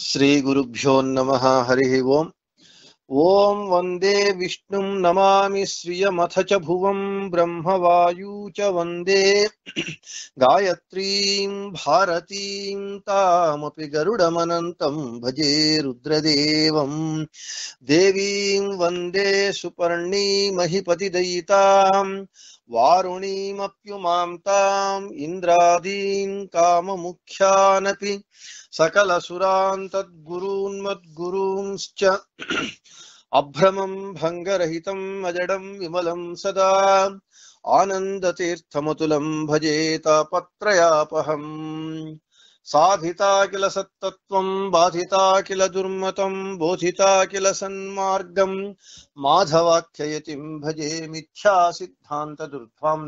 श्रीगुरुभ्यो नम हरि ओम ॐ वंदे विष्णु नमा श्रियमथ च ब्रह्म ब्रह्मवायु च वंदे गायत्री भारतीं तामपि भजे भजे रुद्रदेवं देवीं सुपर्णी सुपर्णीमहिपतिदयिताम् वारुणीमप्युमां ताम् इन्द्रादीन् काममुख्यानपि सकलसुरान् तद्गुरून्मद्गुरूश्च अभ्रमं भङ्गरहितम् अजडं विमलं सदा आनन्दतीर्थमतुलं भजेत पत्रयापहम् साधिता किल सत्तत्वं बाधिता किल दुर्मत बोधिता किल सन्मार्गं माधवाख्ययतिं भजे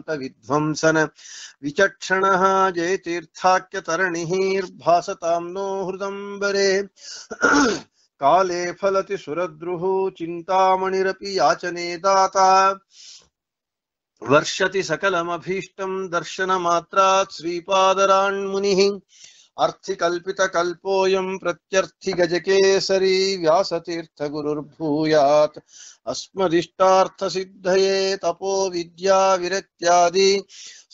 जय तीर्थाख्य जयतीर्थाख्यतरणिर्भासतां नो हृदंबरे काले फलति सुरद्रुहु चिन्तामणिरपि याचने दाता वर्षति सकलमभीष्टं दर्शनमात्रात् श्रीपादरान्मुनिः अर्थिकल्पितकल्पोऽयं प्रत्यर्थिगजकेसरी व्यासतीर्थगुरुर्भूयात् अस्मदिष्टार्थसिद्धये तपो विद्याविरक्त्यादि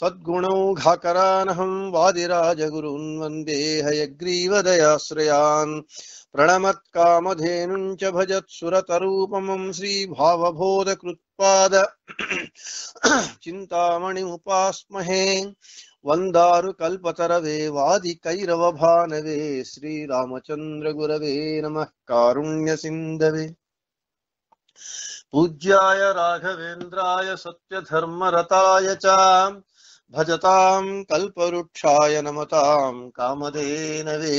सद्गुणौघाकरानहं वादिराजगुरून् वन्दे हयग्रीवदयाश्रयान् प्रणमत्कामधेनुं च भजत्सुरतरूपमं श्रीभावबोधकृत्पाद चिन्तामणिमुपास्महे वन्दारु कल्पतरवे वादिकैरवभानवे श्रीरामचन्द्रगुरवे नमः कारुण्यसिन्धवे पूज्याय राघवेन्द्राय सत्यधर्मरताय च भजतां कल्पवृक्षाय नमतां कामधेनवे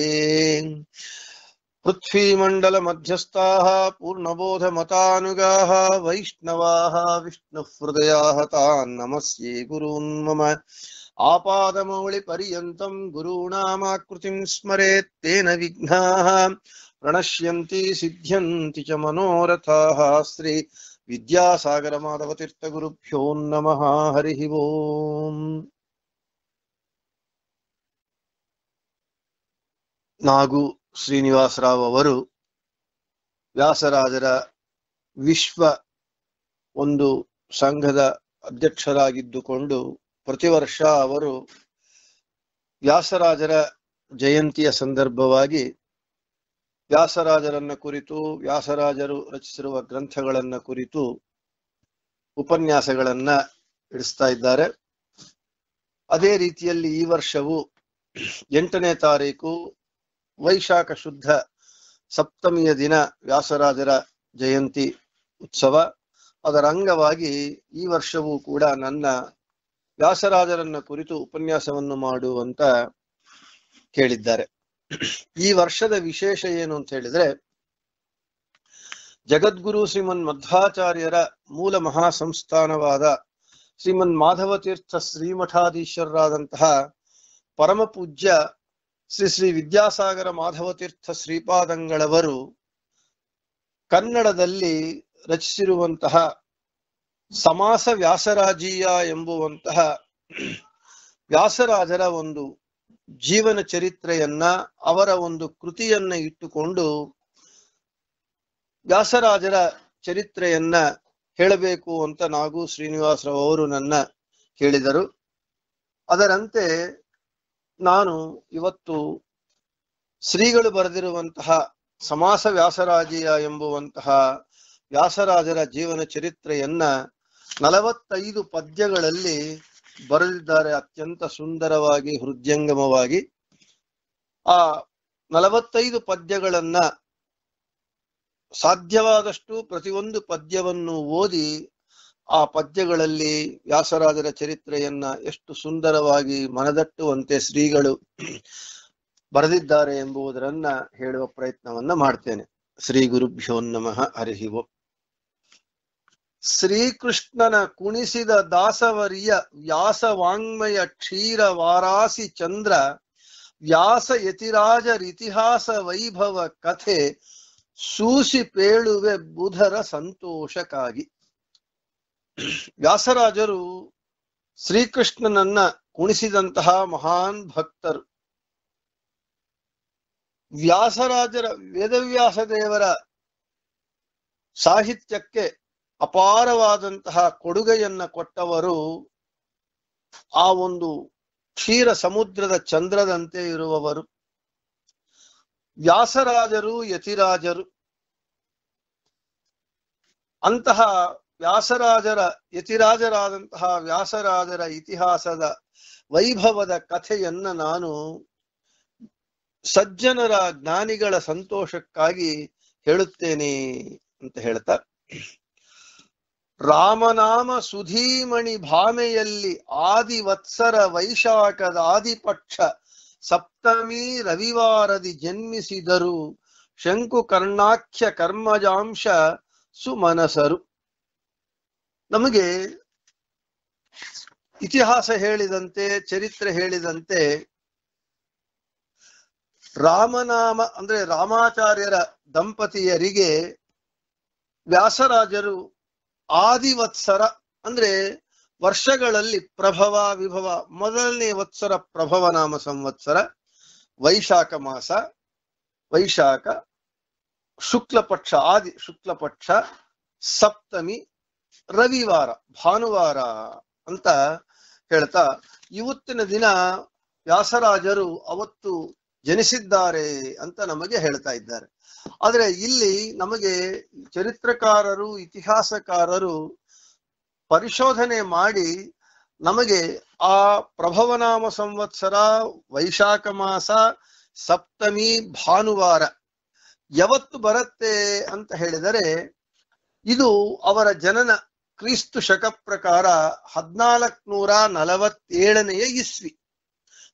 पृथ्वीमण्डलमध्यस्थाः पूर्णबोधमतानुगाः वैष्णवाः विष्णुहृदयाः तान् नमस्ये गुरून् मम ಆಪಾದಮೌಳಿ ಪರ್ಯಂತಂ ಗುರುಣಾಮಾಕೃತಿಂ ಸ್ಮರೇತ್ ತೇನ ವಿಘ್ನಾಃ ಪ್ರಣಶ್ಯಂತಿ ಚ ಮನೋರಥಾಃ ಶ್ರೀ ವಿದ್ಯಾಸಾಗರ ಮಾಧವ ಗುರುಭ್ಯೋ ನಮಃ ಹರಿ ಓಂ ನಾಗು ಶ್ರೀನಿವಾಸರಾವ್ ಅವರು ವ್ಯಾಸರಾಜರ ವಿಶ್ವ ಒಂದು ಸಂಘದ ಅಧ್ಯಕ್ಷರಾಗಿದ್ದುಕೊಂಡು ಪ್ರತಿ ವರ್ಷ ಅವರು ವ್ಯಾಸರಾಜರ ಜಯಂತಿಯ ಸಂದರ್ಭವಾಗಿ ವ್ಯಾಸರಾಜರನ್ನ ಕುರಿತು ವ್ಯಾಸರಾಜರು ರಚಿಸಿರುವ ಗ್ರಂಥಗಳನ್ನ ಕುರಿತು ಉಪನ್ಯಾಸಗಳನ್ನ ಇಡಿಸ್ತಾ ಇದ್ದಾರೆ ಅದೇ ರೀತಿಯಲ್ಲಿ ಈ ವರ್ಷವು ಎಂಟನೇ ತಾರೀಕು ವೈಶಾಖ ಶುದ್ಧ ಸಪ್ತಮಿಯ ದಿನ ವ್ಯಾಸರಾಜರ ಜಯಂತಿ ಉತ್ಸವ ಅದರ ಅಂಗವಾಗಿ ಈ ವರ್ಷವೂ ಕೂಡ ನನ್ನ ವ್ಯಾಸರಾಜರನ್ನ ಕುರಿತು ಉಪನ್ಯಾಸವನ್ನು ಮಾಡುವಂತ ಕೇಳಿದ್ದಾರೆ ಈ ವರ್ಷದ ವಿಶೇಷ ಏನು ಅಂತ ಹೇಳಿದ್ರೆ ಜಗದ್ಗುರು ಶ್ರೀಮನ್ ಮಧ್ವಾಚಾರ್ಯರ ಮೂಲ ಮಹಾ ಸಂಸ್ಥಾನವಾದ ಶ್ರೀಮನ್ ಮಾಧವತೀರ್ಥ ಶ್ರೀಮಠಾಧೀಶ್ವರರಾದಂತಹ ಪರಮ ಪೂಜ್ಯ ಶ್ರೀ ಶ್ರೀ ವಿದ್ಯಾಸಾಗರ ಮಾಧವತೀರ್ಥ ಶ್ರೀಪಾದಂಗಳವರು ಕನ್ನಡದಲ್ಲಿ ರಚಿಸಿರುವಂತಹ ಸಮಾಸ ವ್ಯಾಸರಾಜೀಯ ಎಂಬುವಂತಹ ವ್ಯಾಸರಾಜರ ಒಂದು ಜೀವನ ಚರಿತ್ರೆಯನ್ನ ಅವರ ಒಂದು ಕೃತಿಯನ್ನ ಇಟ್ಟುಕೊಂಡು ವ್ಯಾಸರಾಜರ ಚರಿತ್ರೆಯನ್ನ ಹೇಳಬೇಕು ಅಂತ ನಾಗು ಶ್ರೀನಿವಾಸರಾವ್ ಅವರು ನನ್ನ ಕೇಳಿದರು ಅದರಂತೆ ನಾನು ಇವತ್ತು ಶ್ರೀಗಳು ಬರೆದಿರುವಂತಹ ಸಮಾಸ ವ್ಯಾಸರಾಜೀಯ ಎಂಬುವಂತಹ ವ್ಯಾಸರಾಜರ ಜೀವನ ಚರಿತ್ರೆಯನ್ನ ನಲವತ್ತೈದು ಪದ್ಯಗಳಲ್ಲಿ ಬರೆದಿದ್ದಾರೆ ಅತ್ಯಂತ ಸುಂದರವಾಗಿ ಹೃದಯಂಗಮವಾಗಿ ಆ ನಲವತ್ತೈದು ಪದ್ಯಗಳನ್ನ ಸಾಧ್ಯವಾದಷ್ಟು ಪ್ರತಿಯೊಂದು ಪದ್ಯವನ್ನು ಓದಿ ಆ ಪದ್ಯಗಳಲ್ಲಿ ವ್ಯಾಸರಾಜರ ಚರಿತ್ರೆಯನ್ನ ಎಷ್ಟು ಸುಂದರವಾಗಿ ಮನದಟ್ಟುವಂತೆ ಶ್ರೀಗಳು ಬರೆದಿದ್ದಾರೆ ಎಂಬುದರನ್ನ ಹೇಳುವ ಪ್ರಯತ್ನವನ್ನ ಮಾಡ್ತೇನೆ ಶ್ರೀ ಗುರುಭ್ಯೋ ನಮಃ ಹರಿಹಿ ಶ್ರೀಕೃಷ್ಣನ ಕುಣಿಸಿದ ದಾಸವರಿಯ ವ್ಯಾಸ ಕ್ಷೀರ ವಾರಾಸಿ ಚಂದ್ರ ವ್ಯಾಸ ಯತಿರಾಜರಿತಿಹಾಸ ವೈಭವ ಕಥೆ ಸೂಸಿ ಪೇಳುವೆ ಬುಧರ ಸಂತೋಷಕ್ಕಾಗಿ ವ್ಯಾಸರಾಜರು ಶ್ರೀಕೃಷ್ಣನನ್ನ ಕುಣಿಸಿದಂತಹ ಮಹಾನ್ ಭಕ್ತರು ವ್ಯಾಸರಾಜರ ವೇದವ್ಯಾಸ ದೇವರ ಸಾಹಿತ್ಯಕ್ಕೆ ಅಪಾರವಾದಂತಹ ಕೊಡುಗೆಯನ್ನ ಕೊಟ್ಟವರು ಆ ಒಂದು ಕ್ಷೀರ ಸಮುದ್ರದ ಚಂದ್ರದಂತೆ ಇರುವವರು ವ್ಯಾಸರಾಜರು ಯತಿರಾಜರು ಅಂತಹ ವ್ಯಾಸರಾಜರ ಯತಿರಾಜರಾದಂತಹ ವ್ಯಾಸರಾಜರ ಇತಿಹಾಸದ ವೈಭವದ ಕಥೆಯನ್ನ ನಾನು ಸಜ್ಜನರ ಜ್ಞಾನಿಗಳ ಸಂತೋಷಕ್ಕಾಗಿ ಹೇಳುತ್ತೇನೆ ಅಂತ ಹೇಳ್ತಾ ರಾಮನಾಮ ಸುಧೀಮಣಿ ಭಾಮೆಯಲ್ಲಿ ಆದಿವತ್ಸರ ವೈಶಾಖದ ಆದಿಪಕ್ಷ ಸಪ್ತಮಿ ರವಿವಾರದಿ ಜನ್ಮಿಸಿದರು ಶಂಕು ಕರ್ಣಾಖ್ಯ ಕರ್ಮಜಾಂಶ ಸುಮನಸರು ನಮಗೆ ಇತಿಹಾಸ ಹೇಳಿದಂತೆ ಚರಿತ್ರೆ ಹೇಳಿದಂತೆ ರಾಮನಾಮ ಅಂದ್ರೆ ರಾಮಾಚಾರ್ಯರ ದಂಪತಿಯರಿಗೆ ವ್ಯಾಸರಾಜರು ಆದಿವತ್ಸರ ಅಂದ್ರೆ ವರ್ಷಗಳಲ್ಲಿ ಪ್ರಭವ ವಿಭವ ಮೊದಲನೇ ವತ್ಸರ ಪ್ರಭವ ನಾಮ ಸಂವತ್ಸರ ವೈಶಾಖ ಮಾಸ ವೈಶಾಖ ಶುಕ್ಲ ಪಕ್ಷ ಆದಿ ಶುಕ್ಲ ಪಕ್ಷ ಸಪ್ತಮಿ ರವಿವಾರ ಭಾನುವಾರ ಅಂತ ಹೇಳ್ತಾ ಇವತ್ತಿನ ದಿನ ವ್ಯಾಸರಾಜರು ಅವತ್ತು ಜನಿಸಿದ್ದಾರೆ ಅಂತ ನಮಗೆ ಹೇಳ್ತಾ ಇದ್ದಾರೆ ಆದರೆ ಇಲ್ಲಿ ನಮಗೆ ಚರಿತ್ರಕಾರರು ಇತಿಹಾಸಕಾರರು ಪರಿಶೋಧನೆ ಮಾಡಿ ನಮಗೆ ಆ ಪ್ರಭವನಾಮ ಸಂವತ್ಸರ ವೈಶಾಖ ಮಾಸ ಸಪ್ತಮಿ ಭಾನುವಾರ ಯಾವತ್ತು ಬರುತ್ತೆ ಅಂತ ಹೇಳಿದರೆ ಇದು ಅವರ ಜನನ ಕ್ರಿಸ್ತು ಶಕ ಪ್ರಕಾರ ಹದಿನಾಲ್ಕು ನಲವತ್ತೇಳನೆಯ ಇಸ್ವಿ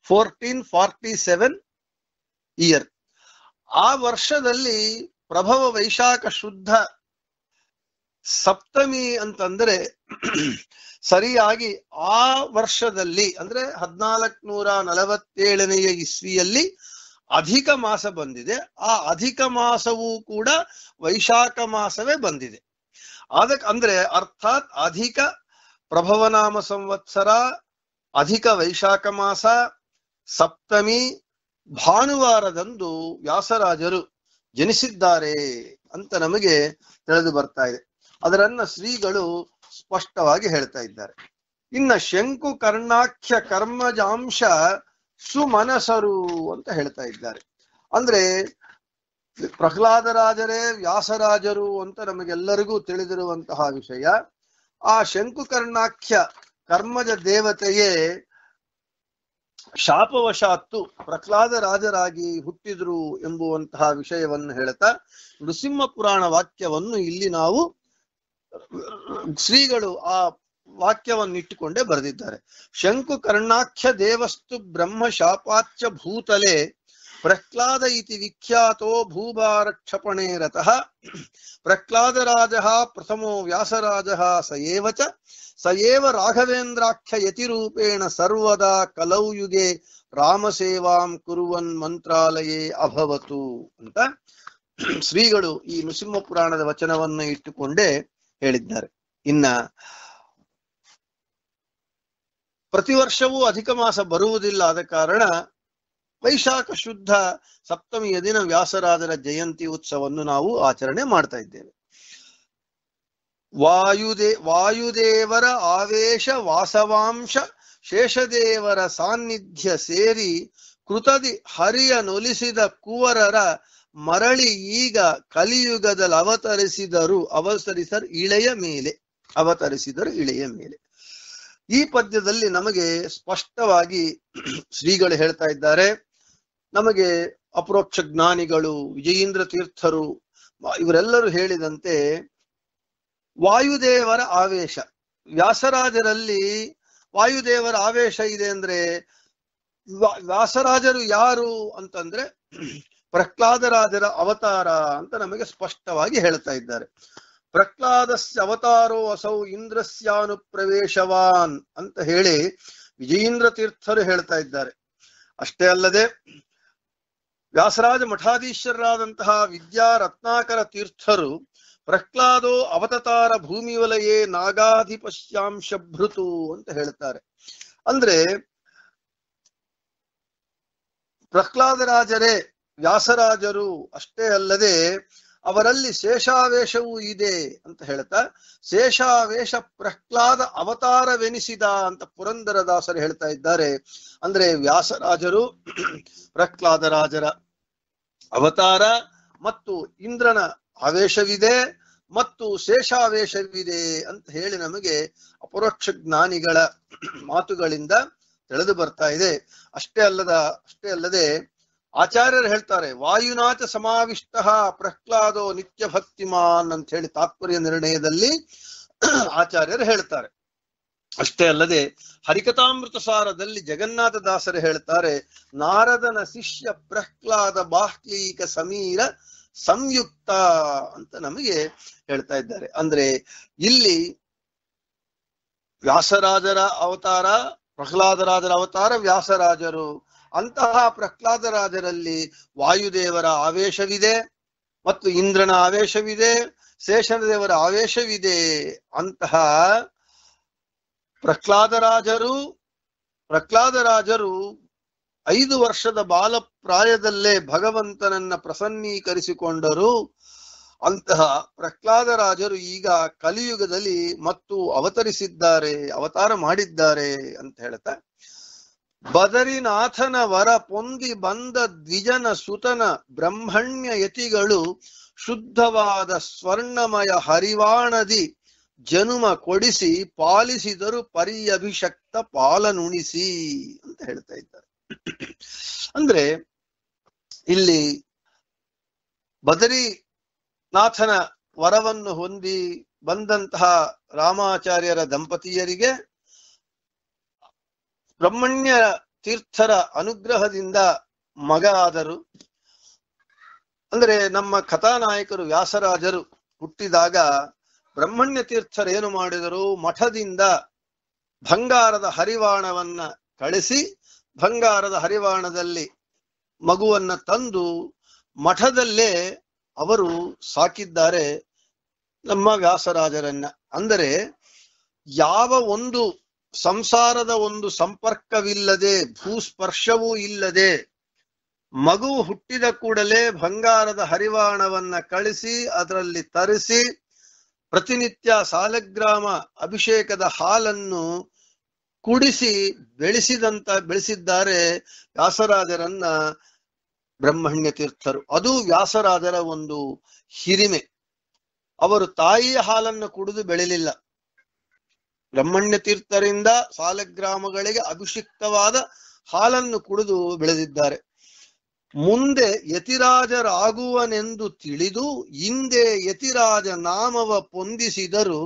ಫೋರ್ಟೀನ್ ಫಾರ್ಟಿ ಸೆವೆನ್ ಇಯರ್ ಆ ವರ್ಷದಲ್ಲಿ ಪ್ರಭವ ವೈಶಾಖ ಶುದ್ಧ ಸಪ್ತಮಿ ಅಂತಂದ್ರೆ ಸರಿಯಾಗಿ ಆ ವರ್ಷದಲ್ಲಿ ಅಂದ್ರೆ ನೂರ ನಲವತ್ತೇಳನೆಯ ಇಸ್ವಿಯಲ್ಲಿ ಅಧಿಕ ಮಾಸ ಬಂದಿದೆ ಆ ಅಧಿಕ ಮಾಸವೂ ಕೂಡ ವೈಶಾಖ ಮಾಸವೇ ಬಂದಿದೆ ಅದಕ್ ಅಂದ್ರೆ ಅರ್ಥಾತ್ ಅಧಿಕ ಪ್ರಭವನಾಮ ಸಂವತ್ಸರ ಅಧಿಕ ವೈಶಾಖ ಮಾಸ ಸಪ್ತಮಿ ಭಾನುವಾರದಂದು ವ್ಯಾಸರಾಜರು ಜನಿಸಿದ್ದಾರೆ ಅಂತ ನಮಗೆ ತಿಳಿದು ಬರ್ತಾ ಇದೆ ಅದರನ್ನ ಶ್ರೀಗಳು ಸ್ಪಷ್ಟವಾಗಿ ಹೇಳ್ತಾ ಇದ್ದಾರೆ ಇನ್ನ ಶಂಕು ಕರ್ಣಾಖ್ಯ ಕರ್ಮಜಾಂಶ ಸುಮನಸರು ಅಂತ ಹೇಳ್ತಾ ಇದ್ದಾರೆ ಅಂದ್ರೆ ಪ್ರಹ್ಲಾದರಾಜರೇ ವ್ಯಾಸರಾಜರು ಅಂತ ನಮಗೆಲ್ಲರಿಗೂ ತಿಳಿದಿರುವಂತಹ ವಿಷಯ ಆ ಶಂಕು ಕರ್ಣಾಖ್ಯ ಕರ್ಮಜ ದೇವತೆಯೇ ಶಾಪವಶಾತ್ತು ಪ್ರಹ್ಲಾದ ರಾಜರಾಗಿ ಹುಟ್ಟಿದ್ರು ಎಂಬುವಂತಹ ವಿಷಯವನ್ನು ಹೇಳ್ತಾ ನೃಸಿಂಹ ಪುರಾಣ ವಾಕ್ಯವನ್ನು ಇಲ್ಲಿ ನಾವು ಶ್ರೀಗಳು ಆ ವಾಕ್ಯವನ್ನಿಟ್ಟುಕೊಂಡೇ ಬರೆದಿದ್ದಾರೆ ಶಂಕು ಕರ್ಣಾಖ್ಯ ದೇವಸ್ತು ಬ್ರಹ್ಮ ಶಾಪಾಚ್ಯ ಭೂತಲೆ ಪ್ರಹ್ಲಾದ ಇತಿ ವಿಖ್ಯಾತೋ ಭೂಭಾರಕ್ಷಪಣೆ ರತಃ ಪ್ರಹ್ಲಾದರಾಜಃ ಪ್ರಥಮೋ ವ್ಯಾಸರಾಜ ಸಯೇವ ಚ ಸಯೇವ ರಾಘವೇಂದ್ರಾಖ್ಯ ಯತಿರೂಪೇಣ ಸರ್ವದಾ ಕಲೌ ಯುಗೆ ರಾಮಸೇವಾಂ ಕುರುವನ್ ಮಂತ್ರಾಲಯೇ ಅಭವತು ಅಂತ ಶ್ರೀಗಳು ಈ ನೃಸಿಂಹ ಪುರಾಣದ ವಚನವನ್ನು ಇಟ್ಟುಕೊಂಡೇ ಹೇಳಿದ್ದಾರೆ ಇನ್ನ ಪ್ರತಿ ವರ್ಷವೂ ಅಧಿಕ ಮಾಸ ಬರುವುದಿಲ್ಲ ಆದ ಕಾರಣ ವೈಶಾಖ ಶುದ್ಧ ಸಪ್ತಮಿಯ ದಿನ ವ್ಯಾಸರಾಜರ ಜಯಂತಿ ಉತ್ಸವವನ್ನು ನಾವು ಆಚರಣೆ ಮಾಡ್ತಾ ಇದ್ದೇವೆ ವಾಯುದೇ ವಾಯುದೇವರ ಆವೇಶ ವಾಸವಾಂಶ ಶೇಷದೇವರ ಸಾನ್ನಿಧ್ಯ ಸೇರಿ ಕೃತದಿ ಹರಿಯ ನೊಲಿಸಿದ ಕುವರರ ಮರಳಿ ಈಗ ಕಲಿಯುಗದಲ್ಲಿ ಅವತರಿಸಿದರು ಅವತರಿಸರ್ ಇಳೆಯ ಮೇಲೆ ಅವತರಿಸಿದರು ಇಳೆಯ ಮೇಲೆ ಈ ಪದ್ಯದಲ್ಲಿ ನಮಗೆ ಸ್ಪಷ್ಟವಾಗಿ ಶ್ರೀಗಳು ಹೇಳ್ತಾ ಇದ್ದಾರೆ ನಮಗೆ ಅಪರೋಕ್ಷ ಜ್ಞಾನಿಗಳು ವಿಜಯೀಂದ್ರ ತೀರ್ಥರು ಇವರೆಲ್ಲರೂ ಹೇಳಿದಂತೆ ವಾಯುದೇವರ ಆವೇಶ ವ್ಯಾಸರಾಜರಲ್ಲಿ ವಾಯುದೇವರ ಆವೇಶ ಇದೆ ಅಂದ್ರೆ ವ್ಯಾಸರಾಜರು ಯಾರು ಅಂತಂದ್ರೆ ಪ್ರಹ್ಲಾದರಾಜರ ಅವತಾರ ಅಂತ ನಮಗೆ ಸ್ಪಷ್ಟವಾಗಿ ಹೇಳ್ತಾ ಇದ್ದಾರೆ ಪ್ರಹ್ಲಾದಸ್ಯ ಅವತಾರೋ ಅಸೌ ಇಂದ್ರಸ್ಯಾನು ಪ್ರವೇಶವಾನ್ ಅಂತ ಹೇಳಿ ವಿಜಯೀಂದ್ರ ತೀರ್ಥರು ಹೇಳ್ತಾ ಇದ್ದಾರೆ ಅಷ್ಟೇ ಅಲ್ಲದೆ ವ್ಯಾಸರಾಜ ಮಠಾಧೀಶ್ವರರಾದಂತಹ ವಿದ್ಯಾ ರತ್ನಾಕರ ತೀರ್ಥರು ಪ್ರಹ್ಲಾದೋ ಅವತತಾರ ಭೂಮಿ ವಲಯೇ ನಾಗಾಧಿಪಶ್ಯಾಂಶಭೃತು ಅಂತ ಹೇಳ್ತಾರೆ ಅಂದ್ರೆ ಪ್ರಹ್ಲಾದರಾಜರೇ ವ್ಯಾಸರಾಜರು ಅಷ್ಟೇ ಅಲ್ಲದೆ ಅವರಲ್ಲಿ ಶೇಷಾವೇಶವೂ ಇದೆ ಅಂತ ಹೇಳ್ತಾ ಶೇಷಾವೇಶ ಪ್ರಹ್ಲಾದ ಅವತಾರವೆನಿಸಿದ ಅಂತ ಪುರಂದರದಾಸರು ಹೇಳ್ತಾ ಇದ್ದಾರೆ ಅಂದ್ರೆ ವ್ಯಾಸರಾಜರು ಪ್ರಹ್ಲಾದರಾಜರ ಅವತಾರ ಮತ್ತು ಇಂದ್ರನ ಆವೇಶವಿದೆ ಮತ್ತು ಶೇಷಾವೇಶವಿದೆ ಅಂತ ಹೇಳಿ ನಮಗೆ ಅಪರೋಕ್ಷ ಜ್ಞಾನಿಗಳ ಮಾತುಗಳಿಂದ ತಿಳಿದು ಬರ್ತಾ ಇದೆ ಅಷ್ಟೇ ಅಲ್ಲದ ಅಷ್ಟೇ ಅಲ್ಲದೆ ಆಚಾರ್ಯರು ಹೇಳ್ತಾರೆ ವಾಯುನಾಥ ಸಮಾವಿಷ್ಟ ಪ್ರಹ್ಲಾದೋ ನಿತ್ಯ ಭಕ್ತಿಮಾನ್ ಅಂತ ಹೇಳಿ ತಾತ್ಪರ್ಯ ನಿರ್ಣಯದಲ್ಲಿ ಆಚಾರ್ಯರು ಹೇಳ್ತಾರೆ ಅಷ್ಟೇ ಅಲ್ಲದೆ ಹರಿಕಥಾಮೃತ ಸಾರದಲ್ಲಿ ಜಗನ್ನಾಥ ದಾಸರು ಹೇಳ್ತಾರೆ ನಾರದನ ಶಿಷ್ಯ ಪ್ರಹ್ಲಾದ ಬಾಹ್ಲೀಕ ಸಮೀರ ಸಂಯುಕ್ತ ಅಂತ ನಮಗೆ ಹೇಳ್ತಾ ಇದ್ದಾರೆ ಅಂದ್ರೆ ಇಲ್ಲಿ ವ್ಯಾಸರಾಜರ ಅವತಾರ ಪ್ರಹ್ಲಾದರಾಜರ ಅವತಾರ ವ್ಯಾಸರಾಜರು ಅಂತಹ ಪ್ರಹ್ಲಾದರಾಜರಲ್ಲಿ ವಾಯುದೇವರ ಆವೇಶವಿದೆ ಮತ್ತು ಇಂದ್ರನ ಆವೇಶವಿದೆ ದೇವರ ಆವೇಶವಿದೆ ಅಂತಹ ಪ್ರಹ್ಲಾದರಾಜರು ಪ್ರಹ್ಲಾದರಾಜರು ಐದು ವರ್ಷದ ಬಾಲ ಪ್ರಾಯದಲ್ಲೇ ಭಗವಂತನನ್ನ ಪ್ರಸನ್ನೀಕರಿಸಿಕೊಂಡರು ಅಂತಹ ಪ್ರಹ್ಲಾದರಾಜರು ಈಗ ಕಲಿಯುಗದಲ್ಲಿ ಮತ್ತು ಅವತರಿಸಿದ್ದಾರೆ ಅವತಾರ ಮಾಡಿದ್ದಾರೆ ಅಂತ ಹೇಳ್ತಾ ಬದರಿನಾಥನ ವರ ಪೊಂದಿ ಬಂದ ದ್ವಿಜನ ಸುತನ ಬ್ರಹ್ಮಣ್ಯ ಯತಿಗಳು ಶುದ್ಧವಾದ ಸ್ವರ್ಣಮಯ ಹರಿವಾಣದಿ ಜನುಮ ಕೊಡಿಸಿ ಪಾಲಿಸಿದರು ಪರಿ ಅಭಿಷಕ್ತ ಪಾಲನುಣಿಸಿ ಅಂತ ಹೇಳ್ತಾ ಇದ್ದಾರೆ ಅಂದ್ರೆ ಇಲ್ಲಿ ಬದರಿನಾಥನ ವರವನ್ನು ಹೊಂದಿ ಬಂದಂತಹ ರಾಮಾಚಾರ್ಯರ ದಂಪತಿಯರಿಗೆ ಬ್ರಹ್ಮಣ್ಯ ತೀರ್ಥರ ಅನುಗ್ರಹದಿಂದ ಮಗ ಆದರು ಅಂದ್ರೆ ನಮ್ಮ ಕಥಾನಾಯಕರು ವ್ಯಾಸರಾಜರು ಹುಟ್ಟಿದಾಗ ಬ್ರಹ್ಮಣ್ಯ ತೀರ್ಥರೇನು ಮಾಡಿದರು ಮಠದಿಂದ ಬಂಗಾರದ ಹರಿವಾಣವನ್ನ ಕಳಿಸಿ ಬಂಗಾರದ ಹರಿವಾಣದಲ್ಲಿ ಮಗುವನ್ನ ತಂದು ಮಠದಲ್ಲೇ ಅವರು ಸಾಕಿದ್ದಾರೆ ನಮ್ಮ ವ್ಯಾಸರಾಜರನ್ನ ಅಂದರೆ ಯಾವ ಒಂದು ಸಂಸಾರದ ಒಂದು ಸಂಪರ್ಕವಿಲ್ಲದೆ ಭೂಸ್ಪರ್ಶವೂ ಇಲ್ಲದೆ ಮಗು ಹುಟ್ಟಿದ ಕೂಡಲೇ ಬಂಗಾರದ ಹರಿವಾಣವನ್ನ ಕಳಿಸಿ ಅದರಲ್ಲಿ ತರಿಸಿ ಪ್ರತಿನಿತ್ಯ ಸಾಲಗ್ರಾಮ ಅಭಿಷೇಕದ ಹಾಲನ್ನು ಕುಡಿಸಿ ಬೆಳೆಸಿದಂತ ಬೆಳೆಸಿದ್ದಾರೆ ವ್ಯಾಸರಾಜರನ್ನ ಬ್ರಹ್ಮಣ್ಯ ತೀರ್ಥರು ಅದು ವ್ಯಾಸರಾಜರ ಒಂದು ಹಿರಿಮೆ ಅವರು ತಾಯಿಯ ಹಾಲನ್ನು ಕುಡಿದು ಬೆಳೆಯಲಿಲ್ಲ ಬ್ರಹ್ಮಣ್ಯ ತೀರ್ಥರಿಂದ ಸಾಲಗ್ರಾಮಗಳಿಗೆ ಅಭಿಷಿಕ್ತವಾದ ಹಾಲನ್ನು ಕುಡಿದು ಬೆಳೆದಿದ್ದಾರೆ ಮುಂದೆ ಯತಿರಾಜರಾಗುವನೆಂದು ತಿಳಿದು ಹಿಂದೆ ಯತಿರಾಜ ನಾಮವ ಪೊಂದಿಸಿದರು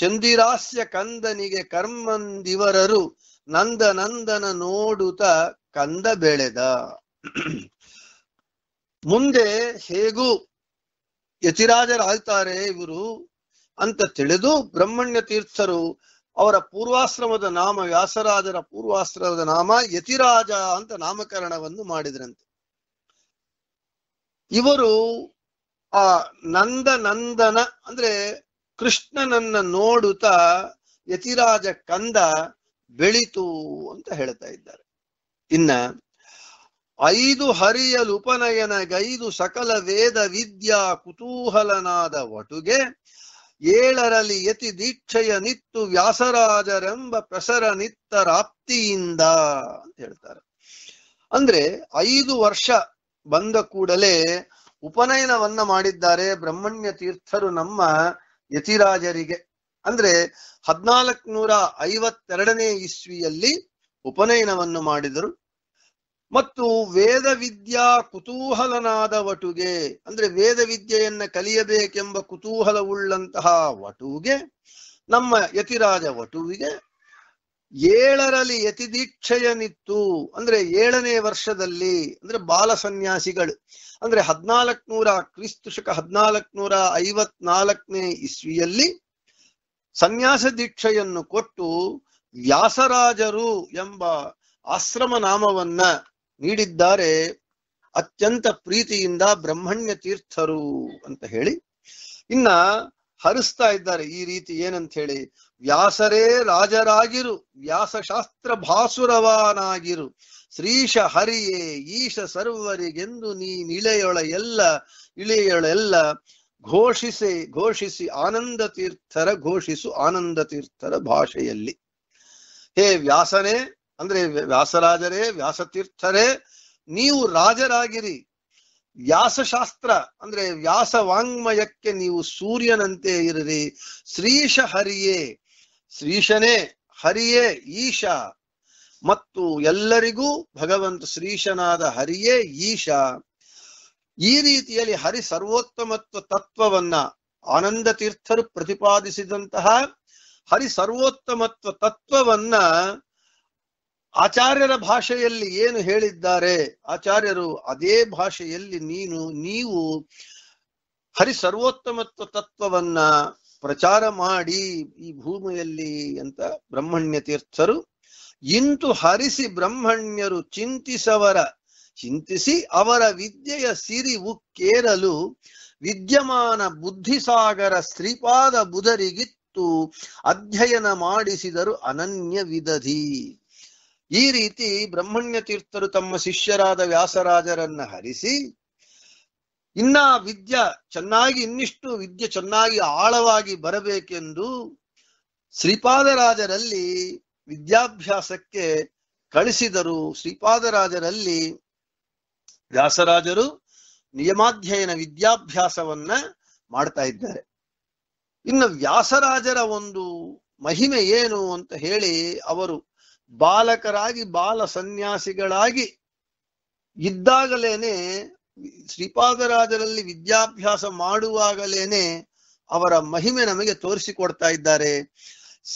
ಚಂದಿರಾಸ್ಯ ಕಂದನಿಗೆ ಕರ್ಮಂದಿವರರು ನಂದ ನಂದನ ನೋಡುತ್ತ ಕಂದ ಬೆಳೆದ ಮುಂದೆ ಹೇಗೂ ಯತಿರಾಜರಾಗ್ತಾರೆ ಇವರು ಅಂತ ತಿಳಿದು ಬ್ರಹ್ಮಣ್ಯ ತೀರ್ಥರು ಅವರ ಪೂರ್ವಾಶ್ರಮದ ನಾಮ ವ್ಯಾಸರಾಜರ ಪೂರ್ವಾಶ್ರಮದ ನಾಮ ಯತಿರಾಜ ಅಂತ ನಾಮಕರಣವನ್ನು ಮಾಡಿದ್ರಂತೆ ಇವರು ಆ ನಂದ ನಂದನ ಅಂದ್ರೆ ಕೃಷ್ಣನನ್ನ ನೋಡುತ್ತಾ ಯತಿರಾಜ ಕಂದ ಬೆಳಿತು ಅಂತ ಹೇಳ್ತಾ ಇದ್ದಾರೆ ಇನ್ನ ಐದು ಹರಿಯಲು ಗೈದು ಸಕಲ ವೇದ ವಿದ್ಯಾ ಕುತೂಹಲನಾದ ವಟುಗೆ ಏಳರಲ್ಲಿ ಯತಿ ದೀಕ್ಷೆಯ ನಿತ್ತು ವ್ಯಾಸರಾಜರೆಂಬ ಪ್ರಸರ ನಿತ್ತರಾಪ್ತಿಯಿಂದ ಅಂತ ಹೇಳ್ತಾರೆ ಅಂದ್ರೆ ಐದು ವರ್ಷ ಬಂದ ಕೂಡಲೇ ಉಪನಯನವನ್ನ ಮಾಡಿದ್ದಾರೆ ಬ್ರಹ್ಮಣ್ಯ ತೀರ್ಥರು ನಮ್ಮ ಯತಿರಾಜರಿಗೆ ಅಂದ್ರೆ ನೂರ ಐವತ್ತೆರಡನೇ ಇಸ್ವಿಯಲ್ಲಿ ಉಪನಯನವನ್ನು ಮಾಡಿದರು ಮತ್ತು ವೇದ ವಿದ್ಯಾ ಕುತೂಹಲನಾದ ವಟುಗೆ ಅಂದ್ರೆ ವೇದ ವಿದ್ಯೆಯನ್ನ ಕಲಿಯಬೇಕೆಂಬ ಕುತೂಹಲವುಳ್ಳಂತಹ ವಟುವಿಗೆ ನಮ್ಮ ಯತಿರಾಜ ವಟುವಿಗೆ ಏಳರಲ್ಲಿ ಯತಿದೀಕ್ಷೆಯನಿತ್ತು ಅಂದ್ರೆ ಏಳನೇ ವರ್ಷದಲ್ಲಿ ಅಂದ್ರೆ ಬಾಲ ಸನ್ಯಾಸಿಗಳು ಅಂದ್ರೆ ನೂರ ಕ್ರಿಸ್ತು ಶಕ ಹದ್ನಾಲ್ಕನೂರ ಐವತ್ನಾಲ್ಕನೇ ಇಸ್ವಿಯಲ್ಲಿ ಸನ್ಯಾಸ ದೀಕ್ಷೆಯನ್ನು ಕೊಟ್ಟು ವ್ಯಾಸರಾಜರು ಎಂಬ ಆಶ್ರಮ ನಾಮವನ್ನ ನೀಡಿದ್ದಾರೆ ಅತ್ಯಂತ ಪ್ರೀತಿಯಿಂದ ಬ್ರಹ್ಮಣ್ಯ ತೀರ್ಥರು ಅಂತ ಹೇಳಿ ಇನ್ನ ಹರಿಸ್ತಾ ಇದ್ದಾರೆ ಈ ರೀತಿ ಏನಂತ ಹೇಳಿ ವ್ಯಾಸರೇ ರಾಜರಾಗಿರು ವ್ಯಾಸಶಾಸ್ತ್ರ ಭಾಸುರವಾನಾಗಿರು ಶ್ರೀಶ ಹರಿಯೇ ಈಶ ಸರ್ವರಿಗೆಂದು ನೀ ನಿಳೆಯೊಳ ಎಲ್ಲ ಇಳೆಯೊಳೆಲ್ಲ ಘೋಷಿಸಿ ಘೋಷಿಸಿ ಆನಂದ ತೀರ್ಥರ ಘೋಷಿಸು ಆನಂದ ತೀರ್ಥರ ಭಾಷೆಯಲ್ಲಿ ಹೇ ವ್ಯಾಸನೇ ಅಂದ್ರೆ ವ್ಯಾಸರಾಜರೇ ವ್ಯಾಸತೀರ್ಥರೇ ನೀವು ರಾಜರಾಗಿರಿ ವ್ಯಾಸಶಾಸ್ತ್ರ ಅಂದ್ರೆ ವ್ಯಾಸ ವಾಂಗ್ಮಯಕ್ಕೆ ನೀವು ಸೂರ್ಯನಂತೆ ಇರಿರಿ ಶ್ರೀಶ ಹರಿಯೇ ಶ್ರೀಶನೇ ಹರಿಯೇ ಈಶಾ ಮತ್ತು ಎಲ್ಲರಿಗೂ ಭಗವಂತ ಶ್ರೀಶನಾದ ಹರಿಯೇ ಈಶಾ ಈ ರೀತಿಯಲ್ಲಿ ಹರಿ ಸರ್ವೋತ್ತಮತ್ವ ತತ್ವವನ್ನ ಆನಂದ ತೀರ್ಥರು ಪ್ರತಿಪಾದಿಸಿದಂತಹ ಹರಿ ಸರ್ವೋತ್ತಮತ್ವ ತತ್ವವನ್ನ ಆಚಾರ್ಯರ ಭಾಷೆಯಲ್ಲಿ ಏನು ಹೇಳಿದ್ದಾರೆ ಆಚಾರ್ಯರು ಅದೇ ಭಾಷೆಯಲ್ಲಿ ನೀನು ನೀವು ಹರಿ ಸರ್ವೋತ್ತಮತ್ವ ತತ್ವವನ್ನ ಪ್ರಚಾರ ಮಾಡಿ ಈ ಭೂಮಿಯಲ್ಲಿ ಅಂತ ಬ್ರಹ್ಮಣ್ಯ ತೀರ್ಥರು ಇಂತು ಹರಿಸಿ ಬ್ರಹ್ಮಣ್ಯರು ಚಿಂತಿಸವರ ಚಿಂತಿಸಿ ಅವರ ವಿದ್ಯೆಯ ಸಿರಿ ಉಕ್ಕೇರಲು ವಿದ್ಯಮಾನ ಬುದ್ಧಿಸಾಗರ ಶ್ರೀಪಾದ ಬುಧರಿಗಿತ್ತು ಅಧ್ಯಯನ ಮಾಡಿಸಿದರು ಅನನ್ಯ ವಿಧಧಿ ಈ ರೀತಿ ಬ್ರಹ್ಮಣ್ಯ ತೀರ್ಥರು ತಮ್ಮ ಶಿಷ್ಯರಾದ ವ್ಯಾಸರಾಜರನ್ನ ಹರಿಸಿ ಇನ್ನ ವಿದ್ಯ ಚೆನ್ನಾಗಿ ಇನ್ನಿಷ್ಟು ವಿದ್ಯೆ ಚೆನ್ನಾಗಿ ಆಳವಾಗಿ ಬರಬೇಕೆಂದು ಶ್ರೀಪಾದರಾಜರಲ್ಲಿ ವಿದ್ಯಾಭ್ಯಾಸಕ್ಕೆ ಕಳಿಸಿದರು ಶ್ರೀಪಾದರಾಜರಲ್ಲಿ ವ್ಯಾಸರಾಜರು ನಿಯಮಾಧ್ಯಯನ ವಿದ್ಯಾಭ್ಯಾಸವನ್ನ ಮಾಡ್ತಾ ಇದ್ದಾರೆ ಇನ್ನು ವ್ಯಾಸರಾಜರ ಒಂದು ಮಹಿಮೆ ಏನು ಅಂತ ಹೇಳಿ ಅವರು ಬಾಲಕರಾಗಿ ಬಾಲ ಸನ್ಯಾಸಿಗಳಾಗಿ ಇದ್ದಾಗಲೇನೆ ಶ್ರೀಪಾದರಾಜರಲ್ಲಿ ವಿದ್ಯಾಭ್ಯಾಸ ಮಾಡುವಾಗಲೇನೆ ಅವರ ಮಹಿಮೆ ನಮಗೆ ತೋರಿಸಿಕೊಡ್ತಾ ಇದ್ದಾರೆ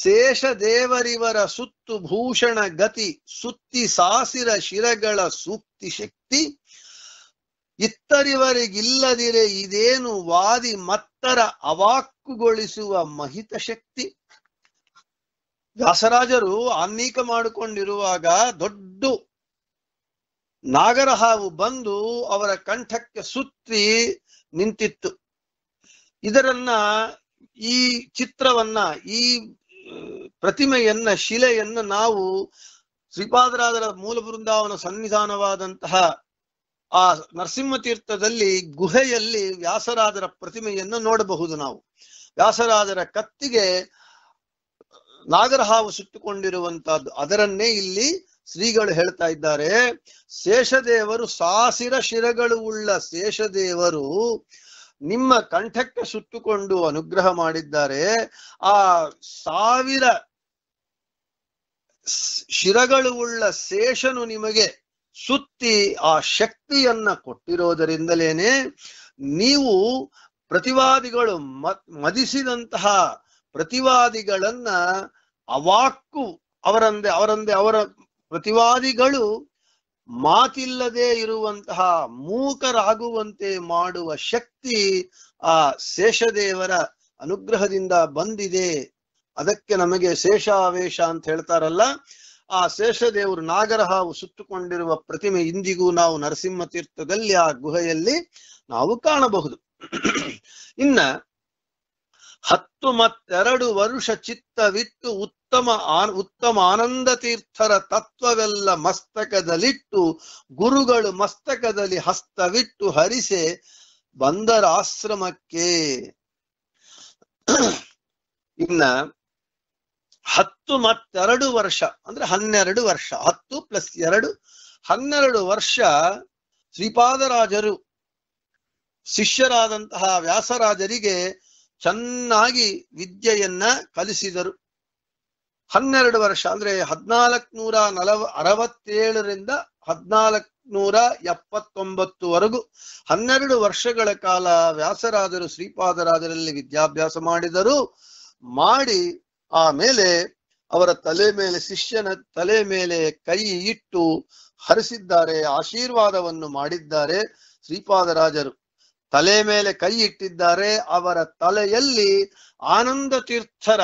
ಶೇಷ ದೇವರಿವರ ಸುತ್ತು ಭೂಷಣ ಗತಿ ಸುತ್ತಿ ಸಾಸಿರ ಶಿರಗಳ ಸೂಕ್ತಿ ಶಕ್ತಿ ಇತ್ತರಿವರಿಗಿಲ್ಲದಿರೆ ಇದೇನು ವಾದಿ ಮತ್ತರ ಅವಾಕ್ಕುಗೊಳಿಸುವ ಮಹಿತ ಶಕ್ತಿ ವ್ಯಾಸರಾಜರು ಆನ್ಮೀಕ ಮಾಡಿಕೊಂಡಿರುವಾಗ ದೊಡ್ಡ ನಾಗರ ಹಾವು ಬಂದು ಅವರ ಕಂಠಕ್ಕೆ ಸುತ್ತಿ ನಿಂತಿತ್ತು ಇದರನ್ನ ಈ ಚಿತ್ರವನ್ನ ಈ ಪ್ರತಿಮೆಯನ್ನ ಶಿಲೆಯನ್ನ ನಾವು ಶ್ರೀಪಾದರಾದರ ಮೂಲ ಬೃಂದಾವನ ಸನ್ನಿಧಾನವಾದಂತಹ ಆ ನರಸಿಂಹತೀರ್ಥದಲ್ಲಿ ಗುಹೆಯಲ್ಲಿ ವ್ಯಾಸರಾದರ ಪ್ರತಿಮೆಯನ್ನು ನೋಡಬಹುದು ನಾವು ವ್ಯಾಸರಾದರ ಕತ್ತಿಗೆ ನಾಗರಹಾವು ಸುಟ್ಟುಕೊಂಡಿರುವಂತಹದ್ದು ಅದರನ್ನೇ ಇಲ್ಲಿ ಶ್ರೀಗಳು ಹೇಳ್ತಾ ಇದ್ದಾರೆ ಶೇಷದೇವರು ಸಾಸಿರ ಶಿರಗಳು ಉಳ್ಳ ಶೇಷದೇವರು ನಿಮ್ಮ ಕಂಠಕ್ಕೆ ಸುತ್ತುಕೊಂಡು ಅನುಗ್ರಹ ಮಾಡಿದ್ದಾರೆ ಆ ಸಾವಿರ ಶಿರಗಳು ಉಳ್ಳ ಶೇಷನು ನಿಮಗೆ ಸುತ್ತಿ ಆ ಶಕ್ತಿಯನ್ನ ಕೊಟ್ಟಿರೋದರಿಂದಲೇನೆ ನೀವು ಪ್ರತಿವಾದಿಗಳು ಮದಿಸಿದಂತಹ ಪ್ರತಿವಾದಿಗಳನ್ನ ಅವಾಕ್ಕು ಅವರಂದೆ ಅವರಂದೆ ಅವರ ಪ್ರತಿವಾದಿಗಳು ಮಾತಿಲ್ಲದೆ ಇರುವಂತಹ ಮೂಕರಾಗುವಂತೆ ಮಾಡುವ ಶಕ್ತಿ ಆ ಶೇಷದೇವರ ಅನುಗ್ರಹದಿಂದ ಬಂದಿದೆ ಅದಕ್ಕೆ ನಮಗೆ ಶೇಷಾವೇಶ ಅಂತ ಹೇಳ್ತಾರಲ್ಲ ಆ ಶೇಷದೇವರು ನಾಗರಹಾವು ಸುತ್ತುಕೊಂಡಿರುವ ಪ್ರತಿಮೆ ಇಂದಿಗೂ ನಾವು ನರಸಿಂಹ ತೀರ್ಥದಲ್ಲಿ ಆ ಗುಹೆಯಲ್ಲಿ ನಾವು ಕಾಣಬಹುದು ಇನ್ನ ಹತ್ತು ಮತ್ತೆರಡು ವರುಷ ಚಿತ್ತವಿಟ್ಟು ಉತ್ತ ಉತ್ತಮ ಆನ್ ಉತ್ತಮ ಆನಂದ ತೀರ್ಥರ ತತ್ವವೆಲ್ಲ ಮಸ್ತಕದಲ್ಲಿಟ್ಟು ಗುರುಗಳು ಮಸ್ತಕದಲ್ಲಿ ಹಸ್ತವಿಟ್ಟು ಹರಿಸೆ ಬಂದರ ಆಶ್ರಮಕ್ಕೆ ಇನ್ನ ಹತ್ತು ಮತ್ತೆರಡು ವರ್ಷ ಅಂದ್ರೆ ಹನ್ನೆರಡು ವರ್ಷ ಹತ್ತು ಪ್ಲಸ್ ಎರಡು ಹನ್ನೆರಡು ವರ್ಷ ಶ್ರೀಪಾದರಾಜರು ಶಿಷ್ಯರಾದಂತಹ ವ್ಯಾಸರಾಜರಿಗೆ ಚೆನ್ನಾಗಿ ವಿದ್ಯೆಯನ್ನ ಕಲಿಸಿದರು ಹನ್ನೆರಡು ವರ್ಷ ಅಂದ್ರೆ ಹದ್ನಾಲ್ಕು ನೂರ ನಲವ ಅರವತ್ತೇಳರಿಂದ ಹದ್ನಾಲ್ಕು ನೂರ ವರೆಗೂ ಹನ್ನೆರಡು ವರ್ಷಗಳ ಕಾಲ ವ್ಯಾಸರಾದರು ಶ್ರೀಪಾದರಾಜರಲ್ಲಿ ವಿದ್ಯಾಭ್ಯಾಸ ಮಾಡಿದರು ಮಾಡಿ ಆಮೇಲೆ ಅವರ ತಲೆ ಮೇಲೆ ಶಿಷ್ಯನ ತಲೆ ಮೇಲೆ ಕೈ ಇಟ್ಟು ಹರಿಸಿದ್ದಾರೆ ಆಶೀರ್ವಾದವನ್ನು ಮಾಡಿದ್ದಾರೆ ಶ್ರೀಪಾದರಾಜರು ತಲೆ ಮೇಲೆ ಕೈ ಇಟ್ಟಿದ್ದಾರೆ ಅವರ ತಲೆಯಲ್ಲಿ ಆನಂದ ತೀರ್ಥರ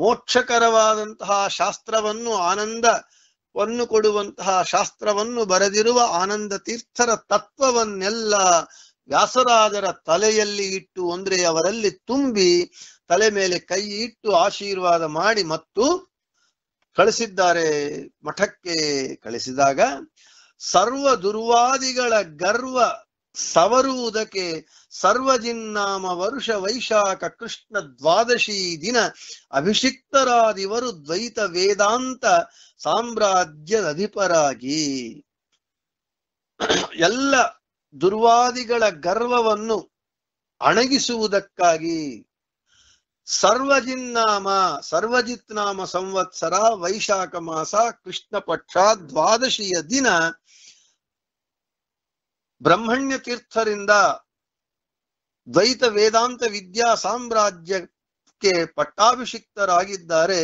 ಮೋಕ್ಷಕರವಾದಂತಹ ಶಾಸ್ತ್ರವನ್ನು ಆನಂದವನ್ನು ಕೊಡುವಂತಹ ಶಾಸ್ತ್ರವನ್ನು ಬರೆದಿರುವ ಆನಂದ ತೀರ್ಥರ ತತ್ವವನ್ನೆಲ್ಲ ವ್ಯಾಸರಾಜರ ತಲೆಯಲ್ಲಿ ಇಟ್ಟು ಅಂದ್ರೆ ಅವರಲ್ಲಿ ತುಂಬಿ ತಲೆ ಮೇಲೆ ಕೈ ಇಟ್ಟು ಆಶೀರ್ವಾದ ಮಾಡಿ ಮತ್ತು ಕಳಿಸಿದ್ದಾರೆ ಮಠಕ್ಕೆ ಕಳಿಸಿದಾಗ ಸರ್ವ ದುರ್ವಾದಿಗಳ ಗರ್ವ ಸವರುವುದಕ್ಕೆ ಸರ್ವಜಿನ್ನಾಮ ವರುಷ ವೈಶಾಖ ಕೃಷ್ಣ ದ್ವಾದಶಿ ದಿನ ಅಭಿಷಿಕ್ತರಾದಿವರು ದ್ವೈತ ವೇದಾಂತ ಸಾಮ್ರಾಜ್ಯದ ಅಧಿಪರಾಗಿ ಎಲ್ಲ ದುರ್ವಾದಿಗಳ ಗರ್ವವನ್ನು ಅಣಗಿಸುವುದಕ್ಕಾಗಿ ಸರ್ವಜಿನ್ನಾಮ ಸರ್ವಜಿತ್ ನಾಮ ಸಂವತ್ಸರ ವೈಶಾಖ ಮಾಸ ಕೃಷ್ಣ ಪಕ್ಷ ದ್ವಾದಶಿಯ ದಿನ ಬ್ರಹ್ಮಣ್ಯ ತೀರ್ಥರಿಂದ ದ್ವೈತ ವೇದಾಂತ ವಿದ್ಯಾ ಸಾಮ್ರಾಜ್ಯಕ್ಕೆ ಪಟ್ಟಾಭಿಷಿಕ್ತರಾಗಿದ್ದಾರೆ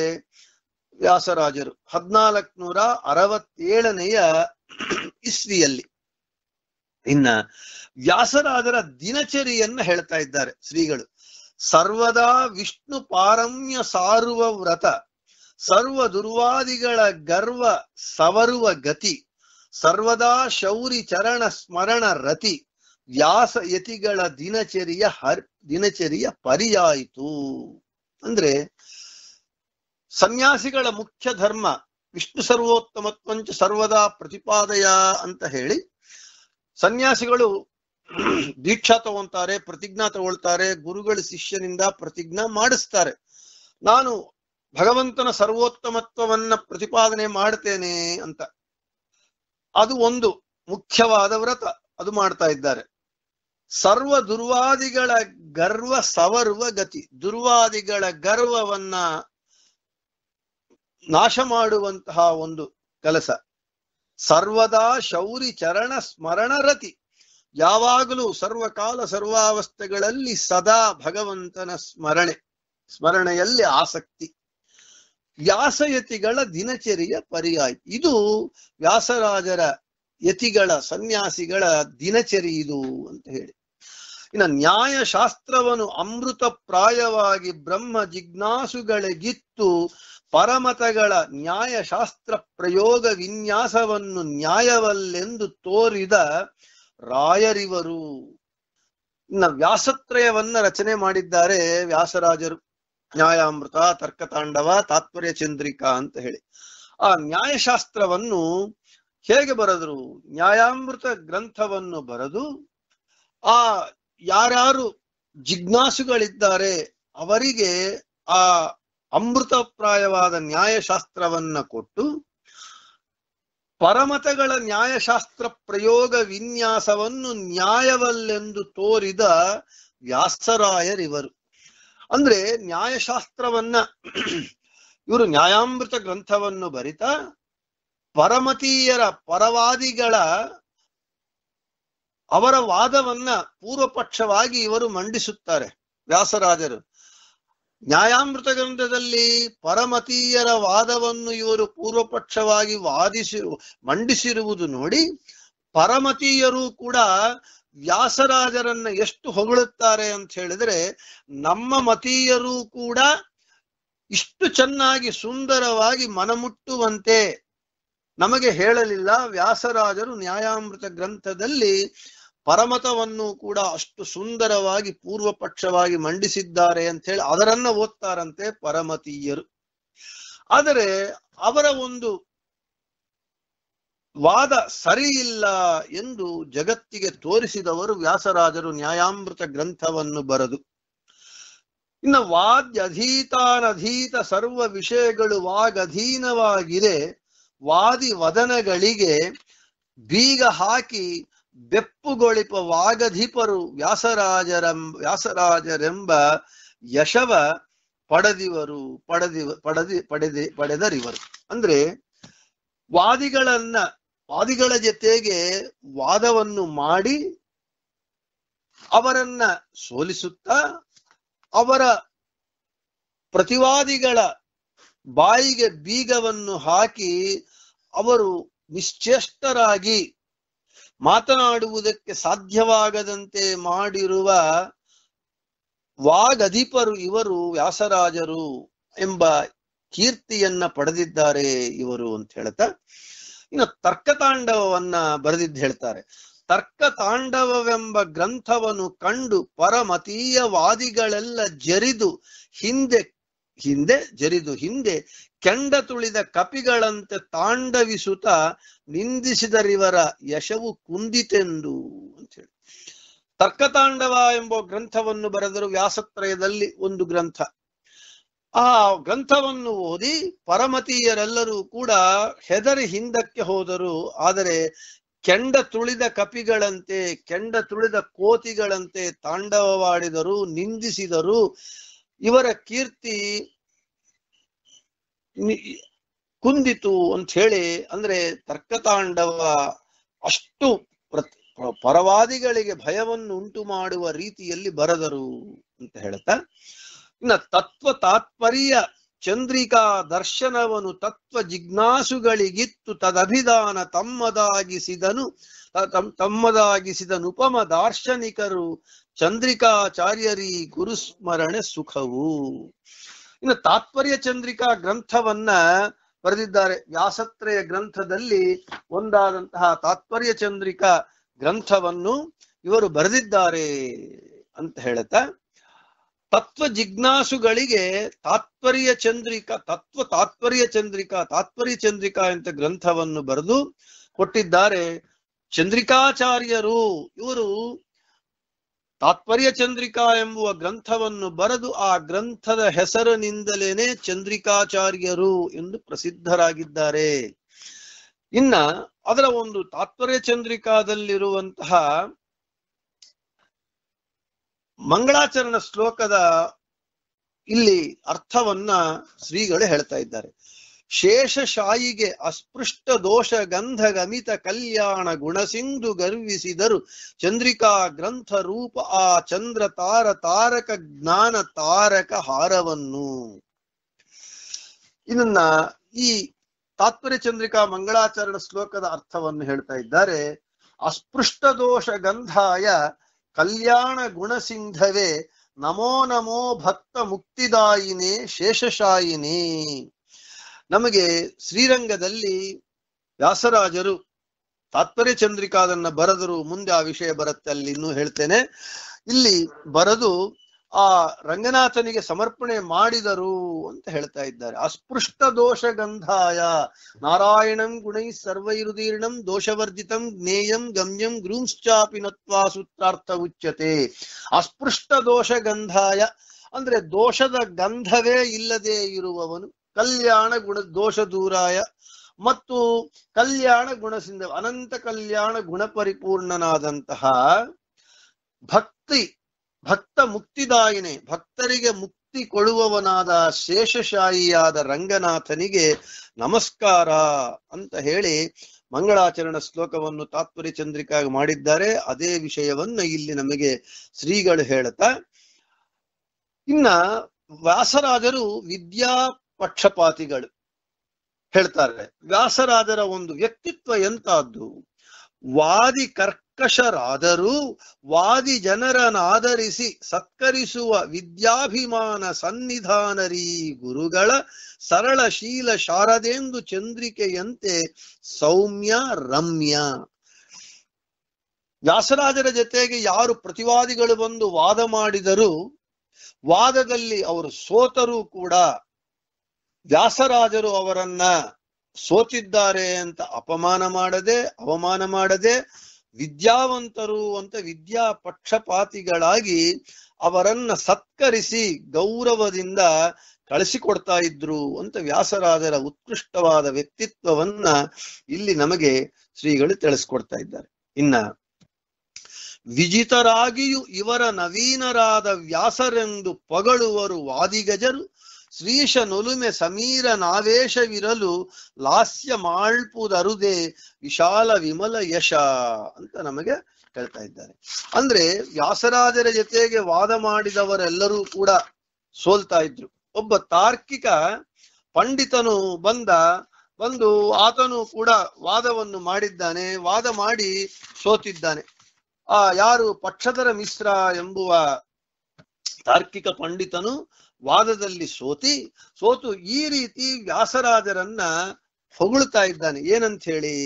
ವ್ಯಾಸರಾಜರು ಹದ್ನಾಲ್ಕುನೂರ ಅರವತ್ತೇಳನೆಯ ಇಸ್ವಿಯಲ್ಲಿ ಇನ್ನ ವ್ಯಾಸರಾಜರ ದಿನಚರಿಯನ್ನ ಹೇಳ್ತಾ ಇದ್ದಾರೆ ಶ್ರೀಗಳು ಸರ್ವದಾ ವಿಷ್ಣು ಪಾರಮ್ಯ ಸಾರುವ ವ್ರತ ಸರ್ವ ದುರ್ವಾದಿಗಳ ಗರ್ವ ಸವರುವ ಗತಿ ಸರ್ವದಾ ಶೌರಿ ಚರಣ ಸ್ಮರಣ ರತಿ ವ್ಯಾಸ ಯತಿಗಳ ದಿನಚರಿಯ ಹರ್ ದಿನಚರಿಯ ಪರಿಯಾಯಿತು ಅಂದ್ರೆ ಸನ್ಯಾಸಿಗಳ ಮುಖ್ಯ ಧರ್ಮ ವಿಷ್ಣು ಸರ್ವೋತ್ತಮತ್ವಂಚ ಸರ್ವದಾ ಪ್ರತಿಪಾದಯ ಅಂತ ಹೇಳಿ ಸನ್ಯಾಸಿಗಳು ದೀಕ್ಷಾ ತಗೊಳ್ತಾರೆ ಪ್ರತಿಜ್ಞಾ ತಗೊಳ್ತಾರೆ ಗುರುಗಳ ಶಿಷ್ಯನಿಂದ ಪ್ರತಿಜ್ಞಾ ಮಾಡಿಸ್ತಾರೆ ನಾನು ಭಗವಂತನ ಸರ್ವೋತ್ತಮತ್ವವನ್ನ ಪ್ರತಿಪಾದನೆ ಮಾಡ್ತೇನೆ ಅಂತ ಅದು ಒಂದು ಮುಖ್ಯವಾದ ವ್ರತ ಅದು ಮಾಡ್ತಾ ಇದ್ದಾರೆ ಸರ್ವ ದುರ್ವಾದಿಗಳ ಗರ್ವ ಸವರ್ವ ಗತಿ ದುರ್ವಾದಿಗಳ ಗರ್ವವನ್ನ ನಾಶ ಮಾಡುವಂತಹ ಒಂದು ಕೆಲಸ ಸರ್ವದಾ ಶೌರಿ ಚರಣ ಸ್ಮರಣ ರತಿ ಯಾವಾಗಲೂ ಸರ್ವಕಾಲ ಸರ್ವಾವಸ್ಥೆಗಳಲ್ಲಿ ಸದಾ ಭಗವಂತನ ಸ್ಮರಣೆ ಸ್ಮರಣೆಯಲ್ಲಿ ಆಸಕ್ತಿ ವ್ಯಾಸಯತಿಗಳ ದಿನಚರಿಯ ಪರ್ಯಾಯ ಇದು ವ್ಯಾಸರಾಜರ ಯತಿಗಳ ಸನ್ಯಾಸಿಗಳ ದಿನಚರಿ ಇದು ಅಂತ ಹೇಳಿ ಇನ್ನು ನ್ಯಾಯಶಾಸ್ತ್ರವನ್ನು ಅಮೃತ ಪ್ರಾಯವಾಗಿ ಬ್ರಹ್ಮ ಜಿಜ್ಞಾಸುಗಳಿಗಿತ್ತು ಪರಮತಗಳ ನ್ಯಾಯಶಾಸ್ತ್ರ ಪ್ರಯೋಗ ವಿನ್ಯಾಸವನ್ನು ನ್ಯಾಯವಲ್ಲೆಂದು ತೋರಿದ ರಾಯರಿವರು ಇನ್ನ ವ್ಯಾಸತ್ರಯವನ್ನ ರಚನೆ ಮಾಡಿದ್ದಾರೆ ವ್ಯಾಸರಾಜರು ನ್ಯಾಯಾಮೃತ ತರ್ಕತಾಂಡವ ತಾತ್ಪರ್ಯ ಚಂದ್ರಿಕಾ ಅಂತ ಹೇಳಿ ಆ ನ್ಯಾಯಶಾಸ್ತ್ರವನ್ನು ಹೇಗೆ ಬರೆದ್ರು ನ್ಯಾಯಾಮೃತ ಗ್ರಂಥವನ್ನು ಬರೆದು ಆ ಯಾರ್ಯಾರು ಜಿಜ್ಞಾಸುಗಳಿದ್ದಾರೆ ಅವರಿಗೆ ಆ ಅಮೃತಪ್ರಾಯವಾದ ನ್ಯಾಯಶಾಸ್ತ್ರವನ್ನ ಕೊಟ್ಟು ಪರಮತಗಳ ನ್ಯಾಯಶಾಸ್ತ್ರ ಪ್ರಯೋಗ ವಿನ್ಯಾಸವನ್ನು ನ್ಯಾಯವಲ್ಲೆಂದು ತೋರಿದ ವ್ಯಾಸರಾಯರಿವರು ಅಂದ್ರೆ ನ್ಯಾಯಶಾಸ್ತ್ರವನ್ನ ಇವರು ನ್ಯಾಯಾಮೃತ ಗ್ರಂಥವನ್ನು ಬರಿತ ಪರಮತೀಯರ ಪರವಾದಿಗಳ ಅವರ ವಾದವನ್ನ ಪೂರ್ವಪಕ್ಷವಾಗಿ ಇವರು ಮಂಡಿಸುತ್ತಾರೆ ವ್ಯಾಸರಾಜರು ನ್ಯಾಯಾಮೃತ ಗ್ರಂಥದಲ್ಲಿ ಪರಮತೀಯರ ವಾದವನ್ನು ಇವರು ಪೂರ್ವಪಕ್ಷವಾಗಿ ವಾದಿಸಿರು ಮಂಡಿಸಿರುವುದು ನೋಡಿ ಪರಮತೀಯರು ಕೂಡ ವ್ಯಾಸರಾಜರನ್ನ ಎಷ್ಟು ಹೊಗಳುತ್ತಾರೆ ಅಂತ ಹೇಳಿದ್ರೆ ನಮ್ಮ ಮತೀಯರು ಕೂಡ ಇಷ್ಟು ಚೆನ್ನಾಗಿ ಸುಂದರವಾಗಿ ಮನಮುಟ್ಟುವಂತೆ ನಮಗೆ ಹೇಳಲಿಲ್ಲ ವ್ಯಾಸರಾಜರು ನ್ಯಾಯಾಮೃತ ಗ್ರಂಥದಲ್ಲಿ ಪರಮತವನ್ನು ಕೂಡ ಅಷ್ಟು ಸುಂದರವಾಗಿ ಪೂರ್ವ ಪಕ್ಷವಾಗಿ ಮಂಡಿಸಿದ್ದಾರೆ ಅಂತ ಹೇಳಿ ಅದರನ್ನ ಓದ್ತಾರಂತೆ ಪರಮತೀಯರು ಆದರೆ ಅವರ ಒಂದು ವಾದ ಸರಿ ಇಲ್ಲ ಎಂದು ಜಗತ್ತಿಗೆ ತೋರಿಸಿದವರು ವ್ಯಾಸರಾಜರು ನ್ಯಾಯಾಮೃತ ಗ್ರಂಥವನ್ನು ಬರೆದು ಇನ್ನು ವಾದ್ಯಧೀತಾನಧೀತ ಸರ್ವ ವಿಷಯಗಳು ವಾಗಧೀನವಾಗಿದೆ ವಾದಿ ವದನಗಳಿಗೆ ಬೀಗ ಹಾಕಿ ಬೆಪ್ಪುಗೊಳಿಪ ವಾಗಧಿಪರು ವ್ಯಾಸರಾಜರ ವ್ಯಾಸರಾಜರೆಂಬ ಯಶವ ಪಡೆದಿವರು ಪಡೆದಿವ ಪಡೆದಿ ಪಡೆದಿ ಪಡೆದರಿವರು ಅಂದ್ರೆ ವಾದಿಗಳನ್ನ ವಾದಿಗಳ ಜೊತೆಗೆ ವಾದವನ್ನು ಮಾಡಿ ಅವರನ್ನ ಸೋಲಿಸುತ್ತಾ ಅವರ ಪ್ರತಿವಾದಿಗಳ ಬಾಯಿಗೆ ಬೀಗವನ್ನು ಹಾಕಿ ಅವರು ನಿಶ್ಚೇಷ್ಟರಾಗಿ ಮಾತನಾಡುವುದಕ್ಕೆ ಸಾಧ್ಯವಾಗದಂತೆ ಮಾಡಿರುವ ವಾಗಧಿಪರು ಇವರು ವ್ಯಾಸರಾಜರು ಎಂಬ ಕೀರ್ತಿಯನ್ನ ಪಡೆದಿದ್ದಾರೆ ಇವರು ಅಂತ ಹೇಳ್ತಾ ಇನ್ನು ತರ್ಕತಾಂಡವವನ್ನ ಬರೆದಿದ್ದು ಹೇಳ್ತಾರೆ ತರ್ಕತಾಂಡವವೆಂಬ ಗ್ರಂಥವನ್ನು ಕಂಡು ಪರಮತೀಯವಾದಿಗಳೆಲ್ಲ ಜರಿದು ಹಿಂದೆ ಹಿಂದೆ ಜರಿದು ಹಿಂದೆ ಕೆಂಡ ತುಳಿದ ಕಪಿಗಳಂತೆ ತಾಂಡವಿಸುತ್ತ ನಿಂದಿಸಿದರಿವರ ಯಶವು ಕುಂದಿತೆಂದು ಅಂತ ಹೇಳಿ ತರ್ಕತಾಂಡವ ಎಂಬ ಗ್ರಂಥವನ್ನು ಬರೆದರು ವ್ಯಾಸತ್ರಯದಲ್ಲಿ ಒಂದು ಗ್ರಂಥ ಆ ಗ್ರಂಥವನ್ನು ಓದಿ ಪರಮತಿಯರೆಲ್ಲರೂ ಕೂಡ ಹೆದರಿ ಹಿಂದಕ್ಕೆ ಹೋದರು ಆದರೆ ಕೆಂಡ ತುಳಿದ ಕಪಿಗಳಂತೆ ಕೆಂಡ ತುಳಿದ ಕೋತಿಗಳಂತೆ ತಾಂಡವವಾಡಿದರು ನಿಂದಿಸಿದರು ಇವರ ಕೀರ್ತಿ ಕುಂದಿತು ಅಂತ ಹೇಳಿ ಅಂದ್ರೆ ತರ್ಕತಾಂಡವ ಅಷ್ಟು ಪರವಾದಿಗಳಿಗೆ ಭಯವನ್ನು ಉಂಟು ಮಾಡುವ ರೀತಿಯಲ್ಲಿ ಬರೆದರು ಅಂತ ಹೇಳ್ತಾ ಇನ್ನ ತತ್ವ ತಾತ್ಪರ್ಯ ಚಂದ್ರಿಕಾ ದರ್ಶನವನು ತತ್ವ ಜಿಜ್ಞಾಸುಗಳಿಗಿತ್ತು ತದಭಿಧಾನ ತಮ್ಮದಾಗಿಸಿದನು ತಮ್ಮದಾಗಿಸಿದನು ಉಪಮ ದಾರ್ಶನಿಕರು ಚಂದ್ರಿಕಾಚಾರ್ಯರಿ ಗುರುಸ್ಮರಣೆ ಸುಖವು ಇನ್ನು ತಾತ್ಪರ್ಯ ಚಂದ್ರಿಕಾ ಗ್ರಂಥವನ್ನ ಬರೆದಿದ್ದಾರೆ ವ್ಯಾಸತ್ರಯ ಗ್ರಂಥದಲ್ಲಿ ಒಂದಾದಂತಹ ತಾತ್ಪರ್ಯ ಚಂದ್ರಿಕಾ ಗ್ರಂಥವನ್ನು ಇವರು ಬರೆದಿದ್ದಾರೆ ಅಂತ ಹೇಳುತ್ತಾ ತತ್ವ ಜಿಜ್ಞಾಸುಗಳಿಗೆ ತಾತ್ಪರ್ಯ ಚಂದ್ರಿಕಾ ತತ್ವ ತಾತ್ಪರ್ಯ ಚಂದ್ರಿಕಾ ತಾತ್ಪರ್ಯ ಚಂದ್ರಿಕಾ ಅಂತ ಗ್ರಂಥವನ್ನು ಬರೆದು ಕೊಟ್ಟಿದ್ದಾರೆ ಚಂದ್ರಿಕಾಚಾರ್ಯರು ಇವರು ತಾತ್ಪರ್ಯ ಚಂದ್ರಿಕಾ ಎಂಬುವ ಗ್ರಂಥವನ್ನು ಬರೆದು ಆ ಗ್ರಂಥದ ಹೆಸರಿನಿಂದಲೇನೆ ಚಂದ್ರಿಕಾಚಾರ್ಯರು ಎಂದು ಪ್ರಸಿದ್ಧರಾಗಿದ್ದಾರೆ ಇನ್ನ ಅದರ ಒಂದು ತಾತ್ಪರ್ಯ ಚಂದ್ರಿಕಾದಲ್ಲಿರುವಂತಹ ಮಂಗಳಾಚರಣ ಶ್ಲೋಕದ ಇಲ್ಲಿ ಅರ್ಥವನ್ನ ಶ್ರೀಗಳು ಹೇಳ್ತಾ ಇದ್ದಾರೆ ಶೇಷಶಾಯಿಗೆ ಅಸ್ಪೃಷ್ಟ ದೋಷ ಗಂಧ ಗಮಿತ ಕಲ್ಯಾಣ ಗುಣಸಿಂಧು ಗರ್ವಿಸಿದರು ಚಂದ್ರಿಕಾ ಗ್ರಂಥ ರೂಪ ಆ ಚಂದ್ರ ತಾರ ತಾರಕ ಜ್ಞಾನ ತಾರಕ ಹಾರವನ್ನು ಇದನ್ನ ಈ ತಾತ್ಪರ್ಯ ಚಂದ್ರಿಕಾ ಮಂಗಳಾಚರಣ ಶ್ಲೋಕದ ಅರ್ಥವನ್ನು ಹೇಳ್ತಾ ಇದ್ದಾರೆ ಅಸ್ಪೃಷ್ಟ ದೋಷ ಗಂಧಾಯ ಕಲ್ಯಾಣ ಗುಣಸಿಂಧವೇ ನಮೋ ನಮೋ ಭಕ್ತ ಮುಕ್ತಿದಾಯಿನಿ ಶೇಷಶಾಯಿನಿ ನಮಗೆ ಶ್ರೀರಂಗದಲ್ಲಿ ವ್ಯಾಸರಾಜರು ತಾತ್ಪರ್ಯ ಚಂದ್ರಿಕಾದನ್ನ ಬರೆದರು ಮುಂದೆ ಆ ವಿಷಯ ಬರುತ್ತೆ ಅಲ್ಲಿ ಇನ್ನೂ ಹೇಳ್ತೇನೆ ಇಲ್ಲಿ ಬರೆದು ಆ ರಂಗನಾಥನಿಗೆ ಸಮರ್ಪಣೆ ಮಾಡಿದರು ಅಂತ ಹೇಳ್ತಾ ಇದ್ದಾರೆ ಅಸ್ಪೃಷ್ಟ ದೋಷ ಗಂಧಾಯ ನಾರಾಯಣಂ ಗುಣೈ ಸರ್ವೈರುದೀರ್ಣಂ ದೋಷವರ್ಜಿತಂ ಜ್ಞೇಯಂ ಗಮ್ಯಂ ನತ್ವಾ ಸೂತ್ರಾರ್ಥ ಉಚ್ಯತೆ ಅಸ್ಪೃಷ್ಟ ದೋಷ ಗಂಧಾಯ ಅಂದ್ರೆ ದೋಷದ ಗಂಧವೇ ಇಲ್ಲದೆ ಇರುವವನು ಕಲ್ಯಾಣ ಗುಣ ದೋಷ ದೂರಾಯ ಮತ್ತು ಕಲ್ಯಾಣ ಗುಣಸಿಂದ ಅನಂತ ಕಲ್ಯಾಣ ಗುಣ ಪರಿಪೂರ್ಣನಾದಂತಹ ಭಕ್ತಿ ಭಕ್ತ ಮುಕ್ತಿದಾಯಿನಿ ಭಕ್ತರಿಗೆ ಮುಕ್ತಿ ಕೊಡುವವನಾದ ಶೇಷಶಾಹಿಯಾದ ರಂಗನಾಥನಿಗೆ ನಮಸ್ಕಾರ ಅಂತ ಹೇಳಿ ಮಂಗಳಾಚರಣ ಶ್ಲೋಕವನ್ನು ತಾತ್ಪರ್ಯ ಚಂದ್ರಿಕಾಗಿ ಮಾಡಿದ್ದಾರೆ ಅದೇ ವಿಷಯವನ್ನು ಇಲ್ಲಿ ನಮಗೆ ಶ್ರೀಗಳು ಹೇಳುತ್ತಾ ಇನ್ನ ವ್ಯಾಸರಾಜರು ವಿದ್ಯಾ ಪಕ್ಷಪಾತಿಗಳು ಹೇಳ್ತಾರೆ ವ್ಯಾಸರಾಜರ ಒಂದು ವ್ಯಕ್ತಿತ್ವ ಎಂತಾದ್ದು ವಾದಿ ಕರ್ಕ ಕರ್ಕಶರಾದರೂ ವಾದಿ ಜನರನಾದರಿಸಿ ಸತ್ಕರಿಸುವ ವಿದ್ಯಾಭಿಮಾನ ಸನ್ನಿಧಾನರೀ ಗುರುಗಳ ಸರಳ ಶೀಲ ಶಾರದೆಂದು ಚಂದ್ರಿಕೆಯಂತೆ ಸೌಮ್ಯ ರಮ್ಯ ವ್ಯಾಸರಾಜರ ಜೊತೆಗೆ ಯಾರು ಪ್ರತಿವಾದಿಗಳು ಬಂದು ವಾದ ಮಾಡಿದರೂ ವಾದದಲ್ಲಿ ಅವರು ಸೋತರೂ ಕೂಡ ವ್ಯಾಸರಾಜರು ಅವರನ್ನ ಸೋತಿದ್ದಾರೆ ಅಂತ ಅಪಮಾನ ಮಾಡದೆ ಅವಮಾನ ಮಾಡದೆ ವಿದ್ಯಾವಂತರು ಅಂತ ವಿದ್ಯಾ ಪಕ್ಷಪಾತಿಗಳಾಗಿ ಅವರನ್ನ ಸತ್ಕರಿಸಿ ಗೌರವದಿಂದ ಕಳಿಸಿಕೊಡ್ತಾ ಇದ್ರು ಅಂತ ವ್ಯಾಸರಾಜರ ಉತ್ಕೃಷ್ಟವಾದ ವ್ಯಕ್ತಿತ್ವವನ್ನ ಇಲ್ಲಿ ನಮಗೆ ಶ್ರೀಗಳು ತಿಳಿಸ್ಕೊಡ್ತಾ ಇದ್ದಾರೆ ಇನ್ನ ವಿಜಿತರಾಗಿಯೂ ಇವರ ನವೀನರಾದ ವ್ಯಾಸರೆಂದು ಪಗಳುವರು ವಾದಿಗಜರು ಶ್ರೀಶ ನೊಲುಮೆ ನಾವೇಶವಿರಲು ಲಾಸ್ಯ ಮಾಳ್ಪುದರುದೆ ವಿಶಾಲ ವಿಮಲ ಯಶ ಅಂತ ನಮಗೆ ಹೇಳ್ತಾ ಇದ್ದಾರೆ ಅಂದ್ರೆ ವ್ಯಾಸರಾಜರ ಜೊತೆಗೆ ವಾದ ಮಾಡಿದವರೆಲ್ಲರೂ ಕೂಡ ಸೋಲ್ತಾ ಇದ್ರು ಒಬ್ಬ ತಾರ್ಕಿಕ ಪಂಡಿತನು ಬಂದ ಬಂದು ಆತನು ಕೂಡ ವಾದವನ್ನು ಮಾಡಿದ್ದಾನೆ ವಾದ ಮಾಡಿ ಸೋತಿದ್ದಾನೆ ಆ ಯಾರು ಪಕ್ಷಧರ ಮಿಶ್ರ ಎಂಬುವ ತಾರ್ಕಿಕ ಪಂಡಿತನು ವಾದದಲ್ಲಿ ಸೋತಿ ಸೋತು ಈ ರೀತಿ ವ್ಯಾಸರಾಜರನ್ನ ಹೊಗಳ್ತಾ ಇದ್ದಾನೆ ಏನಂತ ಹೇಳಿ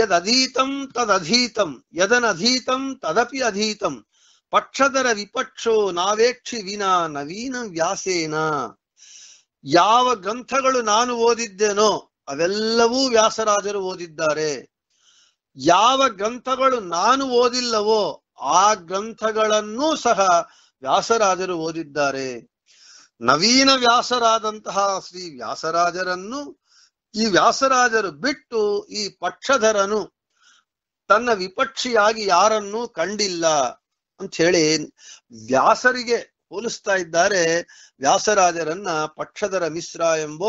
ಯದಧೀತಂ ತದಧೀತಂ ಯದನಧೀತಂ ತದಪಿ ಅಧೀತಂ ಪಕ್ಷದರ ವಿಪಕ್ಷೋ ನಾವೇಕ್ಷಿ ವಿನಾ ನವೀನ ವ್ಯಾಸೇನ ಯಾವ ಗ್ರಂಥಗಳು ನಾನು ಓದಿದ್ದೇನೋ ಅವೆಲ್ಲವೂ ವ್ಯಾಸರಾಜರು ಓದಿದ್ದಾರೆ ಯಾವ ಗ್ರಂಥಗಳು ನಾನು ಓದಿಲ್ಲವೋ ಆ ಗ್ರಂಥಗಳನ್ನೂ ಸಹ ವ್ಯಾಸರಾಜರು ಓದಿದ್ದಾರೆ ನವೀನ ವ್ಯಾಸರಾದಂತಹ ಶ್ರೀ ವ್ಯಾಸರಾಜರನ್ನು ಈ ವ್ಯಾಸರಾಜರು ಬಿಟ್ಟು ಈ ಪಕ್ಷಧರನು ತನ್ನ ವಿಪಕ್ಷಿಯಾಗಿ ಯಾರನ್ನು ಕಂಡಿಲ್ಲ ಅಂತ ಹೇಳಿ ವ್ಯಾಸರಿಗೆ ಹೋಲಿಸ್ತಾ ಇದ್ದಾರೆ ವ್ಯಾಸರಾಜರನ್ನ ಪಕ್ಷಧರ ಮಿಶ್ರ ಎಂಬ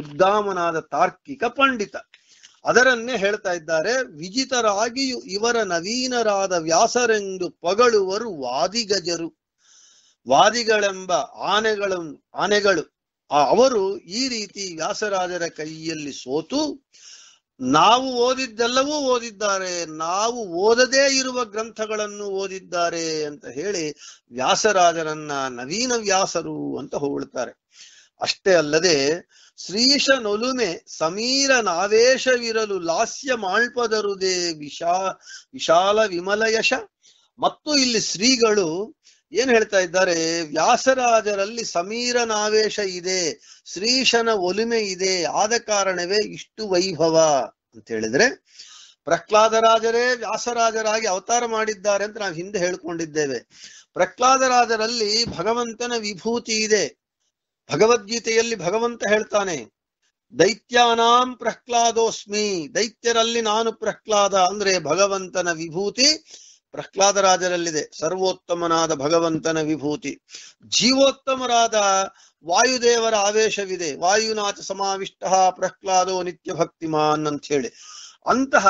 ಉದ್ದಾಮನಾದ ತಾರ್ಕಿಕ ಪಂಡಿತ ಅದರನ್ನೇ ಹೇಳ್ತಾ ಇದ್ದಾರೆ ವಿಜಿತರಾಗಿಯೂ ಇವರ ನವೀನರಾದ ವ್ಯಾಸರೆಂದು ಪಗಳುವರು ವಾದಿಗಜರು ವಾದಿಗಳೆಂಬ ಆನೆಗಳು ಆನೆಗಳು ಅವರು ಈ ರೀತಿ ವ್ಯಾಸರಾಜರ ಕೈಯಲ್ಲಿ ಸೋತು ನಾವು ಓದಿದ್ದೆಲ್ಲವೂ ಓದಿದ್ದಾರೆ ನಾವು ಓದದೇ ಇರುವ ಗ್ರಂಥಗಳನ್ನು ಓದಿದ್ದಾರೆ ಅಂತ ಹೇಳಿ ವ್ಯಾಸರಾಜರನ್ನ ನವೀನ ವ್ಯಾಸರು ಅಂತ ಹೊಗಳ್ತಾರೆ ಅಷ್ಟೇ ಅಲ್ಲದೆ ಶ್ರೀಶ ನೊಲುಮೆ ನಾವೇಶವಿರಲು ಲಾಸ್ಯ ಮಾಳ್ಪದರುದೇ ವಿಶಾ ವಿಶಾಲ ವಿಮಲ ಯಶ ಮತ್ತು ಇಲ್ಲಿ ಶ್ರೀಗಳು ಏನ್ ಹೇಳ್ತಾ ಇದ್ದಾರೆ ವ್ಯಾಸರಾಜರಲ್ಲಿ ನಾವೇಶ ಇದೆ ಶ್ರೀಶನ ಒಲಿಮೆ ಇದೆ ಆದ ಕಾರಣವೇ ಇಷ್ಟು ವೈಭವ ಅಂತ ಹೇಳಿದ್ರೆ ಪ್ರಹ್ಲಾದರಾಜರೇ ವ್ಯಾಸರಾಜರಾಗಿ ಅವತಾರ ಮಾಡಿದ್ದಾರೆ ಅಂತ ನಾವು ಹಿಂದೆ ಹೇಳ್ಕೊಂಡಿದ್ದೇವೆ ಪ್ರಹ್ಲಾದರಾಜರಲ್ಲಿ ಭಗವಂತನ ವಿಭೂತಿ ಇದೆ ಭಗವದ್ಗೀತೆಯಲ್ಲಿ ಭಗವಂತ ಹೇಳ್ತಾನೆ ದೈತ್ಯಾನಾಂ ಪ್ರಹ್ಲಾದೋಸ್ಮಿ ದೈತ್ಯರಲ್ಲಿ ನಾನು ಪ್ರಹ್ಲಾದ ಅಂದ್ರೆ ಭಗವಂತನ ವಿಭೂತಿ ಪ್ರಹ್ಲಾದರಾಜರಲ್ಲಿದೆ ಸರ್ವೋತ್ತಮನಾದ ಭಗವಂತನ ವಿಭೂತಿ ಜೀವೋತ್ತಮರಾದ ವಾಯುದೇವರ ಆವೇಶವಿದೆ ವಾಯುನಾಥ ಸಮಾವಿಷ್ಟ ಪ್ರಹ್ಲಾದೋ ನಿತ್ಯ ಭಕ್ತಿಮಾನ್ ಅಂತ ಹೇಳಿ ಅಂತಹ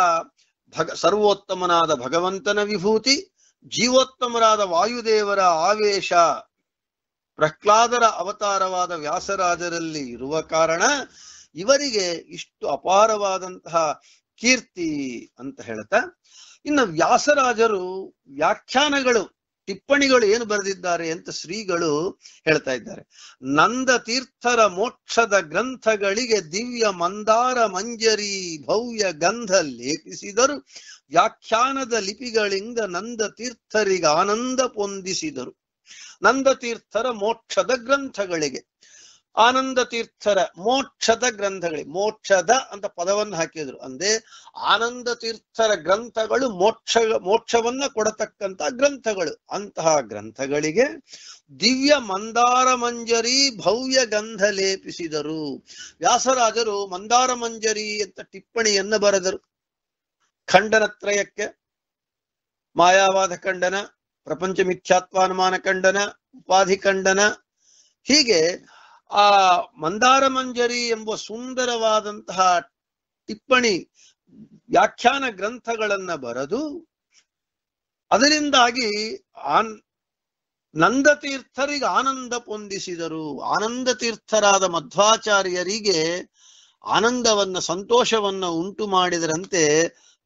ಭಗ ಸರ್ವೋತ್ತಮನಾದ ಭಗವಂತನ ವಿಭೂತಿ ಜೀವೋತ್ತಮರಾದ ವಾಯುದೇವರ ಆವೇಶ ಪ್ರಹ್ಲಾದರ ಅವತಾರವಾದ ವ್ಯಾಸರಾಜರಲ್ಲಿ ಇರುವ ಕಾರಣ ಇವರಿಗೆ ಇಷ್ಟು ಅಪಾರವಾದಂತಹ ಕೀರ್ತಿ ಅಂತ ಹೇಳ್ತಾ ಇನ್ನು ವ್ಯಾಸರಾಜರು ವ್ಯಾಖ್ಯಾನಗಳು ಟಿಪ್ಪಣಿಗಳು ಏನು ಬರೆದಿದ್ದಾರೆ ಅಂತ ಶ್ರೀಗಳು ಹೇಳ್ತಾ ಇದ್ದಾರೆ ನಂದ ತೀರ್ಥರ ಮೋಕ್ಷದ ಗ್ರಂಥಗಳಿಗೆ ದಿವ್ಯ ಮಂದಾರ ಮಂಜರಿ ಭವ್ಯ ಗಂಧ ಲೇಪಿಸಿದರು ವ್ಯಾಖ್ಯಾನದ ಲಿಪಿಗಳಿಂದ ನಂದ ತೀರ್ಥರಿಗೆ ಆನಂದ ಪೊಂದಿಸಿದರು ನಂದ ತೀರ್ಥರ ಮೋಕ್ಷದ ಗ್ರಂಥಗಳಿಗೆ ಆನಂದ ತೀರ್ಥರ ಮೋಕ್ಷದ ಗ್ರಂಥಗಳಿಗೆ ಮೋಕ್ಷದ ಅಂತ ಪದವನ್ನು ಹಾಕಿದ್ರು ಅಂದ್ರೆ ಆನಂದ ತೀರ್ಥರ ಗ್ರಂಥಗಳು ಮೋಕ್ಷ ಮೋಕ್ಷವನ್ನ ಕೊಡತಕ್ಕಂತ ಗ್ರಂಥಗಳು ಅಂತಹ ಗ್ರಂಥಗಳಿಗೆ ದಿವ್ಯ ಮಂದಾರ ಮಂಜರಿ ಭವ್ಯ ಗಂಧ ಲೇಪಿಸಿದರು ವ್ಯಾಸರಾಜರು ಮಂದಾರ ಮಂಜರಿ ಅಂತ ಟಿಪ್ಪಣಿಯನ್ನ ಬರೆದರು ಖಂಡನತ್ರಯಕ್ಕೆ ಮಾಯಾವಾದ ಖಂಡನ ಪ್ರಪಂಚ ಮಿಥ್ಯಾತ್ವಾನುಮಾನ ಖಂಡನ ಉಪಾಧಿ ಖಂಡನ ಹೀಗೆ ಆ ಮಂದಾರ ಮಂಜರಿ ಎಂಬ ಸುಂದರವಾದಂತಹ ಟಿಪ್ಪಣಿ ವ್ಯಾಖ್ಯಾನ ಗ್ರಂಥಗಳನ್ನ ಬರೆದು ಅದರಿಂದಾಗಿ ಆನ್ ನಂದ ತೀರ್ಥರಿಗೆ ಆನಂದ ಪೊಂದಿಸಿದರು ಆನಂದ ತೀರ್ಥರಾದ ಮಧ್ವಾಚಾರ್ಯರಿಗೆ ಆನಂದವನ್ನ ಸಂತೋಷವನ್ನ ಉಂಟು ಮಾಡಿದರಂತೆ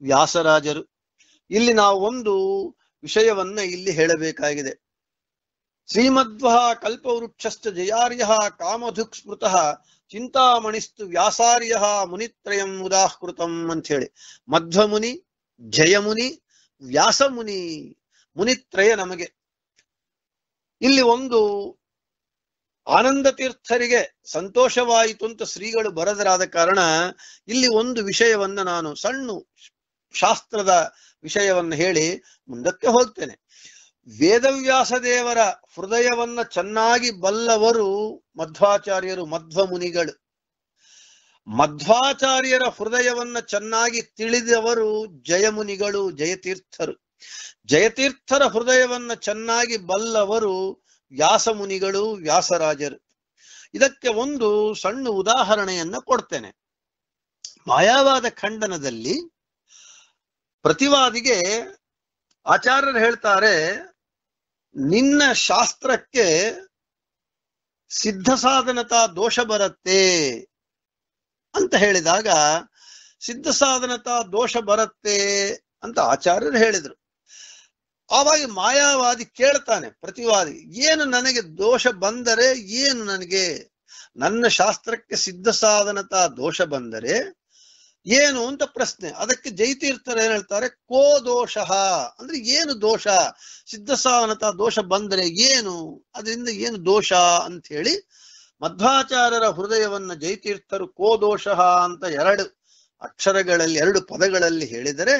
ವ್ಯಾಸರಾಜರು ಇಲ್ಲಿ ನಾವು ಒಂದು ವಿಷಯವನ್ನ ಇಲ್ಲಿ ಹೇಳಬೇಕಾಗಿದೆ ಶ್ರೀಮಧ್ವ ಕಲ್ಪವೃಕ್ಷಶ್ಚ ಜಯಾರ್ಯ ಕಾಮಧುಕ್ ಸ್ಮೃತಃ ಚಿಂತಾಮಣಿಸ್ತು ವ್ಯಾಸಾರ್ಯ ಮುನಿತ್ರಯಂ ಉದಾಹೃತಂ ಅಂತ ಹೇಳಿ ಮಧ್ವ ಮುನಿ ಜಯ ಮುನಿ ವ್ಯಾಸ ಮುನಿ ಮುನಿತ್ರಯ ನಮಗೆ ಇಲ್ಲಿ ಒಂದು ಆನಂದ ತೀರ್ಥರಿಗೆ ಸಂತೋಷವಾಯಿತು ಅಂತ ಶ್ರೀಗಳು ಬರದರಾದ ಕಾರಣ ಇಲ್ಲಿ ಒಂದು ವಿಷಯವನ್ನ ನಾನು ಸಣ್ಣ ಶಾಸ್ತ್ರದ ವಿಷಯವನ್ನ ಹೇಳಿ ಮುಂದಕ್ಕೆ ಹೋಗ್ತೇನೆ ವೇದವ್ಯಾಸ ದೇವರ ಹೃದಯವನ್ನ ಚೆನ್ನಾಗಿ ಬಲ್ಲವರು ಮಧ್ವಾಚಾರ್ಯರು ಮಧ್ವ ಮುನಿಗಳು ಮಧ್ವಾಚಾರ್ಯರ ಹೃದಯವನ್ನ ಚೆನ್ನಾಗಿ ತಿಳಿದವರು ಜಯಮುನಿಗಳು ಜಯತೀರ್ಥರು ಜಯತೀರ್ಥರ ಹೃದಯವನ್ನ ಚೆನ್ನಾಗಿ ಬಲ್ಲವರು ವ್ಯಾಸ ಮುನಿಗಳು ವ್ಯಾಸರಾಜರು ಇದಕ್ಕೆ ಒಂದು ಸಣ್ಣ ಉದಾಹರಣೆಯನ್ನ ಕೊಡ್ತೇನೆ ಮಾಯಾವಾದ ಖಂಡನದಲ್ಲಿ ಪ್ರತಿವಾದಿಗೆ ಆಚಾರ್ಯರು ಹೇಳ್ತಾರೆ ನಿನ್ನ ಶಾಸ್ತ್ರಕ್ಕೆ ಸಿದ್ಧ ಸಾಧನತಾ ದೋಷ ಬರುತ್ತೆ ಅಂತ ಹೇಳಿದಾಗ ಸಿದ್ಧ ಸಾಧನತಾ ದೋಷ ಬರುತ್ತೆ ಅಂತ ಆಚಾರ್ಯರು ಹೇಳಿದರು ಆವಾಗ ಮಾಯಾವಾದಿ ಕೇಳ್ತಾನೆ ಪ್ರತಿವಾದಿ ಏನು ನನಗೆ ದೋಷ ಬಂದರೆ ಏನು ನನಗೆ ನನ್ನ ಶಾಸ್ತ್ರಕ್ಕೆ ಸಿದ್ಧ ಸಾಧನತಾ ದೋಷ ಬಂದರೆ ಏನು ಅಂತ ಪ್ರಶ್ನೆ ಅದಕ್ಕೆ ಜೈತೀರ್ಥರು ಏನ್ ಹೇಳ್ತಾರೆ ಕೋ ದೋಷ ಅಂದ್ರೆ ಏನು ದೋಷ ಸಿದ್ಧಸಾವನತ ದೋಷ ಬಂದರೆ ಏನು ಅದರಿಂದ ಏನು ದೋಷ ಅಂತ ಹೇಳಿ ಮಧ್ವಾಚಾರ್ಯರ ಹೃದಯವನ್ನ ಜೈತೀರ್ಥರು ಕೋ ದೋಷ ಅಂತ ಎರಡು ಅಕ್ಷರಗಳಲ್ಲಿ ಎರಡು ಪದಗಳಲ್ಲಿ ಹೇಳಿದರೆ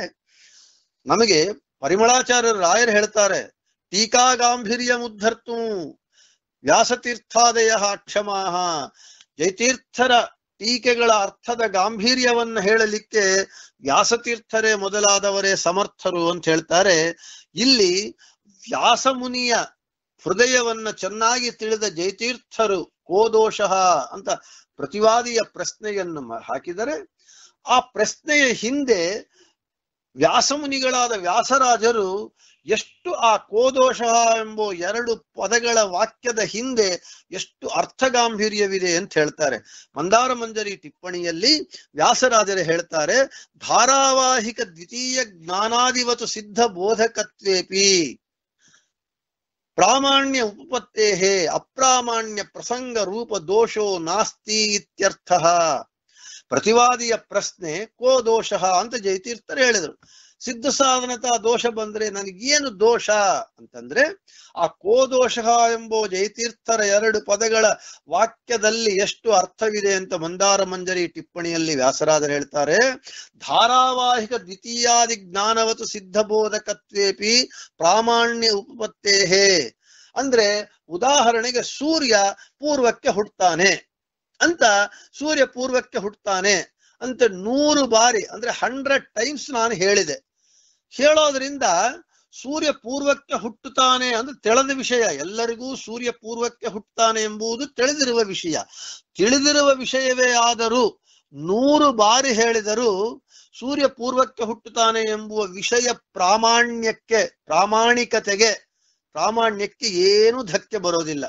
ನಮಗೆ ಪರಿಮಳಾಚಾರ್ಯರು ರಾಯರು ಹೇಳ್ತಾರೆ ಟೀಕಾ ಗಾಂಭೀರ್ಯ ಮುದ್ಧರ್ತು ವ್ಯಾಸತೀರ್ಥಾದಯ ಅಕ್ಷಮಾಹ ಜೈತೀರ್ಥರ ಟೀಕೆಗಳ ಅರ್ಥದ ಗಾಂಭೀರ್ಯವನ್ನು ಹೇಳಲಿಕ್ಕೆ ವ್ಯಾಸತೀರ್ಥರೇ ಮೊದಲಾದವರೇ ಸಮರ್ಥರು ಅಂತ ಹೇಳ್ತಾರೆ ಇಲ್ಲಿ ವ್ಯಾಸಮುನಿಯ ಹೃದಯವನ್ನ ಚೆನ್ನಾಗಿ ತಿಳಿದ ಜಯತೀರ್ಥರು ಕೋ ದೋಷ ಅಂತ ಪ್ರತಿವಾದಿಯ ಪ್ರಶ್ನೆಯನ್ನು ಹಾಕಿದರೆ ಆ ಪ್ರಶ್ನೆಯ ಹಿಂದೆ ವ್ಯಾಸಮುನಿಗಳಾದ ವ್ಯಾಸರಾಜರು ಎಷ್ಟು ಆ ಕೋದೋಷ ಎಂಬ ಎರಡು ಪದಗಳ ವಾಕ್ಯದ ಹಿಂದೆ ಎಷ್ಟು ಅರ್ಥ ಗಾಂಭೀರ್ಯವಿದೆ ಅಂತ ಹೇಳ್ತಾರೆ ಮಂದಾರ ಮಂಜರಿ ಟಿಪ್ಪಣಿಯಲ್ಲಿ ವ್ಯಾಸರಾಜರು ಹೇಳ್ತಾರೆ ಧಾರಾವಾಹಿಕ ದ್ವಿತೀಯ ಜ್ಞಾನಾದಿವತು ಸಿದ್ಧ ಬೋಧಕತ್ವೇಪಿ ಪ್ರಾಮಾಣ್ಯ ಉಪಪತ್ತೇ ಅಪ್ರಾಮಾಣ್ಯ ಪ್ರಸಂಗ ರೂಪ ದೋಷೋ ನಾಸ್ತಿ ಇತ್ಯರ್ಥ ಪ್ರತಿವಾದಿಯ ಪ್ರಶ್ನೆ ಕೋ ದೋಷ ಅಂತ ಜಯತೀರ್ಥರು ಹೇಳಿದರು ಸಿದ್ಧ ಸಾಧನತ ದೋಷ ಬಂದ್ರೆ ನನಗೇನು ದೋಷ ಅಂತಂದ್ರೆ ಆ ಕೋದೋಷ ಎಂಬೋ ಜಯತೀರ್ಥರ ಎರಡು ಪದಗಳ ವಾಕ್ಯದಲ್ಲಿ ಎಷ್ಟು ಅರ್ಥವಿದೆ ಅಂತ ಮಂದಾರ ಮಂಜರಿ ಟಿಪ್ಪಣಿಯಲ್ಲಿ ವ್ಯಾಸರಾದರು ಹೇಳ್ತಾರೆ ಧಾರಾವಾಹಿಕ ದ್ವಿತೀಯಾದಿ ಜ್ಞಾನವತು ಸಿದ್ಧಬೋಧಕತ್ವೇಪಿ ಪ್ರಾಮಾಣ್ಯ ಉಪಪತ್ತೇಹೇ ಅಂದ್ರೆ ಉದಾಹರಣೆಗೆ ಸೂರ್ಯ ಪೂರ್ವಕ್ಕೆ ಹುಟ್ಟುತ್ತಾನೆ ಅಂತ ಸೂರ್ಯ ಪೂರ್ವಕ್ಕೆ ಹುಟ್ಟುತ್ತಾನೆ ಅಂತ ನೂರು ಬಾರಿ ಅಂದ್ರೆ ಹಂಡ್ರೆಡ್ ಟೈಮ್ಸ್ ನಾನು ಹೇಳಿದೆ ಹೇಳೋದ್ರಿಂದ ಸೂರ್ಯ ಪೂರ್ವಕ್ಕೆ ಹುಟ್ಟುತ್ತಾನೆ ಅಂದ್ರೆ ತಿಳಿದ ವಿಷಯ ಎಲ್ಲರಿಗೂ ಸೂರ್ಯ ಪೂರ್ವಕ್ಕೆ ಹುಟ್ಟುತ್ತಾನೆ ಎಂಬುದು ತಿಳಿದಿರುವ ವಿಷಯ ತಿಳಿದಿರುವ ವಿಷಯವೇ ಆದರೂ ನೂರು ಬಾರಿ ಹೇಳಿದರೂ ಸೂರ್ಯ ಪೂರ್ವಕ್ಕೆ ಹುಟ್ಟುತ್ತಾನೆ ಎಂಬುವ ವಿಷಯ ಪ್ರಾಮಾಣ್ಯಕ್ಕೆ ಪ್ರಾಮಾಣಿಕತೆಗೆ ಪ್ರಾಮಾಣ್ಯಕ್ಕೆ ಏನು ಧಕ್ಕೆ ಬರೋದಿಲ್ಲ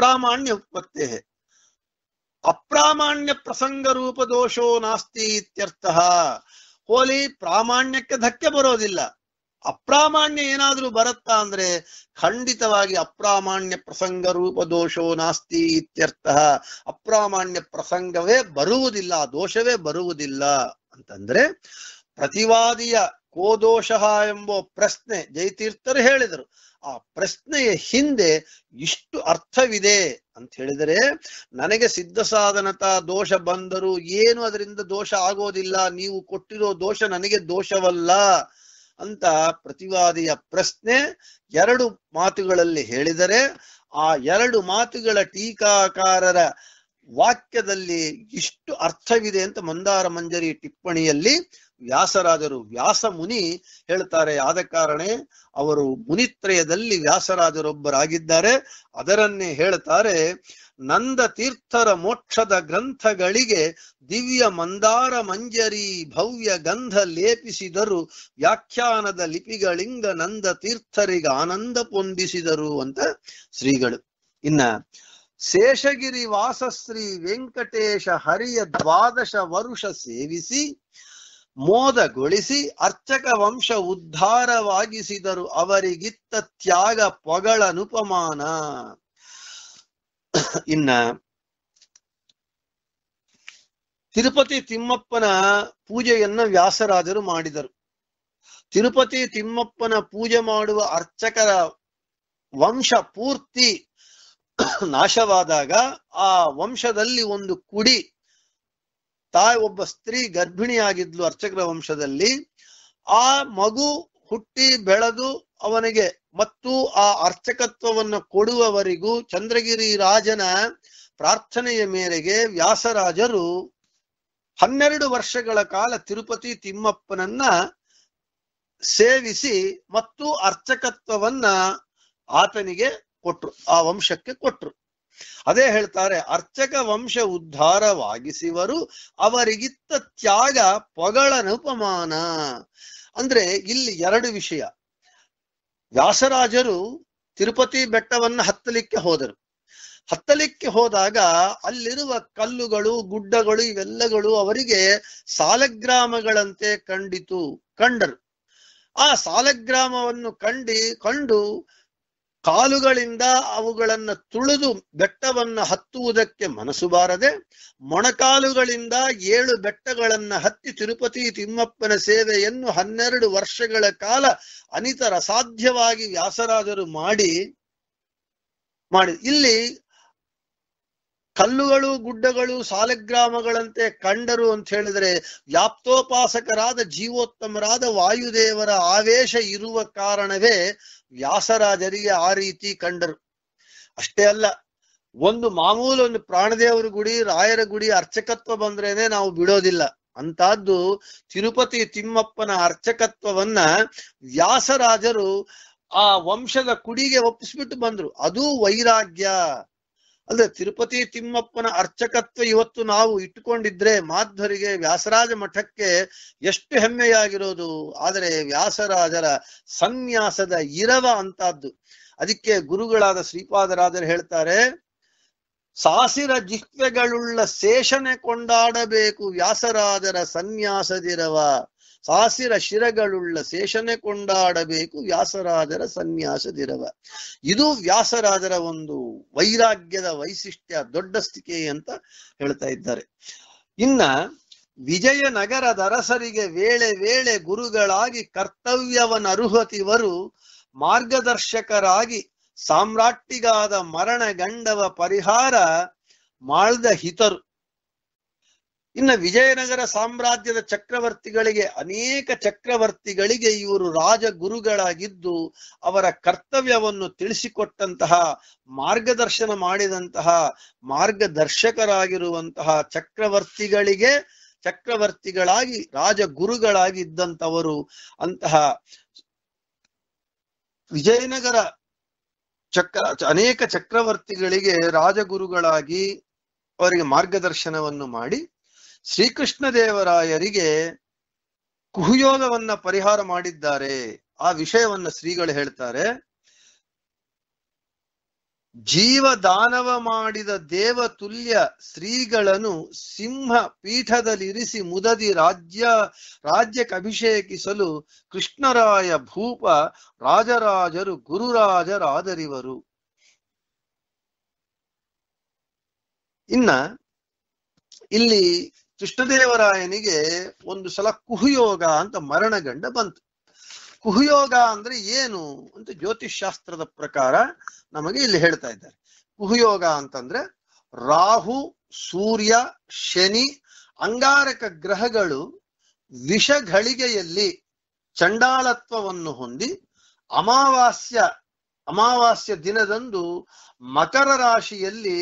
ಪ್ರಾಮಾಣ್ಯ ಉತ್ಪತ್ತೇ ಅಪ್ರಾಮಾಣ್ಯ ಪ್ರಸಂಗ ರೂಪ ದೋಷೋ ನಾಸ್ತಿ ಇತ್ಯರ್ಥ ಹೋಲಿ ಪ್ರಾಮಾಣ್ಯಕ್ಕೆ ಧಕ್ಕೆ ಬರೋದಿಲ್ಲ ಅಪ್ರಾಮಾಣ್ಯ ಏನಾದ್ರೂ ಬರುತ್ತಾ ಅಂದ್ರೆ ಖಂಡಿತವಾಗಿ ಅಪ್ರಾಮಾಣ್ಯ ಪ್ರಸಂಗ ರೂಪ ದೋಷೋ ನಾಸ್ತಿ ಇತ್ಯರ್ಥ ಅಪ್ರಾಮಾಣ್ಯ ಪ್ರಸಂಗವೇ ಬರುವುದಿಲ್ಲ ದೋಷವೇ ಬರುವುದಿಲ್ಲ ಅಂತಂದ್ರೆ ಪ್ರತಿವಾದಿಯ ಕೋ ದೋಷ ಎಂಬ ಪ್ರಶ್ನೆ ಜೈತೀರ್ಥರು ಹೇಳಿದರು ಆ ಪ್ರಶ್ನೆಯ ಹಿಂದೆ ಇಷ್ಟು ಅರ್ಥವಿದೆ ಅಂತ ಹೇಳಿದರೆ ನನಗೆ ಸಿದ್ಧ ಸಾಧನತ ದೋಷ ಬಂದರೂ ಏನು ಅದರಿಂದ ದೋಷ ಆಗೋದಿಲ್ಲ ನೀವು ಕೊಟ್ಟಿರೋ ದೋಷ ನನಗೆ ದೋಷವಲ್ಲ ಅಂತ ಪ್ರತಿವಾದಿಯ ಪ್ರಶ್ನೆ ಎರಡು ಮಾತುಗಳಲ್ಲಿ ಹೇಳಿದರೆ ಆ ಎರಡು ಮಾತುಗಳ ಟೀಕಾಕಾರರ ವಾಕ್ಯದಲ್ಲಿ ಇಷ್ಟು ಅರ್ಥವಿದೆ ಅಂತ ಮಂದಾರ ಮಂಜರಿ ಟಿಪ್ಪಣಿಯಲ್ಲಿ ವ್ಯಾಸರಾಜರು ವ್ಯಾಸ ಮುನಿ ಹೇಳ್ತಾರೆ ಆದ ಕಾರಣ ಅವರು ಮುನಿತ್ರಯದಲ್ಲಿ ವ್ಯಾಸರಾಜರೊಬ್ಬರಾಗಿದ್ದಾರೆ ಅದರನ್ನೇ ಹೇಳ್ತಾರೆ ನಂದ ತೀರ್ಥರ ಮೋಕ್ಷದ ಗ್ರಂಥಗಳಿಗೆ ದಿವ್ಯ ಮಂದಾರ ಮಂಜರಿ ಭವ್ಯ ಗಂಧ ಲೇಪಿಸಿದರು ವ್ಯಾಖ್ಯಾನದ ಲಿಪಿಗಳಿಂಗ ನಂದ ತೀರ್ಥರಿಗೆ ಆನಂದ ಪೊಂದಿಸಿದರು ಅಂತ ಶ್ರೀಗಳು ಇನ್ನ ಶೇಷಗಿರಿ ವಾಸಶ್ರೀ ವೆಂಕಟೇಶ ಹರಿಯ ದ್ವಾದಶ ವರುಷ ಸೇವಿಸಿ ಮೋದಗೊಳಿಸಿ ಅರ್ಚಕ ವಂಶ ಉದ್ಧಾರವಾಗಿಸಿದರು ಅವರಿಗಿತ್ತ ತ್ಯಾಗ ಪೊಗಳನುಪಮಾನ ಇನ್ನ ತಿರುಪತಿ ತಿಮ್ಮಪ್ಪನ ಪೂಜೆಯನ್ನ ವ್ಯಾಸರಾಜರು ಮಾಡಿದರು ತಿರುಪತಿ ತಿಮ್ಮಪ್ಪನ ಪೂಜೆ ಮಾಡುವ ಅರ್ಚಕರ ವಂಶ ಪೂರ್ತಿ ನಾಶವಾದಾಗ ಆ ವಂಶದಲ್ಲಿ ಒಂದು ಕುಡಿ ತಾಯಿ ಒಬ್ಬ ಸ್ತ್ರೀ ಗರ್ಭಿಣಿಯಾಗಿದ್ಲು ಅರ್ಚಕರ ವಂಶದಲ್ಲಿ ಆ ಮಗು ಹುಟ್ಟಿ ಬೆಳೆದು ಅವನಿಗೆ ಮತ್ತು ಆ ಅರ್ಚಕತ್ವವನ್ನ ಕೊಡುವವರೆಗೂ ಚಂದ್ರಗಿರಿ ರಾಜನ ಪ್ರಾರ್ಥನೆಯ ಮೇರೆಗೆ ವ್ಯಾಸರಾಜರು ಹನ್ನೆರಡು ವರ್ಷಗಳ ಕಾಲ ತಿರುಪತಿ ತಿಮ್ಮಪ್ಪನನ್ನ ಸೇವಿಸಿ ಮತ್ತು ಅರ್ಚಕತ್ವವನ್ನ ಆತನಿಗೆ ಕೊಟ್ರು ಆ ವಂಶಕ್ಕೆ ಕೊಟ್ರು ಅದೇ ಹೇಳ್ತಾರೆ ಅರ್ಚಕ ವಂಶ ಉದ್ಧಾರವಾಗಿಸಿವರು ಅವರಿಗಿತ್ತ ತ್ಯಾಗ ಪೊಗಳನುಪಮಾನ ಅಂದ್ರೆ ಇಲ್ಲಿ ಎರಡು ವಿಷಯ ವ್ಯಾಸರಾಜರು ತಿರುಪತಿ ಬೆಟ್ಟವನ್ನು ಹತ್ತಲಿಕ್ಕೆ ಹೋದರು ಹತ್ತಲಿಕ್ಕೆ ಹೋದಾಗ ಅಲ್ಲಿರುವ ಕಲ್ಲುಗಳು ಗುಡ್ಡಗಳು ಇವೆಲ್ಲಗಳು ಅವರಿಗೆ ಸಾಲಗ್ರಾಮಗಳಂತೆ ಕಂಡಿತು ಕಂಡರು ಆ ಸಾಲಗ್ರಾಮವನ್ನು ಕಂಡಿ ಕಂಡು ಕಾಲುಗಳಿಂದ ಅವುಗಳನ್ನು ತುಳಿದು ಬೆಟ್ಟವನ್ನು ಹತ್ತುವುದಕ್ಕೆ ಮನಸ್ಸು ಬಾರದೆ ಮೊಣಕಾಲುಗಳಿಂದ ಏಳು ಬೆಟ್ಟಗಳನ್ನ ಹತ್ತಿ ತಿರುಪತಿ ತಿಮ್ಮಪ್ಪನ ಸೇವೆಯನ್ನು ಹನ್ನೆರಡು ವರ್ಷಗಳ ಕಾಲ ಅನಿತರ ಸಾಧ್ಯವಾಗಿ ವ್ಯಾಸರಾದರು ಮಾಡಿ ಮಾಡಿ ಇಲ್ಲಿ ಕಲ್ಲುಗಳು ಗುಡ್ಡಗಳು ಸಾಲಗ್ರಾಮಗಳಂತೆ ಕಂಡರು ಅಂತ ಹೇಳಿದ್ರೆ ವ್ಯಾಪ್ತೋಪಾಸಕರಾದ ಜೀವೋತ್ತಮರಾದ ವಾಯುದೇವರ ಆವೇಶ ಇರುವ ಕಾರಣವೇ ವ್ಯಾಸರಾಜರಿಗೆ ಆ ರೀತಿ ಕಂಡರು ಅಷ್ಟೇ ಅಲ್ಲ ಒಂದು ಮಾಮೂಲು ಒಂದು ಪ್ರಾಣದೇವರ ಗುಡಿ ರಾಯರ ಗುಡಿ ಅರ್ಚಕತ್ವ ಬಂದ್ರೇನೆ ನಾವು ಬಿಡೋದಿಲ್ಲ ಅಂತಹದ್ದು ತಿರುಪತಿ ತಿಮ್ಮಪ್ಪನ ಅರ್ಚಕತ್ವವನ್ನ ವ್ಯಾಸರಾಜರು ಆ ವಂಶದ ಕುಡಿಗೆ ಒಪ್ಪಿಸ್ಬಿಟ್ಟು ಬಂದ್ರು ಅದು ವೈರಾಗ್ಯ ಅಲ್ಲದೆ ತಿರುಪತಿ ತಿಮ್ಮಪ್ಪನ ಅರ್ಚಕತ್ವ ಇವತ್ತು ನಾವು ಇಟ್ಟುಕೊಂಡಿದ್ರೆ ಮಾಧ್ವರಿಗೆ ವ್ಯಾಸರಾಜ ಮಠಕ್ಕೆ ಎಷ್ಟು ಹೆಮ್ಮೆಯಾಗಿರೋದು ಆದರೆ ವ್ಯಾಸರಾಜರ ಸನ್ಯಾಸದ ಇರವ ಅಂತದ್ದು ಅದಕ್ಕೆ ಗುರುಗಳಾದ ಶ್ರೀಪಾದರಾಜರು ಹೇಳ್ತಾರೆ ಸಾಸಿರ ಜಿಹ್ವೆಗಳುಳ್ಳ ಶೇಷಣೆ ಕೊಂಡಾಡಬೇಕು ವ್ಯಾಸರಾಜರ ಸನ್ಯಾಸದಿರವ ಸಾಸಿರ ಶಿರಗಳುಳ್ಳ ಶೇಷನೆ ಕೊಂಡಾಡಬೇಕು ವ್ಯಾಸರಾಜರ ಸನ್ಯಾಸ ದಿರವ ಇದು ವ್ಯಾಸರಾಜರ ಒಂದು ವೈರಾಗ್ಯದ ವೈಶಿಷ್ಟ್ಯ ದೊಡ್ಡ ಸ್ಥಿಕೆ ಅಂತ ಹೇಳ್ತಾ ಇದ್ದಾರೆ ಇನ್ನ ಅರಸರಿಗೆ ವೇಳೆ ವೇಳೆ ಗುರುಗಳಾಗಿ ಕರ್ತವ್ಯವನ ಅರ್ಹತಿವರು ಮಾರ್ಗದರ್ಶಕರಾಗಿ ಸಾಮ್ರಾಟ್ಟಿಗಾದ ಗಂಡವ ಪರಿಹಾರ ಮಾಳ್ದ ಹಿತರು ಇನ್ನು ವಿಜಯನಗರ ಸಾಮ್ರಾಜ್ಯದ ಚಕ್ರವರ್ತಿಗಳಿಗೆ ಅನೇಕ ಚಕ್ರವರ್ತಿಗಳಿಗೆ ಇವರು ರಾಜಗುರುಗಳಾಗಿದ್ದು ಅವರ ಕರ್ತವ್ಯವನ್ನು ತಿಳಿಸಿಕೊಟ್ಟಂತಹ ಮಾರ್ಗದರ್ಶನ ಮಾಡಿದಂತಹ ಮಾರ್ಗದರ್ಶಕರಾಗಿರುವಂತಹ ಚಕ್ರವರ್ತಿಗಳಿಗೆ ಚಕ್ರವರ್ತಿಗಳಾಗಿ ಇದ್ದಂಥವರು ಅಂತಹ ವಿಜಯನಗರ ಚಕ್ರ ಅನೇಕ ಚಕ್ರವರ್ತಿಗಳಿಗೆ ರಾಜಗುರುಗಳಾಗಿ ಅವರಿಗೆ ಮಾರ್ಗದರ್ಶನವನ್ನು ಮಾಡಿ ಶ್ರೀಕೃಷ್ಣ ದೇವರಾಯರಿಗೆ ಕುಹುಯೋಗವನ್ನ ಪರಿಹಾರ ಮಾಡಿದ್ದಾರೆ ಆ ವಿಷಯವನ್ನ ಶ್ರೀಗಳು ಹೇಳ್ತಾರೆ ಜೀವ ದಾನವ ಮಾಡಿದ ದೇವ ತುಲ್ಯ ಶ್ರೀಗಳನ್ನು ಸಿಂಹ ಪೀಠದಲ್ಲಿರಿಸಿ ಮುದದಿ ರಾಜ್ಯ ರಾಜ್ಯಕ್ಕೆ ಅಭಿಷೇಕಿಸಲು ಕೃಷ್ಣರಾಯ ಭೂಪ ರಾಜರಾಜರು ಗುರುರಾಜರಾದರಿವರು ಇನ್ನ ಇಲ್ಲಿ ಕೃಷ್ಣದೇವರಾಯನಿಗೆ ಒಂದು ಸಲ ಕುಹುಯೋಗ ಅಂತ ಮರಣಗಂಡ ಬಂತು ಕುಹುಯೋಗ ಅಂದ್ರೆ ಏನು ಅಂತ ಜ್ಯೋತಿಷ್ ಶಾಸ್ತ್ರದ ಪ್ರಕಾರ ನಮಗೆ ಇಲ್ಲಿ ಹೇಳ್ತಾ ಇದ್ದಾರೆ ಕುಹುಯೋಗ ಅಂತಂದ್ರೆ ರಾಹು ಸೂರ್ಯ ಶನಿ ಅಂಗಾರಕ ಗ್ರಹಗಳು ವಿಷ ಗಳಿಗೆಯಲ್ಲಿ ಚಂಡಾಲತ್ವವನ್ನು ಹೊಂದಿ ಅಮಾವಾಸ್ಯ ಅಮಾವಾಸ್ಯ ದಿನದಂದು ಮಕರ ರಾಶಿಯಲ್ಲಿ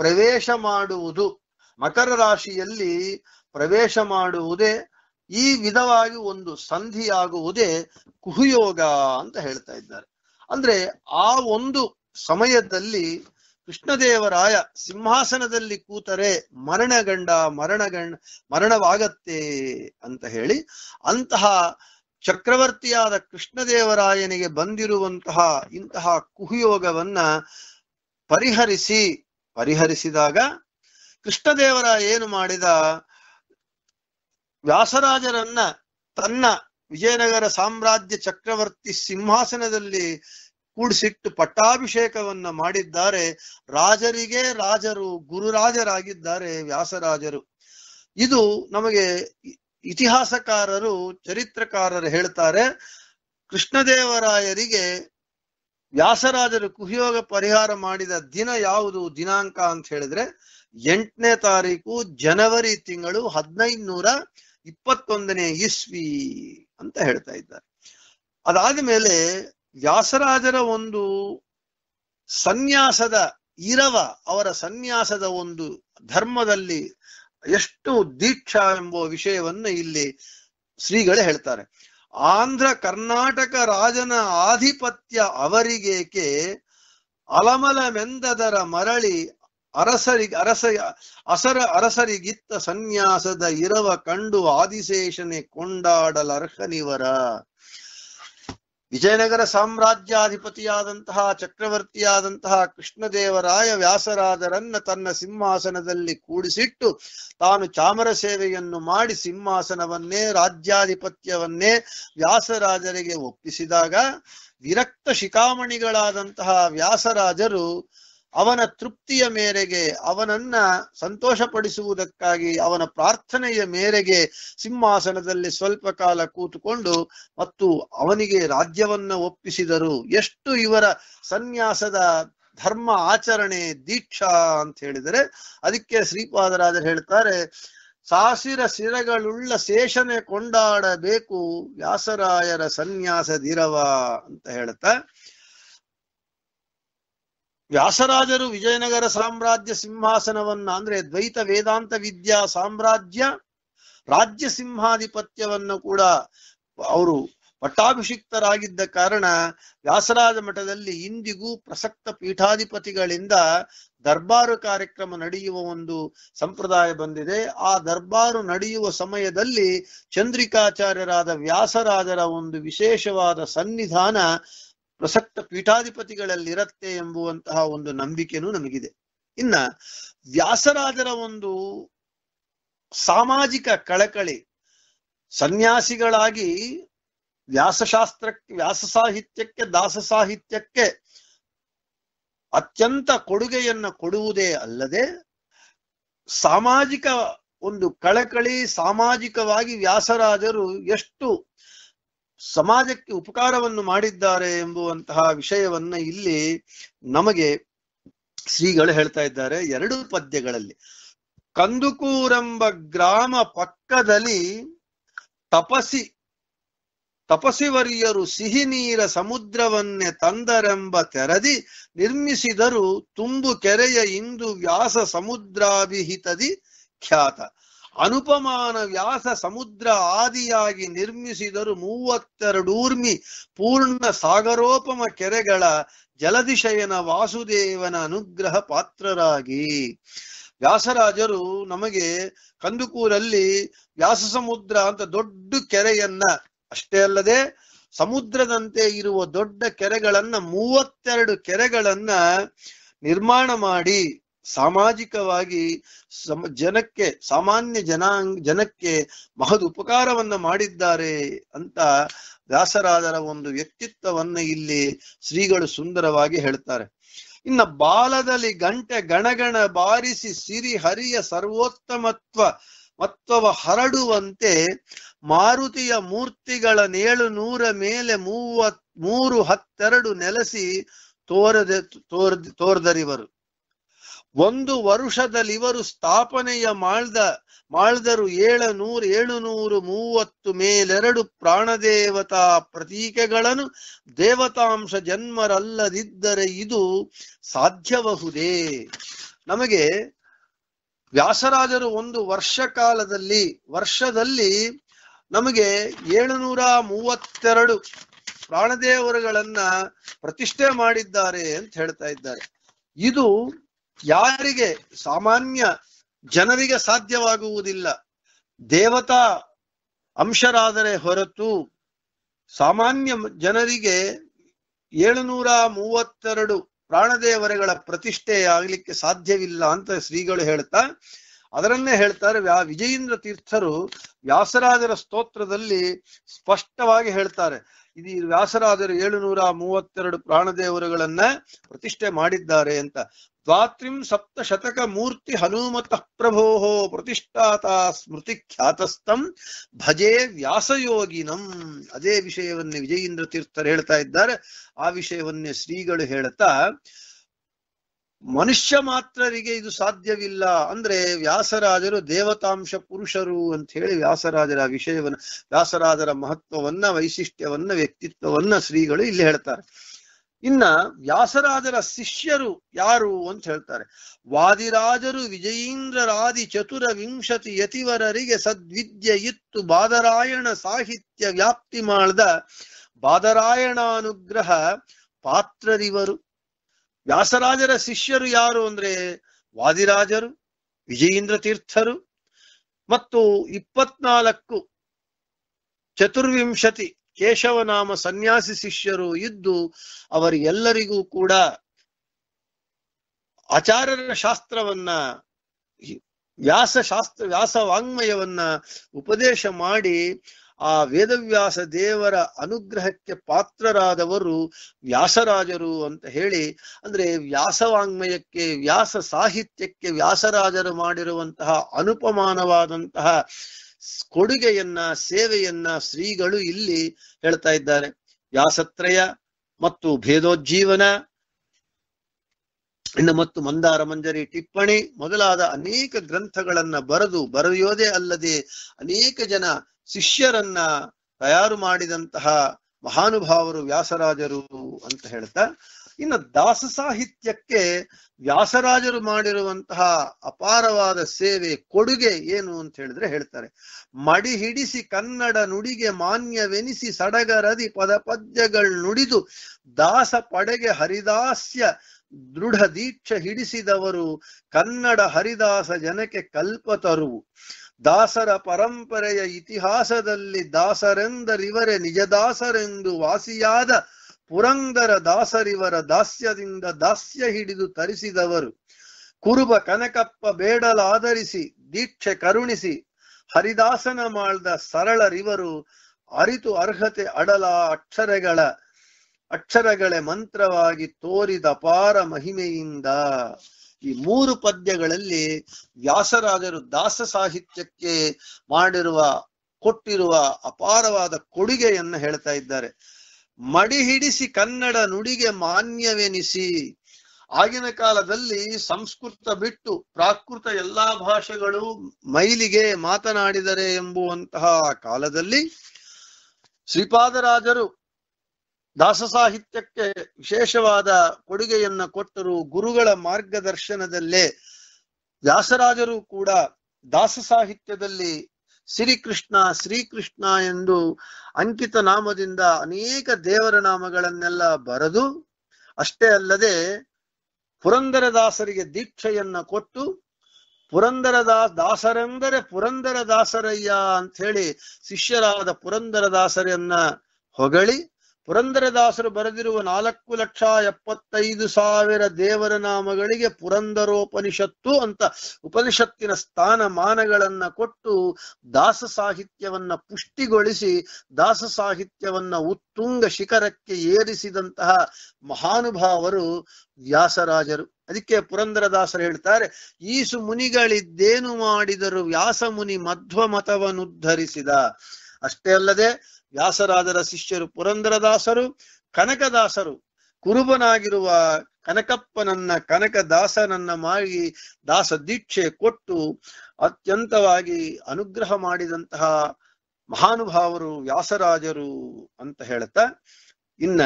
ಪ್ರವೇಶ ಮಾಡುವುದು ಮಕರ ರಾಶಿಯಲ್ಲಿ ಪ್ರವೇಶ ಮಾಡುವುದೇ ಈ ವಿಧವಾಗಿ ಒಂದು ಸಂಧಿಯಾಗುವುದೇ ಕುಹುಯೋಗ ಅಂತ ಹೇಳ್ತಾ ಇದ್ದಾರೆ ಅಂದ್ರೆ ಆ ಒಂದು ಸಮಯದಲ್ಲಿ ಕೃಷ್ಣದೇವರಾಯ ಸಿಂಹಾಸನದಲ್ಲಿ ಕೂತರೆ ಮರಣಗಂಡ ಮರಣಗಂಡ ಮರಣವಾಗತ್ತೆ ಅಂತ ಹೇಳಿ ಅಂತಹ ಚಕ್ರವರ್ತಿಯಾದ ಕೃಷ್ಣದೇವರಾಯನಿಗೆ ಬಂದಿರುವಂತಹ ಇಂತಹ ಕುಹುಯೋಗವನ್ನ ಪರಿಹರಿಸಿ ಪರಿಹರಿಸಿದಾಗ ಕೃಷ್ಣದೇವರ ಏನು ಮಾಡಿದ ವ್ಯಾಸರಾಜರನ್ನ ತನ್ನ ವಿಜಯನಗರ ಸಾಮ್ರಾಜ್ಯ ಚಕ್ರವರ್ತಿ ಸಿಂಹಾಸನದಲ್ಲಿ ಕೂಡಿಸಿಟ್ಟು ಪಟ್ಟಾಭಿಷೇಕವನ್ನ ಮಾಡಿದ್ದಾರೆ ರಾಜರಿಗೆ ರಾಜರು ಗುರುರಾಜರಾಗಿದ್ದಾರೆ ವ್ಯಾಸರಾಜರು ಇದು ನಮಗೆ ಇತಿಹಾಸಕಾರರು ಚರಿತ್ರಕಾರರು ಹೇಳ್ತಾರೆ ಕೃಷ್ಣದೇವರಾಯರಿಗೆ ವ್ಯಾಸರಾಜರು ಕುಹಿಯೋಗ ಪರಿಹಾರ ಮಾಡಿದ ದಿನ ಯಾವುದು ದಿನಾಂಕ ಅಂತ ಹೇಳಿದ್ರೆ ಎಂಟನೇ ತಾರೀಕು ಜನವರಿ ತಿಂಗಳು ಹದಿನೈದುನೂರ ಇಪ್ಪತ್ತೊಂದನೇ ಇಸ್ವಿ ಅಂತ ಹೇಳ್ತಾ ಇದ್ದಾರೆ ಅದಾದ ಮೇಲೆ ವ್ಯಾಸರಾಜರ ಒಂದು ಸನ್ಯಾಸದ ಇರವ ಅವರ ಸನ್ಯಾಸದ ಒಂದು ಧರ್ಮದಲ್ಲಿ ಎಷ್ಟು ದೀಕ್ಷಾ ಎಂಬ ವಿಷಯವನ್ನು ಇಲ್ಲಿ ಶ್ರೀಗಳೇ ಹೇಳ್ತಾರೆ ಆಂಧ್ರ ಕರ್ನಾಟಕ ರಾಜನ ಆಧಿಪತ್ಯ ಅವರಿಗೇಕೆ ಅಲಮಲ ಮೆಂದದರ ಮರಳಿ ಅರಸರಿ ಅರಸ ಅಸರ ಅರಸರಿಗಿತ್ತ ಸನ್ಯಾಸದ ಇರವ ಕಂಡು ಆದಿಶೇಷನೆ ಕೊಂಡಾಡಲರ್ಹನಿವರ ವಿಜಯನಗರ ಸಾಮ್ರಾಜ್ಯಾಧಿಪತಿಯಾದಂತಹ ಚಕ್ರವರ್ತಿಯಾದಂತಹ ಕೃಷ್ಣದೇವರಾಯ ವ್ಯಾಸರಾದರನ್ನ ತನ್ನ ಸಿಂಹಾಸನದಲ್ಲಿ ಕೂಡಿಸಿಟ್ಟು ತಾನು ಚಾಮರ ಸೇವೆಯನ್ನು ಮಾಡಿ ಸಿಂಹಾಸನವನ್ನೇ ರಾಜ್ಯಾಧಿಪತ್ಯವನ್ನೇ ವ್ಯಾಸರಾಜರಿಗೆ ಒಪ್ಪಿಸಿದಾಗ ವಿರಕ್ತ ಶಿಖಾಮಣಿಗಳಾದಂತಹ ವ್ಯಾಸರಾಜರು ಅವನ ತೃಪ್ತಿಯ ಮೇರೆಗೆ ಅವನನ್ನ ಸಂತೋಷಪಡಿಸುವುದಕ್ಕಾಗಿ ಅವನ ಪ್ರಾರ್ಥನೆಯ ಮೇರೆಗೆ ಸಿಂಹಾಸನದಲ್ಲಿ ಸ್ವಲ್ಪ ಕಾಲ ಕೂತುಕೊಂಡು ಮತ್ತು ಅವನಿಗೆ ರಾಜ್ಯವನ್ನ ಒಪ್ಪಿಸಿದರು ಎಷ್ಟು ಇವರ ಸನ್ಯಾಸದ ಧರ್ಮ ಆಚರಣೆ ದೀಕ್ಷಾ ಅಂತ ಹೇಳಿದರೆ ಅದಕ್ಕೆ ಶ್ರೀಪಾದರಾಜರು ಹೇಳ್ತಾರೆ ಸಾಸಿರ ಸಿರಗಳುಳ್ಳ ಶೇಷನೆ ಕೊಂಡಾಡಬೇಕು ವ್ಯಾಸರಾಯರ ದಿರವ ಅಂತ ಹೇಳ್ತಾ ವ್ಯಾಸರಾಜರು ವಿಜಯನಗರ ಸಾಮ್ರಾಜ್ಯ ಸಿಂಹಾಸನವನ್ನ ಅಂದ್ರೆ ದ್ವೈತ ವೇದಾಂತ ವಿದ್ಯಾ ಸಾಮ್ರಾಜ್ಯ ರಾಜ್ಯ ಸಿಂಹಾಧಿಪತ್ಯವನ್ನು ಕೂಡ ಅವರು ಪಟ್ಟಾಭಿಷಿಕ್ತರಾಗಿದ್ದ ಕಾರಣ ವ್ಯಾಸರಾಜ ಮಠದಲ್ಲಿ ಇಂದಿಗೂ ಪ್ರಸಕ್ತ ಪೀಠಾಧಿಪತಿಗಳಿಂದ ದರ್ಬಾರು ಕಾರ್ಯಕ್ರಮ ನಡೆಯುವ ಒಂದು ಸಂಪ್ರದಾಯ ಬಂದಿದೆ ಆ ದರ್ಬಾರು ನಡೆಯುವ ಸಮಯದಲ್ಲಿ ಚಂದ್ರಿಕಾಚಾರ್ಯರಾದ ವ್ಯಾಸರಾಜರ ಒಂದು ವಿಶೇಷವಾದ ಸನ್ನಿಧಾನ ಪ್ರಸಕ್ತ ಪೀಠಾಧಿಪತಿಗಳಲ್ಲಿರತ್ತೆ ಎಂಬುವಂತಹ ಒಂದು ನಂಬಿಕೆನೂ ನಮಗಿದೆ ಇನ್ನ ವ್ಯಾಸರಾಜರ ಒಂದು ಸಾಮಾಜಿಕ ಕಳಕಳಿ ಸನ್ಯಾಸಿಗಳಾಗಿ ವ್ಯಾಸಶಾಸ್ತ್ರಕ್ಕೆ ವ್ಯಾಸ ಸಾಹಿತ್ಯಕ್ಕೆ ದಾಸ ಸಾಹಿತ್ಯಕ್ಕೆ ಅತ್ಯಂತ ಕೊಡುಗೆಯನ್ನು ಕೊಡುವುದೇ ಅಲ್ಲದೆ ಸಾಮಾಜಿಕ ಒಂದು ಕಳಕಳಿ ಸಾಮಾಜಿಕವಾಗಿ ವ್ಯಾಸರಾಜರು ಎಷ್ಟು ಸಮಾಜಕ್ಕೆ ಉಪಕಾರವನ್ನು ಮಾಡಿದ್ದಾರೆ ಎಂಬುವಂತಹ ವಿಷಯವನ್ನ ಇಲ್ಲಿ ನಮಗೆ ಶ್ರೀಗಳು ಹೇಳ್ತಾ ಇದ್ದಾರೆ ಎರಡು ಪದ್ಯಗಳಲ್ಲಿ ಕಂದುಕೂರೆಂಬ ಗ್ರಾಮ ಪಕ್ಕದಲ್ಲಿ ತಪಸಿ ತಪಸಿವರಿಯರು ಸಿಹಿ ನೀರ ಸಮುದ್ರವನ್ನೇ ತಂದರೆಂಬ ತೆರದಿ ನಿರ್ಮಿಸಿದರು ತುಂಬು ಕೆರೆಯ ಇಂದು ವ್ಯಾಸ ಸಮುದ್ರಾಭಿಹಿತದಿ ಖ್ಯಾತ ಅನುಪಮಾನ ವ್ಯಾಸ ಸಮುದ್ರ ಆದಿಯಾಗಿ ನಿರ್ಮಿಸಿದರು ಮೂವತ್ತೆರಡೂರ್ಮಿ ಪೂರ್ಣ ಸಾಗರೋಪಮ ಕೆರೆಗಳ ಜಲದಿಶಯನ ವಾಸುದೇವನ ಅನುಗ್ರಹ ಪಾತ್ರರಾಗಿ ವ್ಯಾಸರಾಜರು ನಮಗೆ ಕಂದುಕೂರಲ್ಲಿ ವ್ಯಾಸ ಸಮುದ್ರ ಅಂತ ದೊಡ್ಡ ಕೆರೆಯನ್ನ ಅಷ್ಟೇ ಅಲ್ಲದೆ ಸಮುದ್ರದಂತೆ ಇರುವ ದೊಡ್ಡ ಕೆರೆಗಳನ್ನ ಮೂವತ್ತೆರಡು ಕೆರೆಗಳನ್ನ ನಿರ್ಮಾಣ ಮಾಡಿ ಸಾಮಾಜಿಕವಾಗಿ ಸಮ ಜನಕ್ಕೆ ಸಾಮಾನ್ಯ ಜನಾಂಗ ಜನಕ್ಕೆ ಮಹದ್ ಉಪಕಾರವನ್ನ ಮಾಡಿದ್ದಾರೆ ಅಂತ ವ್ಯಾಸರಾದರ ಒಂದು ವ್ಯಕ್ತಿತ್ವವನ್ನು ಇಲ್ಲಿ ಶ್ರೀಗಳು ಸುಂದರವಾಗಿ ಹೇಳ್ತಾರೆ ಇನ್ನ ಬಾಲದಲ್ಲಿ ಗಂಟೆ ಗಣಗಣ ಬಾರಿಸಿ ಸಿರಿ ಹರಿಯ ಸರ್ವೋತ್ತಮತ್ವ ಮತ್ವ ಹರಡುವಂತೆ ಮಾರುತಿಯ ಮೂರ್ತಿಗಳ ನೇಳು ನೂರ ಮೇಲೆ ಮೂವತ್ ಮೂರು ಹತ್ತೆರಡು ನೆಲೆಸಿ ತೋರದೆ ತೋರ್ ತೋರ್ದರಿವರು ಒಂದು ವರುಷದಲ್ಲಿ ಇವರು ಸ್ಥಾಪನೆಯ ಮಾಳ್ದ ಮಾಳ್ದರು ಏಳನೂರ ಏಳುನೂರು ಮೂವತ್ತು ಮೇಲೆರಡು ಪ್ರಾಣದೇವತಾ ಪ್ರತೀಕೆಗಳನ್ನು ದೇವತಾಂಶ ಜನ್ಮರಲ್ಲದಿದ್ದರೆ ಇದು ಸಾಧ್ಯಬಹುದೇ ನಮಗೆ ವ್ಯಾಸರಾಜರು ಒಂದು ವರ್ಷ ಕಾಲದಲ್ಲಿ ವರ್ಷದಲ್ಲಿ ನಮಗೆ ಏಳುನೂರ ಮೂವತ್ತೆರಡು ಪ್ರಾಣದೇವರುಗಳನ್ನ ಪ್ರತಿಷ್ಠೆ ಮಾಡಿದ್ದಾರೆ ಅಂತ ಹೇಳ್ತಾ ಇದ್ದಾರೆ ಇದು ಯಾರಿಗೆ ಸಾಮಾನ್ಯ ಜನರಿಗೆ ಸಾಧ್ಯವಾಗುವುದಿಲ್ಲ ದೇವತಾ ಅಂಶರಾದರೆ ಹೊರತು ಸಾಮಾನ್ಯ ಜನರಿಗೆ ಏಳುನೂರ ಮೂವತ್ತೆರಡು ಪ್ರಾಣದೇವರೆಗಳ ಪ್ರತಿಷ್ಠೆ ಆಗ್ಲಿಕ್ಕೆ ಸಾಧ್ಯವಿಲ್ಲ ಅಂತ ಶ್ರೀಗಳು ಹೇಳ್ತಾ ಅದರನ್ನೇ ಹೇಳ್ತಾರೆ ವ್ಯಾ ವಿಜಯೇಂದ್ರ ತೀರ್ಥರು ವ್ಯಾಸರಾಜರ ಸ್ತೋತ್ರದಲ್ಲಿ ಸ್ಪಷ್ಟವಾಗಿ ಹೇಳ್ತಾರೆ ಇದು ವ್ಯಾಸರಾಜರು ಏಳುನೂರ ಮೂವತ್ತೆರಡು ಪ್ರಾಣದೇವರುಗಳನ್ನ ಪ್ರತಿಷ್ಠೆ ಮಾಡಿದ್ದಾರೆ ಅಂತ ಸಪ್ತ ಶತಕ ಮೂರ್ತಿ ಹನುಮತ ಪ್ರಭೋ ಪ್ರತಿಷ್ಠಾತ ಸ್ಮೃತಿ ಖ್ಯಾತಸ್ಥಂ ಭಜೆ ವ್ಯಾಸಯೋಗಿನಂ ಅದೇ ವಿಷಯವನ್ನೇ ವಿಜಯೀಂದ್ರ ತೀರ್ಥರು ಹೇಳ್ತಾ ಇದ್ದಾರೆ ಆ ವಿಷಯವನ್ನೇ ಶ್ರೀಗಳು ಹೇಳ್ತಾ ಮನುಷ್ಯ ಮಾತ್ರರಿಗೆ ಇದು ಸಾಧ್ಯವಿಲ್ಲ ಅಂದ್ರೆ ವ್ಯಾಸರಾಜರು ದೇವತಾಂಶ ಪುರುಷರು ಅಂತ ಹೇಳಿ ವ್ಯಾಸರಾಜರ ವಿಷಯವನ್ನ ವ್ಯಾಸರಾಜರ ಮಹತ್ವವನ್ನ ವೈಶಿಷ್ಟ್ಯವನ್ನ ವ್ಯಕ್ತಿತ್ವವನ್ನ ಶ್ರೀಗಳು ಇಲ್ಲಿ ಹೇಳ್ತಾರೆ ಇನ್ನ ವ್ಯಾಸರಾಜರ ಶಿಷ್ಯರು ಯಾರು ಅಂತ ಹೇಳ್ತಾರೆ ವಾದಿರಾಜರು ವಿಜಯೀಂದ್ರರಾದಿ ಚತುರ ವಿಂಶತಿ ಯತಿವರರಿಗೆ ಸದ್ವಿದ್ಯ ಇತ್ತು ಬಾದರಾಯಣ ಸಾಹಿತ್ಯ ವ್ಯಾಪ್ತಿ ಮಾಡ್ದ ಬಾದರಾಯಣಾನುಗ್ರಹ ಪಾತ್ರರಿವರು ವ್ಯಾಸರಾಜರ ಶಿಷ್ಯರು ಯಾರು ಅಂದ್ರೆ ವಾದಿರಾಜರು ವಿಜಯೀಂದ್ರ ತೀರ್ಥರು ಮತ್ತು ಇಪ್ಪತ್ನಾಲ್ಕು ಚತುರ್ವಿಂಶತಿ ಕೇಶವನಾಮ ಸನ್ಯಾಸಿ ಶಿಷ್ಯರು ಇದ್ದು ಎಲ್ಲರಿಗೂ ಕೂಡ ಆಚಾರ್ಯರ ಶಾಸ್ತ್ರವನ್ನ ವ್ಯಾಸ ಶಾಸ್ತ್ರ ವ್ಯಾಸ ವಾಂಗ್ಮಯವನ್ನ ಉಪದೇಶ ಮಾಡಿ ಆ ವೇದವ್ಯಾಸ ದೇವರ ಅನುಗ್ರಹಕ್ಕೆ ಪಾತ್ರರಾದವರು ವ್ಯಾಸರಾಜರು ಅಂತ ಹೇಳಿ ಅಂದ್ರೆ ವ್ಯಾಸವಾಂಗ್ಮಯಕ್ಕೆ ವ್ಯಾಸ ಸಾಹಿತ್ಯಕ್ಕೆ ವ್ಯಾಸರಾಜರು ಮಾಡಿರುವಂತಹ ಅನುಪಮಾನವಾದಂತಹ ಕೊಡುಗೆಯನ್ನ ಸೇವೆಯನ್ನ ಶ್ರೀಗಳು ಇಲ್ಲಿ ಹೇಳ್ತಾ ಇದ್ದಾರೆ ವ್ಯಾಸತ್ರಯ ಮತ್ತು ಭೇದೋಜ್ಜೀವನ ಇನ್ನು ಮತ್ತು ಮಂದಾರ ಮಂಜರಿ ಟಿಪ್ಪಣಿ ಮೊದಲಾದ ಅನೇಕ ಗ್ರಂಥಗಳನ್ನ ಬರೆದು ಬರೆಯೋದೇ ಅಲ್ಲದೆ ಅನೇಕ ಜನ ಶಿಷ್ಯರನ್ನ ತಯಾರು ಮಾಡಿದಂತಹ ಮಹಾನುಭಾವರು ವ್ಯಾಸರಾಜರು ಅಂತ ಹೇಳ್ತಾ ಇನ್ನು ದಾಸ ಸಾಹಿತ್ಯಕ್ಕೆ ವ್ಯಾಸರಾಜರು ಮಾಡಿರುವಂತಹ ಅಪಾರವಾದ ಸೇವೆ ಕೊಡುಗೆ ಏನು ಅಂತ ಹೇಳಿದ್ರೆ ಹೇಳ್ತಾರೆ ಮಡಿ ಹಿಡಿಸಿ ಕನ್ನಡ ನುಡಿಗೆ ಮಾನ್ಯವೆನಿಸಿ ಸಡಗರದಿ ಪದ ಪದ್ಯಗಳ್ ನುಡಿದು ದಾಸ ಪಡೆಗೆ ಹರಿದಾಸ್ಯ ದೃಢ ದೀಕ್ಷೆ ಹಿಡಿಸಿದವರು ಕನ್ನಡ ಹರಿದಾಸ ಜನಕ್ಕೆ ತರುವು ದಾಸರ ಪರಂಪರೆಯ ಇತಿಹಾಸದಲ್ಲಿ ದಾಸರೆಂದರಿವರೆ ನಿಜದಾಸರೆಂದು ವಾಸಿಯಾದ ಪುರಂದರ ದಾಸರಿವರ ದಾಸ್ಯದಿಂದ ದಾಸ್ಯ ಹಿಡಿದು ತರಿಸಿದವರು ಕುರುಬ ಕನಕಪ್ಪ ಬೇಡಲ ಆಧರಿಸಿ ದೀಕ್ಷೆ ಕರುಣಿಸಿ ಹರಿದಾಸನ ಮಾಡ್ದ ಸರಳರಿವರು ಅರಿತು ಅರ್ಹತೆ ಅಡಲ ಅಕ್ಷರಗಳ ಅಕ್ಷರಗಳೇ ಮಂತ್ರವಾಗಿ ತೋರಿದ ಅಪಾರ ಮಹಿಮೆಯಿಂದ ಈ ಮೂರು ಪದ್ಯಗಳಲ್ಲಿ ವ್ಯಾಸರಾಜರು ದಾಸ ಸಾಹಿತ್ಯಕ್ಕೆ ಮಾಡಿರುವ ಕೊಟ್ಟಿರುವ ಅಪಾರವಾದ ಕೊಡುಗೆಯನ್ನು ಹೇಳ್ತಾ ಇದ್ದಾರೆ ಮಡಿ ಹಿಡಿಸಿ ಕನ್ನಡ ನುಡಿಗೆ ಮಾನ್ಯವೆನಿಸಿ ಆಗಿನ ಕಾಲದಲ್ಲಿ ಸಂಸ್ಕೃತ ಬಿಟ್ಟು ಪ್ರಾಕೃತ ಎಲ್ಲಾ ಭಾಷೆಗಳು ಮೈಲಿಗೆ ಮಾತನಾಡಿದರೆ ಎಂಬುವಂತಹ ಕಾಲದಲ್ಲಿ ಶ್ರೀಪಾದರಾಜರು ದಾಸ ಸಾಹಿತ್ಯಕ್ಕೆ ವಿಶೇಷವಾದ ಕೊಡುಗೆಯನ್ನ ಕೊಟ್ಟರು ಗುರುಗಳ ಮಾರ್ಗದರ್ಶನದಲ್ಲೇ ವ್ಯಾಸರಾಜರು ಕೂಡ ದಾಸ ಸಾಹಿತ್ಯದಲ್ಲಿ ಶ್ರೀಕೃಷ್ಣ ಶ್ರೀಕೃಷ್ಣ ಎಂದು ಅಂಕಿತ ನಾಮದಿಂದ ಅನೇಕ ದೇವರ ನಾಮಗಳನ್ನೆಲ್ಲ ಬರೆದು ಅಷ್ಟೇ ಅಲ್ಲದೆ ಪುರಂದರದಾಸರಿಗೆ ದೀಕ್ಷೆಯನ್ನ ಕೊಟ್ಟು ಪುರಂದರದಾಸ ದಾಸರೆಂದರೆ ಪುರಂದರದಾಸರಯ್ಯ ಅಂತ ಹೇಳಿ ಶಿಷ್ಯರಾದ ಪುರಂದರದಾಸರನ್ನ ಹೊಗಳಿ ಪುರಂದರದಾಸರು ಬರೆದಿರುವ ನಾಲ್ಕು ಲಕ್ಷ ಎಪ್ಪತ್ತೈದು ಸಾವಿರ ದೇವರ ನಾಮಗಳಿಗೆ ಪುರಂದರೋಪನಿಷತ್ತು ಅಂತ ಉಪನಿಷತ್ತಿನ ಸ್ಥಾನಮಾನಗಳನ್ನ ಕೊಟ್ಟು ದಾಸ ಸಾಹಿತ್ಯವನ್ನ ಪುಷ್ಟಿಗೊಳಿಸಿ ದಾಸ ಸಾಹಿತ್ಯವನ್ನ ಉತ್ತುಂಗ ಶಿಖರಕ್ಕೆ ಏರಿಸಿದಂತಹ ಮಹಾನುಭಾವರು ವ್ಯಾಸರಾಜರು ಅದಕ್ಕೆ ಪುರಂದರದಾಸರು ಹೇಳ್ತಾರೆ ಈಸು ಮುನಿಗಳಿದ್ದೇನು ಮಾಡಿದರು ವ್ಯಾಸ ಮುನಿ ಮಧ್ವ ಮತವನ್ನುದ್ಧರಿಸಿದ ಅಷ್ಟೇ ಅಲ್ಲದೆ ವ್ಯಾಸರಾಜರ ಶಿಷ್ಯರು ಪುರಂದರದಾಸರು ಕನಕದಾಸರು ಕುರುಬನಾಗಿರುವ ಕನಕಪ್ಪನನ್ನ ಕನಕದಾಸನನ್ನ ಮಾಡಿ ದಾಸ ದೀಕ್ಷೆ ಕೊಟ್ಟು ಅತ್ಯಂತವಾಗಿ ಅನುಗ್ರಹ ಮಾಡಿದಂತಹ ಮಹಾನುಭಾವರು ವ್ಯಾಸರಾಜರು ಅಂತ ಹೇಳ್ತಾ ಇನ್ನ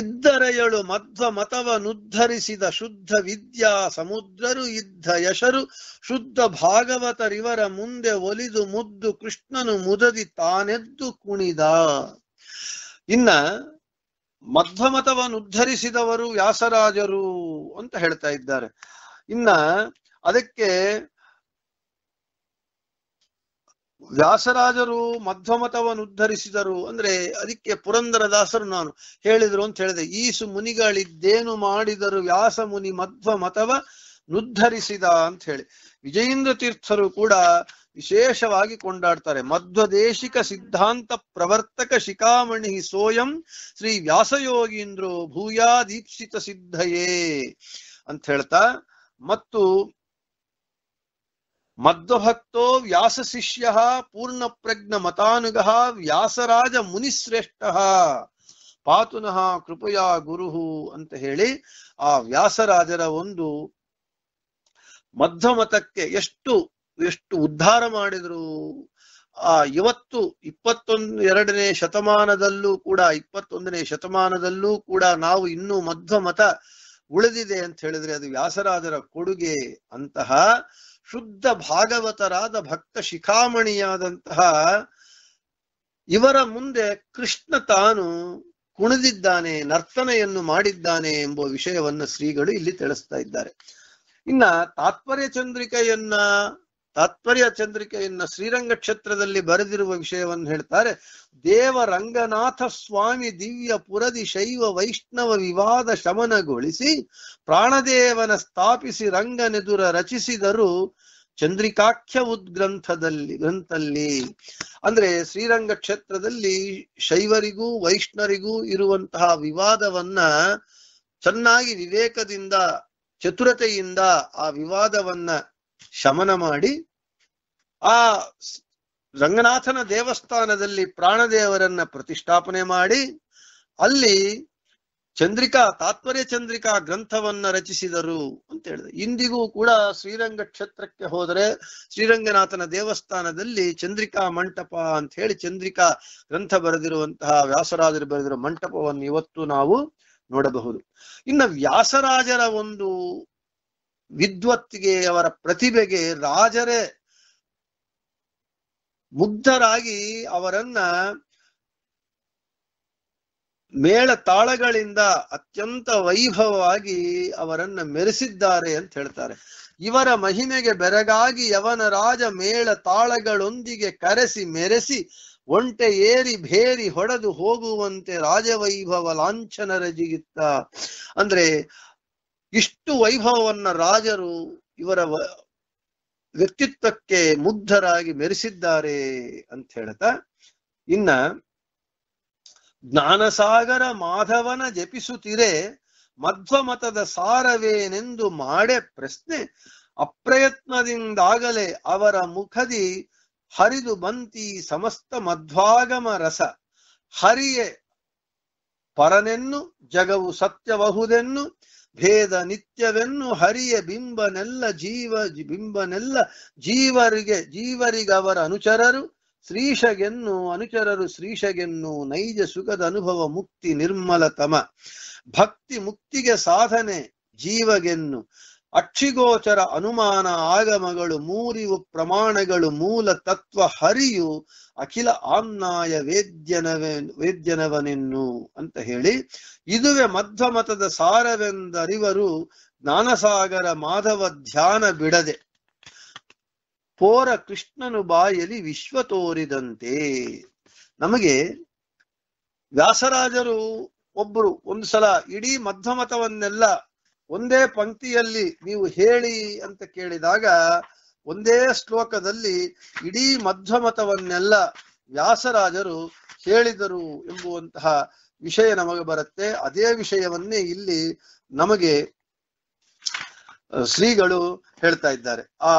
ಇದ್ದರೆಯಳು ಮಧ್ವ ಮತವನುದ್ಧರಿಸಿದ ಶುದ್ಧ ವಿದ್ಯಾ ಸಮುದ್ರರು ಇದ್ದ ಯಶರು ಶುದ್ಧ ಭಾಗವತರಿವರ ಮುಂದೆ ಒಲಿದು ಮುದ್ದು ಕೃಷ್ಣನು ಮುದದಿ ತಾನೆದ್ದು ಕುಣಿದ ಇನ್ನ ಮಧ್ವಮತವನ್ನುದ್ಧರಿಸಿದವರು ವ್ಯಾಸರಾಜರು ಅಂತ ಹೇಳ್ತಾ ಇದ್ದಾರೆ ಇನ್ನ ಅದಕ್ಕೆ ವ್ಯಾಸರಾಜರು ಮಧ್ವಮತವನ್ನುದ್ಧರಿಸಿದರು ಅಂದ್ರೆ ಅದಕ್ಕೆ ಪುರಂದರ ದಾಸರು ನಾನು ಹೇಳಿದರು ಅಂತ ಹೇಳಿದೆ ಈಸು ಮುನಿಗಳಿದ್ದೇನು ಮಾಡಿದರು ವ್ಯಾಸ ಮುನಿ ಮಧ್ವ ಮತವ ನುದ್ಧರಿಸಿದ ಅಂತ ಹೇಳಿ ವಿಜಯೇಂದ್ರ ತೀರ್ಥರು ಕೂಡ ವಿಶೇಷವಾಗಿ ಕೊಂಡಾಡ್ತಾರೆ ಮಧ್ವದೇಶಿಕ ಸಿದ್ಧಾಂತ ಪ್ರವರ್ತಕ ಶಿಖಾಮಣಿ ಸೋಯಂ ಶ್ರೀ ವ್ಯಾಸಯೋಗೀಂದ್ರೋ ಭೂಯಾ ದೀಕ್ಷಿತ ಸಿದ್ಧಯೇ ಅಂತ ಹೇಳ್ತಾ ಮತ್ತು ಮಧ್ವಭಕ್ತೋ ವ್ಯಾಸ ಶಿಷ್ಯ ಪೂರ್ಣ ಪ್ರಜ್ಞ ಮತಾನುಗ ವ್ಯಾಸರಾಜ ಮುನಿಶ್ರೇಷ್ಠ ಪಾತುನಃ ಕೃಪಯ ಗುರು ಅಂತ ಹೇಳಿ ಆ ವ್ಯಾಸರಾಜರ ಒಂದು ಮಧ್ವಮತಕ್ಕೆ ಎಷ್ಟು ಎಷ್ಟು ಉದ್ಧಾರ ಮಾಡಿದ್ರು ಆ ಇವತ್ತು ಇಪ್ಪತ್ತೊಂದು ಎರಡನೇ ಶತಮಾನದಲ್ಲೂ ಕೂಡ ಇಪ್ಪತ್ತೊಂದನೇ ಶತಮಾನದಲ್ಲೂ ಕೂಡ ನಾವು ಇನ್ನೂ ಮಧ್ವಮತ ಉಳಿದಿದೆ ಅಂತ ಹೇಳಿದ್ರೆ ಅದು ವ್ಯಾಸರಾಜರ ಕೊಡುಗೆ ಅಂತಹ ಶುದ್ಧ ಭಾಗವತರಾದ ಭಕ್ತ ಶಿಖಾಮಣಿಯಾದಂತಹ ಇವರ ಮುಂದೆ ಕೃಷ್ಣ ತಾನು ಕುಣಿದಿದ್ದಾನೆ ನರ್ತನೆಯನ್ನು ಮಾಡಿದ್ದಾನೆ ಎಂಬ ವಿಷಯವನ್ನು ಶ್ರೀಗಳು ಇಲ್ಲಿ ತಿಳಿಸ್ತಾ ಇದ್ದಾರೆ ಇನ್ನ ತಾತ್ಪರ್ಯ ಚಂದ್ರಿಕೆಯನ್ನ ತಾತ್ಪರ್ಯ ಚಂದ್ರಿಕೆಯನ್ನ ಶ್ರೀರಂಗ ಕ್ಷೇತ್ರದಲ್ಲಿ ಬರೆದಿರುವ ವಿಷಯವನ್ನು ಹೇಳ್ತಾರೆ ರಂಗನಾಥ ಸ್ವಾಮಿ ದಿವ್ಯ ಪುರದಿ ಶೈವ ವೈಷ್ಣವ ವಿವಾದ ಶಮನಗೊಳಿಸಿ ಪ್ರಾಣದೇವನ ಸ್ಥಾಪಿಸಿ ರಂಗನೆದುರ ರಚಿಸಿದರು ಚಂದ್ರಿಕಾಖ್ಯ ಉದ್ಗ್ರಂಥದಲ್ಲಿ ಗ್ರಂಥಲ್ಲಿ ಅಂದ್ರೆ ಶ್ರೀರಂಗ ಕ್ಷೇತ್ರದಲ್ಲಿ ಶೈವರಿಗೂ ವೈಷ್ಣರಿಗೂ ಇರುವಂತಹ ವಿವಾದವನ್ನ ಚೆನ್ನಾಗಿ ವಿವೇಕದಿಂದ ಚತುರತೆಯಿಂದ ಆ ವಿವಾದವನ್ನ ಶಮನ ಮಾಡಿ ಆ ರಂಗನಾಥನ ದೇವಸ್ಥಾನದಲ್ಲಿ ಪ್ರಾಣದೇವರನ್ನ ಪ್ರತಿಷ್ಠಾಪನೆ ಮಾಡಿ ಅಲ್ಲಿ ಚಂದ್ರಿಕಾ ತಾತ್ಪರ್ಯ ಚಂದ್ರಿಕಾ ಗ್ರಂಥವನ್ನ ರಚಿಸಿದರು ಅಂತ ಹೇಳಿದೆ ಇಂದಿಗೂ ಕೂಡ ಶ್ರೀರಂಗ ಕ್ಷೇತ್ರಕ್ಕೆ ಹೋದರೆ ಶ್ರೀರಂಗನಾಥನ ದೇವಸ್ಥಾನದಲ್ಲಿ ಚಂದ್ರಿಕಾ ಮಂಟಪ ಅಂತ ಹೇಳಿ ಚಂದ್ರಿಕಾ ಗ್ರಂಥ ಬರೆದಿರುವಂತಹ ವ್ಯಾಸರಾಜರು ಬರೆದಿರುವ ಮಂಟಪವನ್ನು ಇವತ್ತು ನಾವು ನೋಡಬಹುದು ಇನ್ನ ವ್ಯಾಸರಾಜರ ಒಂದು ವಿದ್ವತ್ತಿಗೆ ಅವರ ಪ್ರತಿಭೆಗೆ ರಾಜರೇ ಮುಗ್ಧರಾಗಿ ಅವರನ್ನ ಮೇಳ ತಾಳಗಳಿಂದ ಅತ್ಯಂತ ವೈಭವವಾಗಿ ಅವರನ್ನ ಮೆರೆಸಿದ್ದಾರೆ ಅಂತ ಹೇಳ್ತಾರೆ ಇವರ ಮಹಿಮೆಗೆ ಬೆರಗಾಗಿ ಯವನ ರಾಜ ಮೇಳ ತಾಳಗಳೊಂದಿಗೆ ಕರೆಸಿ ಮೆರೆಸಿ ಒಂಟೆ ಏರಿ ಭೇರಿ ಹೊಡೆದು ಹೋಗುವಂತೆ ರಾಜವೈಭವ ಲಾಂಛನರ ಜಿಗಿತ್ತ ಅಂದ್ರೆ ಇಷ್ಟು ವೈಭವವನ್ನ ರಾಜರು ಇವರ ವ್ಯಕ್ತಿತ್ವಕ್ಕೆ ಮುಗ್ಧರಾಗಿ ಮೆರೆಸಿದ್ದಾರೆ ಅಂತ ಹೇಳ್ತಾ ಇನ್ನ ಜ್ಞಾನಸಾಗರ ಮಾಧವನ ಜಪಿಸುತ್ತಿರೆ ಮಧ್ವಮತದ ಸಾರವೇನೆಂದು ಮಾಡೆ ಪ್ರಶ್ನೆ ಅಪ್ರಯತ್ನದಿಂದಾಗಲೇ ಅವರ ಮುಖದಿ ಹರಿದು ಬಂತಿ ಸಮಸ್ತ ಮಧ್ವಾಗಮ ರಸ ಹರಿಯೇ ಪರನೆನ್ನು ಜಗವು ಸತ್ಯವಹುದೆನ್ನು ಭೇದ ನಿತ್ಯವೆನ್ನು ಹರಿಯ ಬಿಂಬನೆಲ್ಲ ಜೀವ ಬಿಂಬನೆಲ್ಲ ಜೀವರಿಗೆ ಜೀವರಿಗವರ ಅನುಚರರು ಶ್ರೀಷಗೆನ್ನು ಅನುಚರರು ಶ್ರೀಷಗೆನ್ನು ನೈಜ ಸುಖದ ಅನುಭವ ಮುಕ್ತಿ ನಿರ್ಮಲ ತಮ ಭಕ್ತಿ ಮುಕ್ತಿಗೆ ಸಾಧನೆ ಜೀವಗೆನ್ನು ಅಕ್ಷಿಗೋಚರ ಅನುಮಾನ ಆಗಮಗಳು ಮೂರಿವು ಪ್ರಮಾಣಗಳು ಮೂಲ ತತ್ವ ಹರಿಯು ಅಖಿಲ ಆಮ್ನಾಯ ವೇದ್ಯನವೇ ವೇದ್ಯನವನೆನ್ನು ಅಂತ ಹೇಳಿ ಇದುವೆ ಮಧ್ವಮತದ ಸಾರವೆಂದರಿವರು ಜ್ಞಾನಸಾಗರ ಮಾಧವ ಧ್ಯಾನ ಬಿಡದೆ ಪೋರ ಕೃಷ್ಣನು ಬಾಯಲಿ ವಿಶ್ವ ತೋರಿದಂತೆ ನಮಗೆ ವ್ಯಾಸರಾಜರು ಒಬ್ಬರು ಒಂದು ಸಲ ಇಡೀ ಮಧ್ವಮತವನ್ನೆಲ್ಲ ಒಂದೇ ಪಂಕ್ತಿಯಲ್ಲಿ ನೀವು ಹೇಳಿ ಅಂತ ಕೇಳಿದಾಗ ಒಂದೇ ಶ್ಲೋಕದಲ್ಲಿ ಇಡೀ ಮಧ್ವಮತವನ್ನೆಲ್ಲ ವ್ಯಾಸರಾಜರು ಹೇಳಿದರು ಎಂಬುವಂತಹ ವಿಷಯ ನಮಗೆ ಬರುತ್ತೆ ಅದೇ ವಿಷಯವನ್ನೇ ಇಲ್ಲಿ ನಮಗೆ ಶ್ರೀಗಳು ಹೇಳ್ತಾ ಇದ್ದಾರೆ ಆ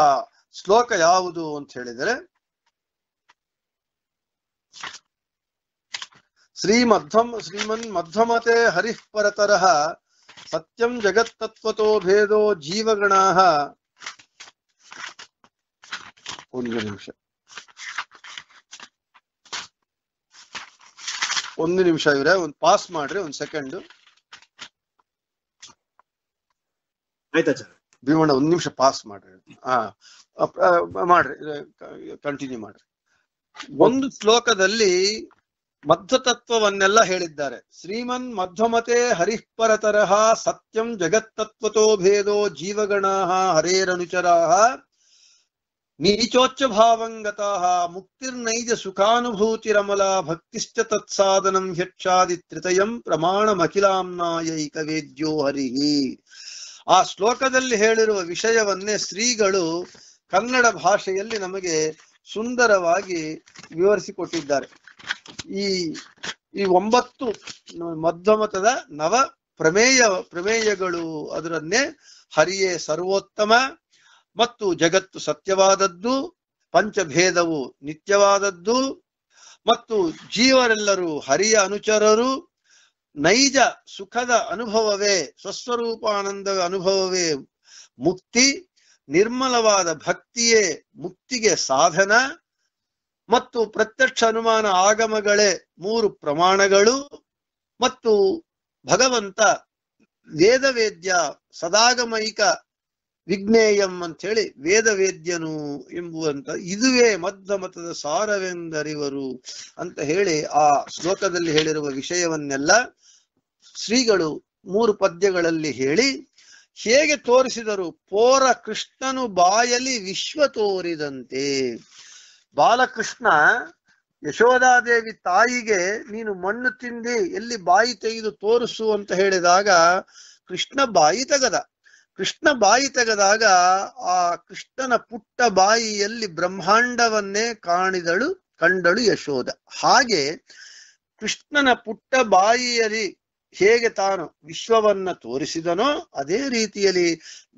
ಶ್ಲೋಕ ಯಾವುದು ಅಂತ ಹೇಳಿದರೆ ಶ್ರೀ ಮಧ್ವಂ ಶ್ರೀಮನ್ ಮಧ್ವಮತೆ ಹರಿಃಪರತರಹ ಸತ್ಯಂ ಜಗತ್ತತ್ವತೋ ಭೇದೋ ಜೀವಗಣಾಹ ಒಂದು ನಿಮಿಷ ಒಂದು ನಿಮಿಷ ಇವ್ರೆ ಒಂದು ಪಾಸ್ ಮಾಡ್ರಿ ಒಂದು ಸೆಕೆಂಡ್ ಆಯ್ತಾ ಭೀಮಣ್ಣ ಒಂದು ನಿಮಿಷ ಪಾಸ್ ಮಾಡ್ರಿ ಹಾ ಮಾಡ್ರಿ ಕಂಟಿನ್ಯೂ ಮಾಡ್ರಿ ಒಂದು ಶ್ಲೋಕದಲ್ಲಿ ಮಧ್ವತತ್ವವನ್ನೆಲ್ಲ ಹೇಳಿದ್ದಾರೆ ಶ್ರೀಮನ್ ಮಧ್ವಮತೆ ಹರಿಪರತರಹ ಸತ್ಯಂ ಜಗತ್ತತ್ವತೋ ಭೇದೋ ಜೀವಗಣಾಹ ಹರೇರನುಚರಾಹ ನೀಚೋಚ್ಚ ಭಾವಂಗತಃ ಮುಕ್ತಿರ್ನೈಜ ಸುಖಾನುಭೂತಿರಮಲ ಭಕ್ತಿಶ್ಚ ತತ್ಸಾಧನಂ ಹ್ಯಕ್ಷಾದಿ ಪ್ರಮಾಣ ಪ್ರಮಾಣಮಖಿಲಾಂನಾಯೈಕ ವೇದ್ಯೋ ಹರಿಹಿ ಆ ಶ್ಲೋಕದಲ್ಲಿ ಹೇಳಿರುವ ವಿಷಯವನ್ನೇ ಶ್ರೀಗಳು ಕನ್ನಡ ಭಾಷೆಯಲ್ಲಿ ನಮಗೆ ಸುಂದರವಾಗಿ ವಿವರಿಸಿಕೊಟ್ಟಿದ್ದಾರೆ ಈ ಈ ಒಂಬತ್ತು ಮಧ್ವಮತದ ನವ ಪ್ರಮೇಯ ಪ್ರಮೇಯಗಳು ಅದರನ್ನೇ ಹರಿಯೇ ಸರ್ವೋತ್ತಮ ಮತ್ತು ಜಗತ್ತು ಸತ್ಯವಾದದ್ದು ಪಂಚಭೇದವು ನಿತ್ಯವಾದದ್ದು ಮತ್ತು ಜೀವರೆಲ್ಲರೂ ಹರಿಯ ಅನುಚರರು ನೈಜ ಸುಖದ ಅನುಭವವೇ ಸ್ವಸ್ವರೂಪಾನಂದ ಅನುಭವವೇ ಮುಕ್ತಿ ನಿರ್ಮಲವಾದ ಭಕ್ತಿಯೇ ಮುಕ್ತಿಗೆ ಸಾಧನ ಮತ್ತು ಪ್ರತ್ಯಕ್ಷ ಅನುಮಾನ ಆಗಮಗಳೇ ಮೂರು ಪ್ರಮಾಣಗಳು ಮತ್ತು ಭಗವಂತ ವೇದವೇದ್ಯ ಸದಾಗಮೈಕ ವಿಘ್ನೇಯಂ ಅಂತ ಹೇಳಿ ವೇದವೇದ್ಯನು ಎಂಬುವಂತ ಇದುವೇ ಮದ್ದಮತದ ಸಾರವೆಂದರಿವರು ಅಂತ ಹೇಳಿ ಆ ಶ್ಲೋಕದಲ್ಲಿ ಹೇಳಿರುವ ವಿಷಯವನ್ನೆಲ್ಲ ಶ್ರೀಗಳು ಮೂರು ಪದ್ಯಗಳಲ್ಲಿ ಹೇಳಿ ಹೇಗೆ ತೋರಿಸಿದರು ಪೋರ ಕೃಷ್ಣನು ಬಾಯಲಿ ವಿಶ್ವ ತೋರಿದಂತೆ ಬಾಲಕೃಷ್ಣ ಯಶೋಧಾದೇವಿ ತಾಯಿಗೆ ನೀನು ಮಣ್ಣು ತಿಂದಿ ಎಲ್ಲಿ ಬಾಯಿ ತೆಗೆದು ತೋರಿಸು ಅಂತ ಹೇಳಿದಾಗ ಕೃಷ್ಣ ಬಾಯಿ ತೆಗದ ಕೃಷ್ಣ ಬಾಯಿ ತೆಗೆದಾಗ ಆ ಕೃಷ್ಣನ ಪುಟ್ಟ ಬಾಯಿಯಲ್ಲಿ ಬ್ರಹ್ಮಾಂಡವನ್ನೇ ಕಾಣಿದಳು ಕಂಡಳು ಯಶೋಧ ಹಾಗೆ ಕೃಷ್ಣನ ಪುಟ್ಟ ಬಾಯಿಯಲ್ಲಿ ಹೇಗೆ ತಾನು ವಿಶ್ವವನ್ನ ತೋರಿಸಿದನೋ ಅದೇ ರೀತಿಯಲ್ಲಿ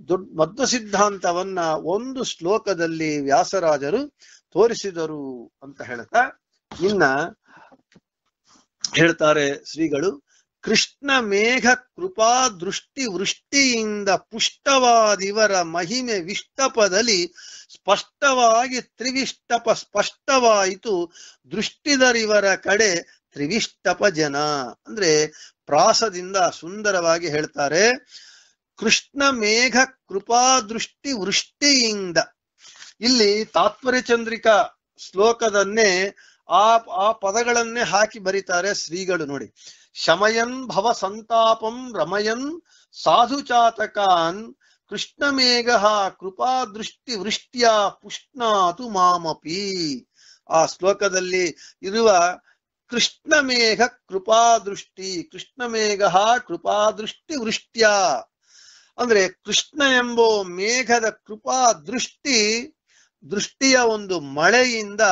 ದೊಡ್ಡ ಮದ್ವ ಸಿದ್ಧಾಂತವನ್ನ ಒಂದು ಶ್ಲೋಕದಲ್ಲಿ ವ್ಯಾಸರಾಜರು ತೋರಿಸಿದರು ಅಂತ ಹೇಳ್ತಾ ಇನ್ನ ಹೇಳ್ತಾರೆ ಶ್ರೀಗಳು ಕೃಷ್ಣ ಮೇಘ ಕೃಪಾ ದೃಷ್ಟಿ ವೃಷ್ಟಿಯಿಂದ ಪುಷ್ಟವಾದಿವರ ಮಹಿಮೆ ವಿಷ್ಟಪದಲ್ಲಿ ಸ್ಪಷ್ಟವಾಗಿ ತ್ರಿವಿಷ್ಟಪ ಸ್ಪಷ್ಟವಾಯಿತು ದೃಷ್ಟಿದರಿವರ ಕಡೆ ತ್ರಿವಿಷ್ಟಪ ಜನ ಅಂದ್ರೆ ಪ್ರಾಸದಿಂದ ಸುಂದರವಾಗಿ ಹೇಳ್ತಾರೆ ಕೃಷ್ಣ ಮೇಘ ಕೃಪಾ ದೃಷ್ಟಿ ವೃಷ್ಟಿಯಿಂದ ಇಲ್ಲಿ ತಾತ್ಪರ್ಯ ಚಂದ್ರಿಕಾ ಶ್ಲೋಕದನ್ನೇ ಆ ಆ ಪದಗಳನ್ನೇ ಹಾಕಿ ಬರೀತಾರೆ ಶ್ರೀಗಳು ನೋಡಿ ಶಮಯನ್ ಭವ ಸಂತಾಪಂ ರಮಯನ್ ಸಾಧು ಚಾತಕಾನ್ ಕೃಷ್ಣಮೇಘ ಕೃಪಾ ದೃಷ್ಟಿ ವೃಷ್ಟಿಯ ಪುಷ್ಣಾತು ಮಾಮಪಿ ಆ ಶ್ಲೋಕದಲ್ಲಿ ಇರುವ ಕೃಷ್ಣ ಕೃಷ್ಣ ಕೃಪಾದೃಷ್ಟಿ ಕೃಪಾ ದೃಷ್ಟಿ ವೃಷ್ಟ್ಯ ಅಂದ್ರೆ ಕೃಷ್ಣ ಎಂಬೋ ಮೇಘದ ಕೃಪಾ ದೃಷ್ಟಿ ದೃಷ್ಟಿಯ ಒಂದು ಮಳೆಯಿಂದ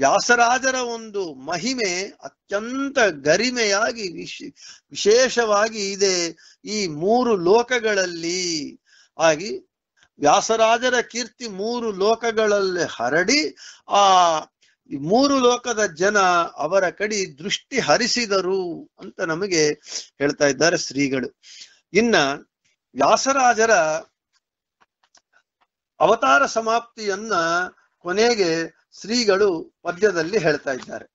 ವ್ಯಾಸರಾಜರ ಒಂದು ಮಹಿಮೆ ಅತ್ಯಂತ ಗರಿಮೆಯಾಗಿ ವಿಶ್ ವಿಶೇಷವಾಗಿ ಇದೆ ಈ ಮೂರು ಲೋಕಗಳಲ್ಲಿ ಆಗಿ ವ್ಯಾಸರಾಜರ ಕೀರ್ತಿ ಮೂರು ಲೋಕಗಳಲ್ಲಿ ಹರಡಿ ಆ ಮೂರು ಲೋಕದ ಜನ ಅವರ ಕಡೆ ದೃಷ್ಟಿ ಹರಿಸಿದರು ಅಂತ ನಮಗೆ ಹೇಳ್ತಾ ಇದ್ದಾರೆ ಶ್ರೀಗಳು ಇನ್ನ ವ್ಯಾಸರಾಜರ ಅವತಾರ ಸಮಾಪ್ತಿಯನ್ನ ಕೊನೆಗೆ ಶ್ರೀಗಳು ಪದ್ಯದಲ್ಲಿ ಹೇಳ್ತಾ ಇದ್ದಾರೆ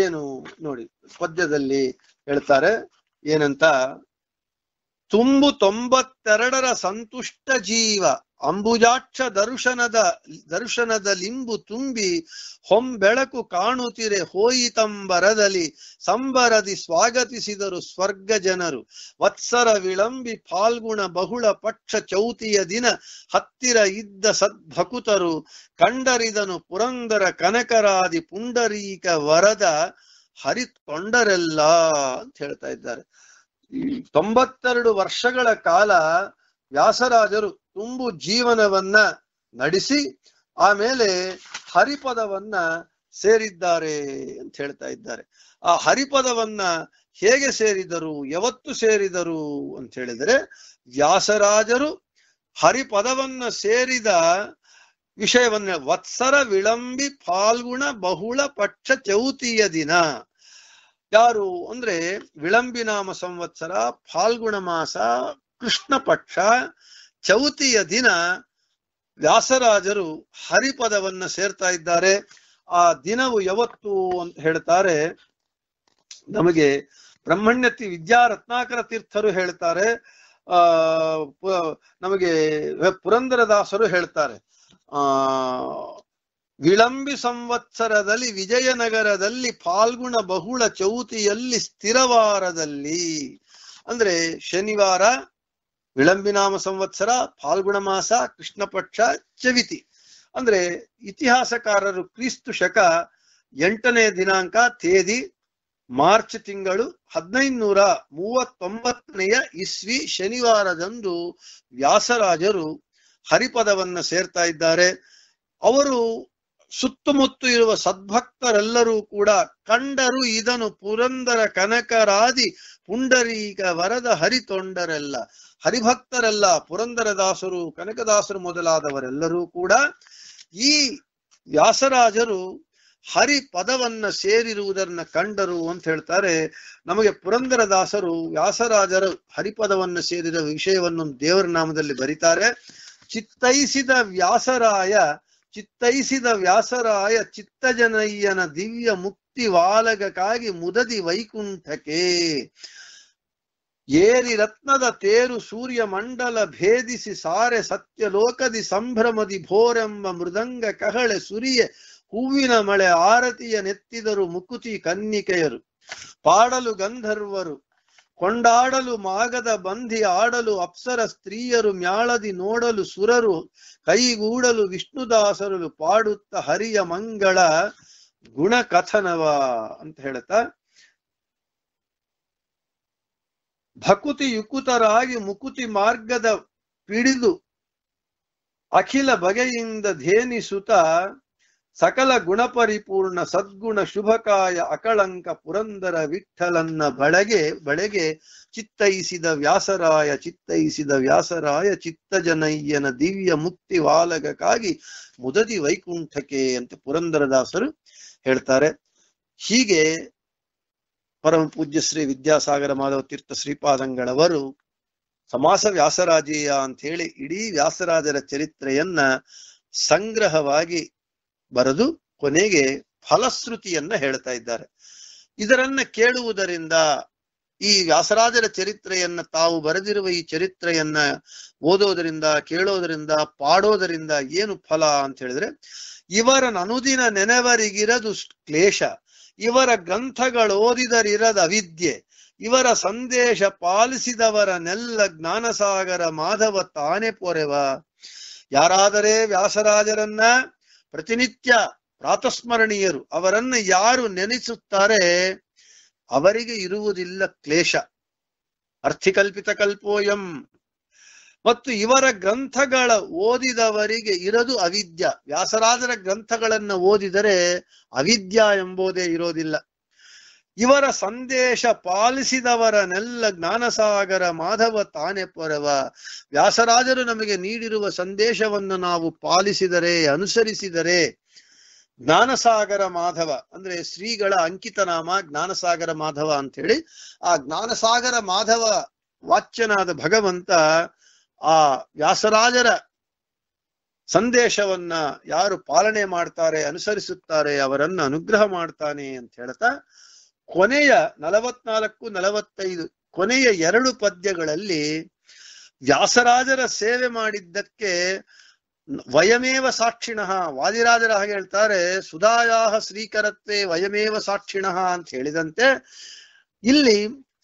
ಏನು ನೋಡಿ ಪದ್ಯದಲ್ಲಿ ಹೇಳ್ತಾರೆ ಏನಂತ ತುಂಬು ತೊಂಬತ್ತೆರಡರ ಸಂತುಷ್ಟ ಜೀವ ಅಂಬುಜಾಕ್ಷ ದರ್ಶನದ ದರ್ಶನದ ಲಿಂಬು ತುಂಬಿ ಹೊಂಬೆಳಕು ಕಾಣುತ್ತಿರೆ ಹೋಯಿತಂಬರದಲ್ಲಿ ಸಂಬರದಿ ಸ್ವಾಗತಿಸಿದರು ಸ್ವರ್ಗ ಜನರು ವತ್ಸರ ವಿಳಂಬಿ ಫಾಲ್ಗುಣ ಬಹುಳ ಪಕ್ಷ ಚೌತಿಯ ದಿನ ಹತ್ತಿರ ಇದ್ದ ಸದ್ಭಕುತರು ಕಂಡರಿದನು ಪುರಂದರ ಕನಕರಾದಿ ಪುಂಡರೀಕ ವರದ ಹರಿತ್ಕೊಂಡರೆಲ್ಲ ಅಂತ ಹೇಳ್ತಾ ಇದ್ದಾರೆ ತೊಂಬತ್ತೆರಡು ವರ್ಷಗಳ ಕಾಲ ವ್ಯಾಸರಾಜರು ತುಂಬು ಜೀವನವನ್ನ ನಡೆಸಿ ಆಮೇಲೆ ಹರಿಪದವನ್ನ ಸೇರಿದ್ದಾರೆ ಅಂತ ಹೇಳ್ತಾ ಇದ್ದಾರೆ ಆ ಹರಿಪದವನ್ನ ಹೇಗೆ ಸೇರಿದರು ಯಾವತ್ತು ಸೇರಿದರು ಅಂತ ಹೇಳಿದ್ರೆ ವ್ಯಾಸರಾಜರು ಹರಿಪದವನ್ನ ಸೇರಿದ ವಿಷಯವನ್ನ ವತ್ಸರ ವಿಳಂಬಿ ಫಾಲ್ಗುಣ ಬಹುಳ ಪಕ್ಷ ಚೌತಿಯ ದಿನ ಯಾರು ಅಂದ್ರೆ ವಿಳಂಬಿ ನಾಮ ಸಂವತ್ಸರ ಫಾಲ್ಗುಣ ಮಾಸ ಕೃಷ್ಣ ಪಕ್ಷ ಚೌತಿಯ ದಿನ ವ್ಯಾಸರಾಜರು ಹರಿಪದವನ್ನ ಸೇರ್ತಾ ಇದ್ದಾರೆ ಆ ದಿನವು ಯಾವತ್ತು ಅಂತ ಹೇಳ್ತಾರೆ ನಮಗೆ ಬ್ರಹ್ಮಣ್ಯತಿ ವಿದ್ಯಾ ರತ್ನಾಕರ ತೀರ್ಥರು ಹೇಳ್ತಾರೆ ಆ ನಮಗೆ ಪುರಂದರದಾಸರು ಹೇಳ್ತಾರೆ ಆ ವಿಳಂಬಿ ಸಂವತ್ಸರದಲ್ಲಿ ವಿಜಯನಗರದಲ್ಲಿ ಫಾಲ್ಗುಣ ಬಹುಳ ಚೌತಿಯಲ್ಲಿ ಸ್ಥಿರವಾರದಲ್ಲಿ ಅಂದ್ರೆ ಶನಿವಾರ ವಿಳಂಬಿನಾಮ ಸಂವತ್ಸರ ಫಾಲ್ಗುಣ ಮಾಸ ಕೃಷ್ಣ ಪಕ್ಷ ಚವಿತಿ ಅಂದ್ರೆ ಇತಿಹಾಸಕಾರರು ಕ್ರಿಸ್ತು ಶಕ ಎಂಟನೇ ದಿನಾಂಕ ತೇದಿ ಮಾರ್ಚ್ ತಿಂಗಳು ಹದಿನೈದುನೂರ ಮೂವತ್ತೊಂಬತ್ತನೆಯ ಇಸ್ವಿ ಶನಿವಾರದಂದು ವ್ಯಾಸರಾಜರು ಹರಿಪದವನ್ನ ಸೇರ್ತಾ ಇದ್ದಾರೆ ಅವರು ಸುತ್ತಮುತ್ತ ಇರುವ ಸದ್ಭಕ್ತರೆಲ್ಲರೂ ಕೂಡ ಕಂಡರು ಇದನ್ನು ಪುರಂದರ ಕನಕರಾದಿ ಪುಂಡರೀಕ ವರದ ಹರಿತೊಂಡರೆಲ್ಲ ಹರಿಭಕ್ತರೆಲ್ಲ ಪುರಂದರದಾಸರು ಕನಕದಾಸರು ಮೊದಲಾದವರೆಲ್ಲರೂ ಕೂಡ ಈ ವ್ಯಾಸರಾಜರು ಹರಿ ಪದವನ್ನ ಸೇರಿರುವುದನ್ನ ಕಂಡರು ಅಂತ ಹೇಳ್ತಾರೆ ನಮಗೆ ಪುರಂದರದಾಸರು ವ್ಯಾಸರಾಜರ ಹರಿಪದವನ್ನ ಸೇರಿದ ವಿಷಯವನ್ನು ದೇವರ ನಾಮದಲ್ಲಿ ಬರೀತಾರೆ ಚಿತ್ತೈಸಿದ ವ್ಯಾಸರಾಯ ಚಿತ್ತೈಸಿದ ವ್ಯಾಸರಾಯ ಚಿತ್ತಜನಯ್ಯನ ದಿವ್ಯ ಮುಕ್ತ ಮುಕ್ತಿ ವಾಲಗಕ್ಕಾಗಿ ಮುದದಿ ವೈಕುಂಠಕ್ಕೆ ಏರಿ ರತ್ನದ ತೇರು ಸೂರ್ಯ ಮಂಡಲ ಭೇದಿಸಿ ಸಾರೆ ಸತ್ಯಲೋಕದಿ ಸಂಭ್ರಮದಿ ಭೋರೆಂಬ ಮೃದಂಗ ಕಹಳೆ ಸುರಿಯೆ ಹೂವಿನ ಮಳೆ ಆರತಿಯ ನೆತ್ತಿದರು ಮುಕುತಿ ಕನ್ನಿಕೆಯರು ಪಾಡಲು ಗಂಧರ್ವರು ಕೊಂಡಾಡಲು ಮಾಗದ ಬಂಧಿ ಆಡಲು ಅಪ್ಸರ ಸ್ತ್ರೀಯರು ಮ್ಯಾಳದಿ ನೋಡಲು ಸುರರು ಕೈಗೂಡಲು ವಿಷ್ಣುದಾಸರು ಪಾಡುತ್ತ ಹರಿಯ ಮಂಗಳ ಗುಣ ಕಥನವ ಅಂತ ಹೇಳುತ್ತಾ ಭಕುತಿ ಯುಕುತರಾಗಿ ಮುಕುತಿ ಮಾರ್ಗದ ಪಿಡಿದು ಅಖಿಲ ಬಗೆಯಿಂದ ಧೇನಿಸುತ್ತ ಸಕಲ ಗುಣಪರಿಪೂರ್ಣ ಸದ್ಗುಣ ಶುಭಕಾಯ ಅಕಳಂಕ ಪುರಂದರ ವಿಠಲನ್ನ ಬಳಗೆ ಬಳೆಗೆ ಚಿತ್ತೈಸಿದ ವ್ಯಾಸರಾಯ ಚಿತ್ತೈಸಿದ ವ್ಯಾಸರಾಯ ಚಿತ್ತಜನಯ್ಯನ ದಿವ್ಯ ಮುಕ್ತಿ ವಾಲಗಕ್ಕಾಗಿ ಮುದದಿ ವೈಕುಂಠಕ್ಕೆ ಅಂತ ಪುರಂದರದಾಸರು ಹೇಳ್ತಾರೆ ಹೀಗೆ ಪರಮ ಪೂಜ್ಯ ಶ್ರೀ ವಿದ್ಯಾಸಾಗರ ಮಾಧವ ತೀರ್ಥ ಶ್ರೀಪಾದಂಗಳವರು ಸಮಾಸ ವ್ಯಾಸರಾಜೀಯ ಅಂತ ಹೇಳಿ ಇಡೀ ವ್ಯಾಸರಾಜರ ಚರಿತ್ರೆಯನ್ನ ಸಂಗ್ರಹವಾಗಿ ಬರೆದು ಕೊನೆಗೆ ಫಲಶ್ರುತಿಯನ್ನ ಹೇಳ್ತಾ ಇದ್ದಾರೆ ಇದರನ್ನ ಕೇಳುವುದರಿಂದ ಈ ವ್ಯಾಸರಾಜರ ಚರಿತ್ರೆಯನ್ನ ತಾವು ಬರೆದಿರುವ ಈ ಚರಿತ್ರೆಯನ್ನ ಓದೋದರಿಂದ ಕೇಳೋದರಿಂದ ಪಾಡೋದರಿಂದ ಏನು ಫಲ ಅಂತ ಹೇಳಿದ್ರೆ ಇವರ ನನುದಿನ ನೆನವರಿಗಿರದು ಕ್ಲೇಶ ಇವರ ಗ್ರಂಥಗಳು ಓದಿದರಿರದ ಅವಿದ್ಯೆ ಇವರ ಸಂದೇಶ ಪಾಲಿಸಿದವರನೆಲ್ಲ ಜ್ಞಾನಸಾಗರ ಮಾಧವ ತಾನೆ ಪೊರೆವ ಯಾರಾದರೆ ವ್ಯಾಸರಾಜರನ್ನ ಪ್ರತಿನಿತ್ಯ ಪ್ರಾತಸ್ಮರಣೀಯರು ಅವರನ್ನು ಯಾರು ನೆನೆಸುತ್ತಾರೆ ಅವರಿಗೆ ಇರುವುದಿಲ್ಲ ಕ್ಲೇಶ ಅರ್ಥಿಕಲ್ಪಿತ ಕಲ್ಪೋಯಂ ಮತ್ತು ಇವರ ಗ್ರಂಥಗಳ ಓದಿದವರಿಗೆ ಇರದು ಅವಿದ್ಯ ವ್ಯಾಸರಾಜರ ಗ್ರಂಥಗಳನ್ನು ಓದಿದರೆ ಅವಿದ್ಯ ಎಂಬುದೇ ಇರೋದಿಲ್ಲ ಇವರ ಸಂದೇಶ ಪಾಲಿಸಿದವರನೆಲ್ಲ ಜ್ಞಾನಸಾಗರ ಮಾಧವ ತಾನೆ ಪರವ ವ್ಯಾಸರಾಜರು ನಮಗೆ ನೀಡಿರುವ ಸಂದೇಶವನ್ನು ನಾವು ಪಾಲಿಸಿದರೆ ಅನುಸರಿಸಿದರೆ ಜ್ಞಾನಸಾಗರ ಮಾಧವ ಅಂದ್ರೆ ಶ್ರೀಗಳ ಅಂಕಿತನಾಮ ಜ್ಞಾನಸಾಗರ ಮಾಧವ ಅಂತ ಹೇಳಿ ಆ ಜ್ಞಾನಸಾಗರ ಮಾಧವ ವಾಚ್ಯನಾದ ಭಗವಂತ ಆ ವ್ಯಾಸರಾಜರ ಸಂದೇಶವನ್ನ ಯಾರು ಪಾಲನೆ ಮಾಡ್ತಾರೆ ಅನುಸರಿಸುತ್ತಾರೆ ಅವರನ್ನ ಅನುಗ್ರಹ ಮಾಡ್ತಾನೆ ಅಂತ ಹೇಳ್ತಾ ಕೊನೆಯ ನಲವತ್ನಾಲ್ಕು ನಲವತ್ತೈದು ಕೊನೆಯ ಎರಡು ಪದ್ಯಗಳಲ್ಲಿ ವ್ಯಾಸರಾಜರ ಸೇವೆ ಮಾಡಿದ್ದಕ್ಕೆ ವಯಮೇವ ಸಾಕ್ಷಿಣ ವಾದಿರಾಜರ ಹಾಗೆ ಹೇಳ್ತಾರೆ ಸುಧಾಯಾಹ ಶ್ರೀಕರತ್ವೇ ವಯಮೇವ ಸಾಕ್ಷಿಣಃ ಅಂತ ಹೇಳಿದಂತೆ ಇಲ್ಲಿ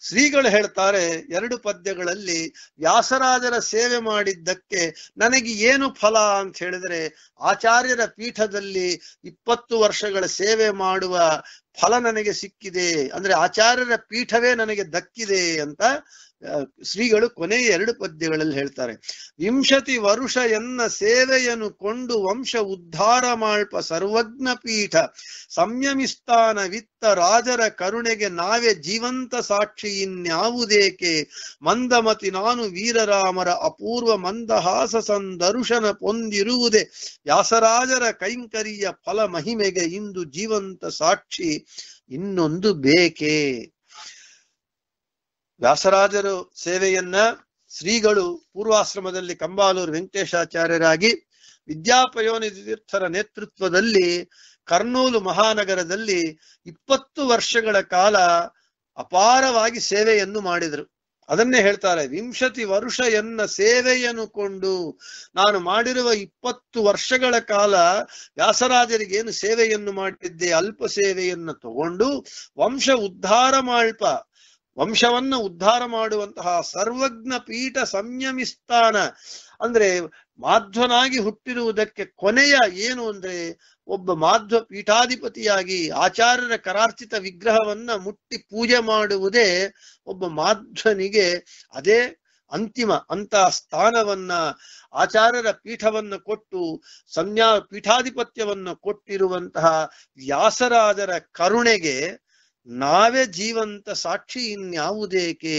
ಶ್ರೀಗಳು ಹೇಳ್ತಾರೆ ಎರಡು ಪದ್ಯಗಳಲ್ಲಿ ವ್ಯಾಸರಾಜರ ಸೇವೆ ಮಾಡಿದ್ದಕ್ಕೆ ನನಗೆ ಏನು ಫಲ ಅಂತ ಹೇಳಿದ್ರೆ ಆಚಾರ್ಯರ ಪೀಠದಲ್ಲಿ ಇಪ್ಪತ್ತು ವರ್ಷಗಳ ಸೇವೆ ಮಾಡುವ ಫಲ ನನಗೆ ಸಿಕ್ಕಿದೆ ಅಂದ್ರೆ ಆಚಾರ್ಯರ ಪೀಠವೇ ನನಗೆ ದಕ್ಕಿದೆ ಅಂತ ಶ್ರೀಗಳು ಕೊನೆಯ ಎರಡು ಪದ್ಯಗಳಲ್ಲಿ ಹೇಳ್ತಾರೆ ವಿಂಶತಿ ವರುಷ ಎನ್ನ ಸೇವೆಯನ್ನು ಕೊಂಡು ವಂಶ ಉದ್ಧಾರ ಮಾಳ್ಪ ಸರ್ವಜ್ಞ ಪೀಠ ಸಂಯಮಿಸ್ತಾನ ವಿತ್ತ ರಾಜರ ಕರುಣೆಗೆ ನಾವೇ ಜೀವಂತ ಸಾಕ್ಷಿ ಇನ್ಯಾವುದೇಕೆ ಮಂದಮತಿ ನಾನು ವೀರರಾಮರ ಅಪೂರ್ವ ಮಂದಹಾಸ ಸಂದರ್ಶನ ಪೊಂದಿರುವುದೇ ವ್ಯಾಸರಾಜರ ಕೈಂಕರಿಯ ಫಲ ಮಹಿಮೆಗೆ ಇಂದು ಜೀವಂತ ಸಾಕ್ಷಿ ಇನ್ನೊಂದು ಬೇಕೇ ವ್ಯಾಸರಾಜರು ಸೇವೆಯನ್ನ ಶ್ರೀಗಳು ಪೂರ್ವಾಶ್ರಮದಲ್ಲಿ ಕಂಬಾಲೂರು ವೆಂಕಟೇಶಾಚಾರ್ಯರಾಗಿ ವಿದ್ಯಾಪಯೋನಿ ತೀರ್ಥರ ನೇತೃತ್ವದಲ್ಲಿ ಕರ್ನೂಲು ಮಹಾನಗರದಲ್ಲಿ ಇಪ್ಪತ್ತು ವರ್ಷಗಳ ಕಾಲ ಅಪಾರವಾಗಿ ಸೇವೆಯನ್ನು ಮಾಡಿದರು ಅದನ್ನೇ ಹೇಳ್ತಾರೆ ವಿಂಶತಿ ವರುಷ ಎನ್ನ ಸೇವೆಯನ್ನು ಕೊಂಡು ನಾನು ಮಾಡಿರುವ ಇಪ್ಪತ್ತು ವರ್ಷಗಳ ಕಾಲ ವ್ಯಾಸರಾಜರಿಗೇನು ಸೇವೆಯನ್ನು ಮಾಡಿದ್ದೆ ಅಲ್ಪ ಸೇವೆಯನ್ನು ತಗೊಂಡು ವಂಶ ಉದ್ಧಾರ ಮಾಡ್ಪ ವಂಶವನ್ನ ಉದ್ಧಾರ ಮಾಡುವಂತಹ ಸರ್ವಜ್ಞ ಪೀಠ ಸಂಯಮಿಸ್ತಾನ ಅಂದ್ರೆ ಮಾಧ್ವನಾಗಿ ಹುಟ್ಟಿರುವುದಕ್ಕೆ ಕೊನೆಯ ಏನು ಅಂದ್ರೆ ಒಬ್ಬ ಮಾಧ್ವ ಪೀಠಾಧಿಪತಿಯಾಗಿ ಆಚಾರ್ಯರ ಕರಾರ್ಚಿತ ವಿಗ್ರಹವನ್ನ ಮುಟ್ಟಿ ಪೂಜೆ ಮಾಡುವುದೇ ಒಬ್ಬ ಮಾಧ್ವನಿಗೆ ಅದೇ ಅಂತಿಮ ಅಂತ ಸ್ಥಾನವನ್ನ ಆಚಾರ್ಯರ ಪೀಠವನ್ನ ಕೊಟ್ಟು ಸಂನ್ಯಾ ಪೀಠಾಧಿಪತ್ಯವನ್ನು ಕೊಟ್ಟಿರುವಂತಹ ವ್ಯಾಸರಾಜರ ಕರುಣೆಗೆ ನಾವೇ ಜೀವಂತ ಸಾಕ್ಷಿ ಇನ್ಯಾವುದೇಕೆ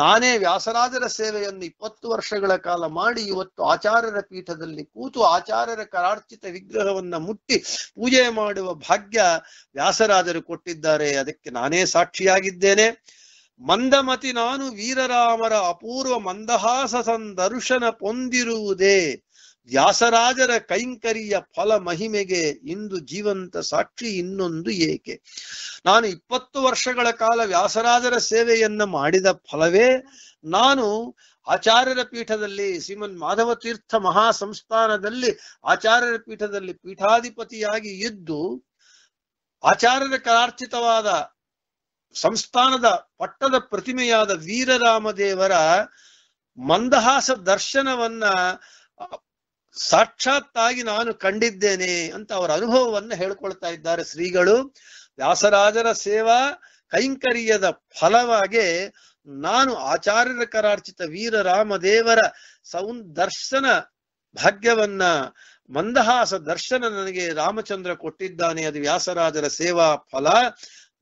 ನಾನೇ ವ್ಯಾಸರಾಜರ ಸೇವೆಯನ್ನು ಇಪ್ಪತ್ತು ವರ್ಷಗಳ ಕಾಲ ಮಾಡಿ ಇವತ್ತು ಆಚಾರ್ಯರ ಪೀಠದಲ್ಲಿ ಕೂತು ಆಚಾರ್ಯರ ಕರಾರ್ಚಿತ ವಿಗ್ರಹವನ್ನ ಮುಟ್ಟಿ ಪೂಜೆ ಮಾಡುವ ಭಾಗ್ಯ ವ್ಯಾಸರಾಜರು ಕೊಟ್ಟಿದ್ದಾರೆ ಅದಕ್ಕೆ ನಾನೇ ಸಾಕ್ಷಿಯಾಗಿದ್ದೇನೆ ಮಂದಮತಿ ನಾನು ವೀರರಾಮರ ಅಪೂರ್ವ ಮಂದಹಾಸ ಸಂದರ್ಶನ ಪೊಂದಿರುವುದೇ ವ್ಯಾಸರಾಜರ ಕೈಂಕರಿಯ ಫಲ ಮಹಿಮೆಗೆ ಇಂದು ಜೀವಂತ ಸಾಕ್ಷಿ ಇನ್ನೊಂದು ಏಕೆ ನಾನು ಇಪ್ಪತ್ತು ವರ್ಷಗಳ ಕಾಲ ವ್ಯಾಸರಾಜರ ಸೇವೆಯನ್ನ ಮಾಡಿದ ಫಲವೇ ನಾನು ಆಚಾರ್ಯರ ಪೀಠದಲ್ಲಿ ಶ್ರೀಮನ್ ಮಾಧವ ಮಹಾ ಸಂಸ್ಥಾನದಲ್ಲಿ ಆಚಾರ್ಯರ ಪೀಠದಲ್ಲಿ ಪೀಠಾಧಿಪತಿಯಾಗಿ ಇದ್ದು ಆಚಾರ್ಯರ ಕಲಾರ್ಥಿತವಾದ ಸಂಸ್ಥಾನದ ಪಟ್ಟದ ಪ್ರತಿಮೆಯಾದ ವೀರರಾಮದೇವರ ಮಂದಹಾಸ ದರ್ಶನವನ್ನ ಸಾಕ್ಷಾತ್ತಾಗಿ ನಾನು ಕಂಡಿದ್ದೇನೆ ಅಂತ ಅವರ ಅನುಭವವನ್ನು ಹೇಳ್ಕೊಳ್ತಾ ಇದ್ದಾರೆ ಶ್ರೀಗಳು ವ್ಯಾಸರಾಜರ ಸೇವಾ ಕೈಂಕರ್ಯದ ಫಲವಾಗಿ ನಾನು ಆಚಾರ್ಯರ ಕರಾರ್ಚಿತ ವೀರ ರಾಮದೇವರ ಸೌಂದರ್ಶನ ಭಾಗ್ಯವನ್ನ ಮಂದಹಾಸ ದರ್ಶನ ನನಗೆ ರಾಮಚಂದ್ರ ಕೊಟ್ಟಿದ್ದಾನೆ ಅದು ವ್ಯಾಸರಾಜರ ಸೇವಾ ಫಲ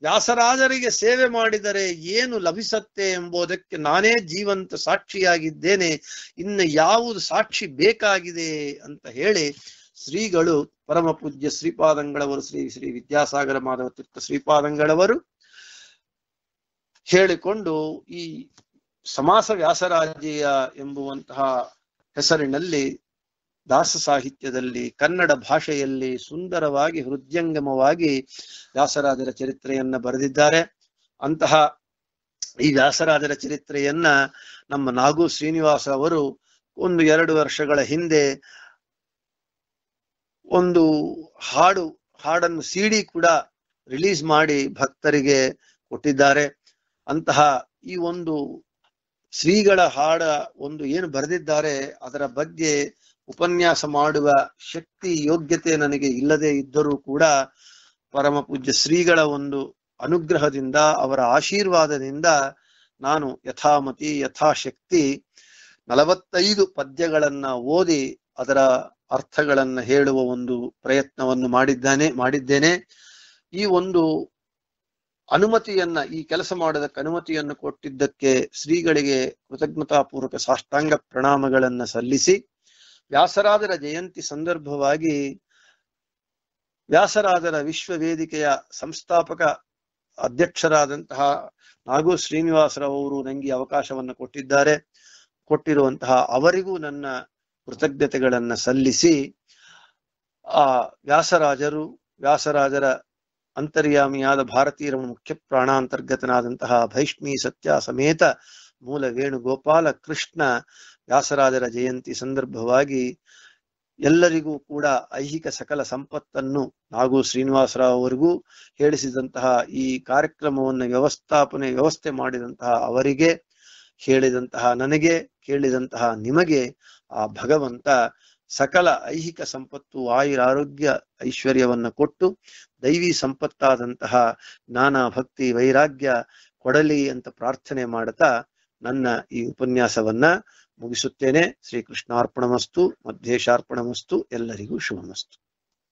ವ್ಯಾಸರಾಜರಿಗೆ ಸೇವೆ ಮಾಡಿದರೆ ಏನು ಲಭಿಸತ್ತೆ ಎಂಬುದಕ್ಕೆ ನಾನೇ ಜೀವಂತ ಸಾಕ್ಷಿಯಾಗಿದ್ದೇನೆ ಇನ್ನು ಯಾವುದು ಸಾಕ್ಷಿ ಬೇಕಾಗಿದೆ ಅಂತ ಹೇಳಿ ಶ್ರೀಗಳು ಪರಮ ಪೂಜ್ಯ ಶ್ರೀಪಾದಂಗಳವರು ಶ್ರೀ ಶ್ರೀ ವಿದ್ಯಾಸಾಗರ ಮಾಧವ ತೀರ್ಥ ಶ್ರೀಪಾದಂಗಳವರು ಹೇಳಿಕೊಂಡು ಈ ಸಮಾಸ ವ್ಯಾಸರಾಜ್ಯ ಎಂಬುವಂತಹ ಹೆಸರಿನಲ್ಲಿ ದಾಸ ಸಾಹಿತ್ಯದಲ್ಲಿ ಕನ್ನಡ ಭಾಷೆಯಲ್ಲಿ ಸುಂದರವಾಗಿ ಹೃದಯಂಗಮವಾಗಿ ವ್ಯಾಸರಾಜರ ಚರಿತ್ರೆಯನ್ನ ಬರೆದಿದ್ದಾರೆ ಅಂತಹ ಈ ವ್ಯಾಸರಾಜರ ಚರಿತ್ರೆಯನ್ನ ನಮ್ಮ ನಾಗು ಶ್ರೀನಿವಾಸ ಅವರು ಒಂದು ಎರಡು ವರ್ಷಗಳ ಹಿಂದೆ ಒಂದು ಹಾಡು ಹಾಡನ್ನು ಸಿಡಿ ಕೂಡ ರಿಲೀಸ್ ಮಾಡಿ ಭಕ್ತರಿಗೆ ಕೊಟ್ಟಿದ್ದಾರೆ ಅಂತಹ ಈ ಒಂದು ಶ್ರೀಗಳ ಹಾಡ ಒಂದು ಏನು ಬರೆದಿದ್ದಾರೆ ಅದರ ಬಗ್ಗೆ ಉಪನ್ಯಾಸ ಮಾಡುವ ಶಕ್ತಿ ಯೋಗ್ಯತೆ ನನಗೆ ಇಲ್ಲದೆ ಇದ್ದರೂ ಕೂಡ ಪರಮ ಪೂಜ್ಯ ಶ್ರೀಗಳ ಒಂದು ಅನುಗ್ರಹದಿಂದ ಅವರ ಆಶೀರ್ವಾದದಿಂದ ನಾನು ಯಥಾಮತಿ ಯಥಾಶಕ್ತಿ ನಲವತ್ತೈದು ಪದ್ಯಗಳನ್ನ ಓದಿ ಅದರ ಅರ್ಥಗಳನ್ನ ಹೇಳುವ ಒಂದು ಪ್ರಯತ್ನವನ್ನು ಮಾಡಿದ್ದಾನೆ ಮಾಡಿದ್ದೇನೆ ಈ ಒಂದು ಅನುಮತಿಯನ್ನ ಈ ಕೆಲಸ ಮಾಡೋದಕ್ಕೆ ಅನುಮತಿಯನ್ನು ಕೊಟ್ಟಿದ್ದಕ್ಕೆ ಶ್ರೀಗಳಿಗೆ ಕೃತಜ್ಞತಾಪೂರ್ವಕ ಸಾಷ್ಟಾಂಗ ಪ್ರಣಾಮಗಳನ್ನ ಸಲ್ಲಿಸಿ ವ್ಯಾಸರಾದರ ಜಯಂತಿ ಸಂದರ್ಭವಾಗಿ ವ್ಯಾಸರಾದರ ವಿಶ್ವ ವೇದಿಕೆಯ ಸಂಸ್ಥಾಪಕ ಅಧ್ಯಕ್ಷರಾದಂತಹ ನಾಗು ಶ್ರೀನಿವಾಸರಾವ್ ನನಗೆ ಅವಕಾಶವನ್ನು ಕೊಟ್ಟಿದ್ದಾರೆ ಕೊಟ್ಟಿರುವಂತಹ ಅವರಿಗೂ ನನ್ನ ಕೃತಜ್ಞತೆಗಳನ್ನ ಸಲ್ಲಿಸಿ ಆ ವ್ಯಾಸರಾಜರು ವ್ಯಾಸರಾಜರ ಅಂತರ್ಯಾಮಿಯಾದ ಭಾರತೀಯರ ಮುಖ್ಯ ಪ್ರಾಣಾಂತರ್ಗತನಾದಂತಹ ಭೈಷ್ಮಿ ಸತ್ಯ ಸಮೇತ ಮೂಲ ವೇಣುಗೋಪಾಲ ಕೃಷ್ಣ ವ್ಯಾಸರಾಜರ ಜಯಂತಿ ಸಂದರ್ಭವಾಗಿ ಎಲ್ಲರಿಗೂ ಕೂಡ ಐಹಿಕ ಸಕಲ ಸಂಪತ್ತನ್ನು ಹಾಗೂ ಶ್ರೀನಿವಾಸರಾವ್ ಅವರಿಗೂ ಹೇಳಿಸಿದಂತಹ ಈ ಕಾರ್ಯಕ್ರಮವನ್ನು ವ್ಯವಸ್ಥಾಪನೆ ವ್ಯವಸ್ಥೆ ಮಾಡಿದಂತಹ ಅವರಿಗೆ ಹೇಳಿದಂತಹ ನನಗೆ ಕೇಳಿದಂತಹ ನಿಮಗೆ ಆ ಭಗವಂತ ಸಕಲ ಐಹಿಕ ಸಂಪತ್ತು ಆಯುರ ಆರೋಗ್ಯ ಐಶ್ವರ್ಯವನ್ನು ಕೊಟ್ಟು ದೈವಿ ಸಂಪತ್ತಾದಂತಹ ಜ್ಞಾನ ಭಕ್ತಿ ವೈರಾಗ್ಯ ಕೊಡಲಿ ಅಂತ ಪ್ರಾರ್ಥನೆ ಮಾಡುತ್ತಾ ನನ್ನ ಈ ಉಪನ್ಯಾಸವನ್ನ ಮುಗಿಸುತ್ತೇನೆ ಶ್ರೀಕೃಷ್ಣಾರ್ಪಣ ಮಧ್ಯೇಶಾರ್ಪಣಮಸ್ತು ಮಧ್ಯೇಶಾರ್ಪಣ ಮಸ್ತು ಎಲ್ಲರಿಗೂ ಶುಭಮಸ್ತು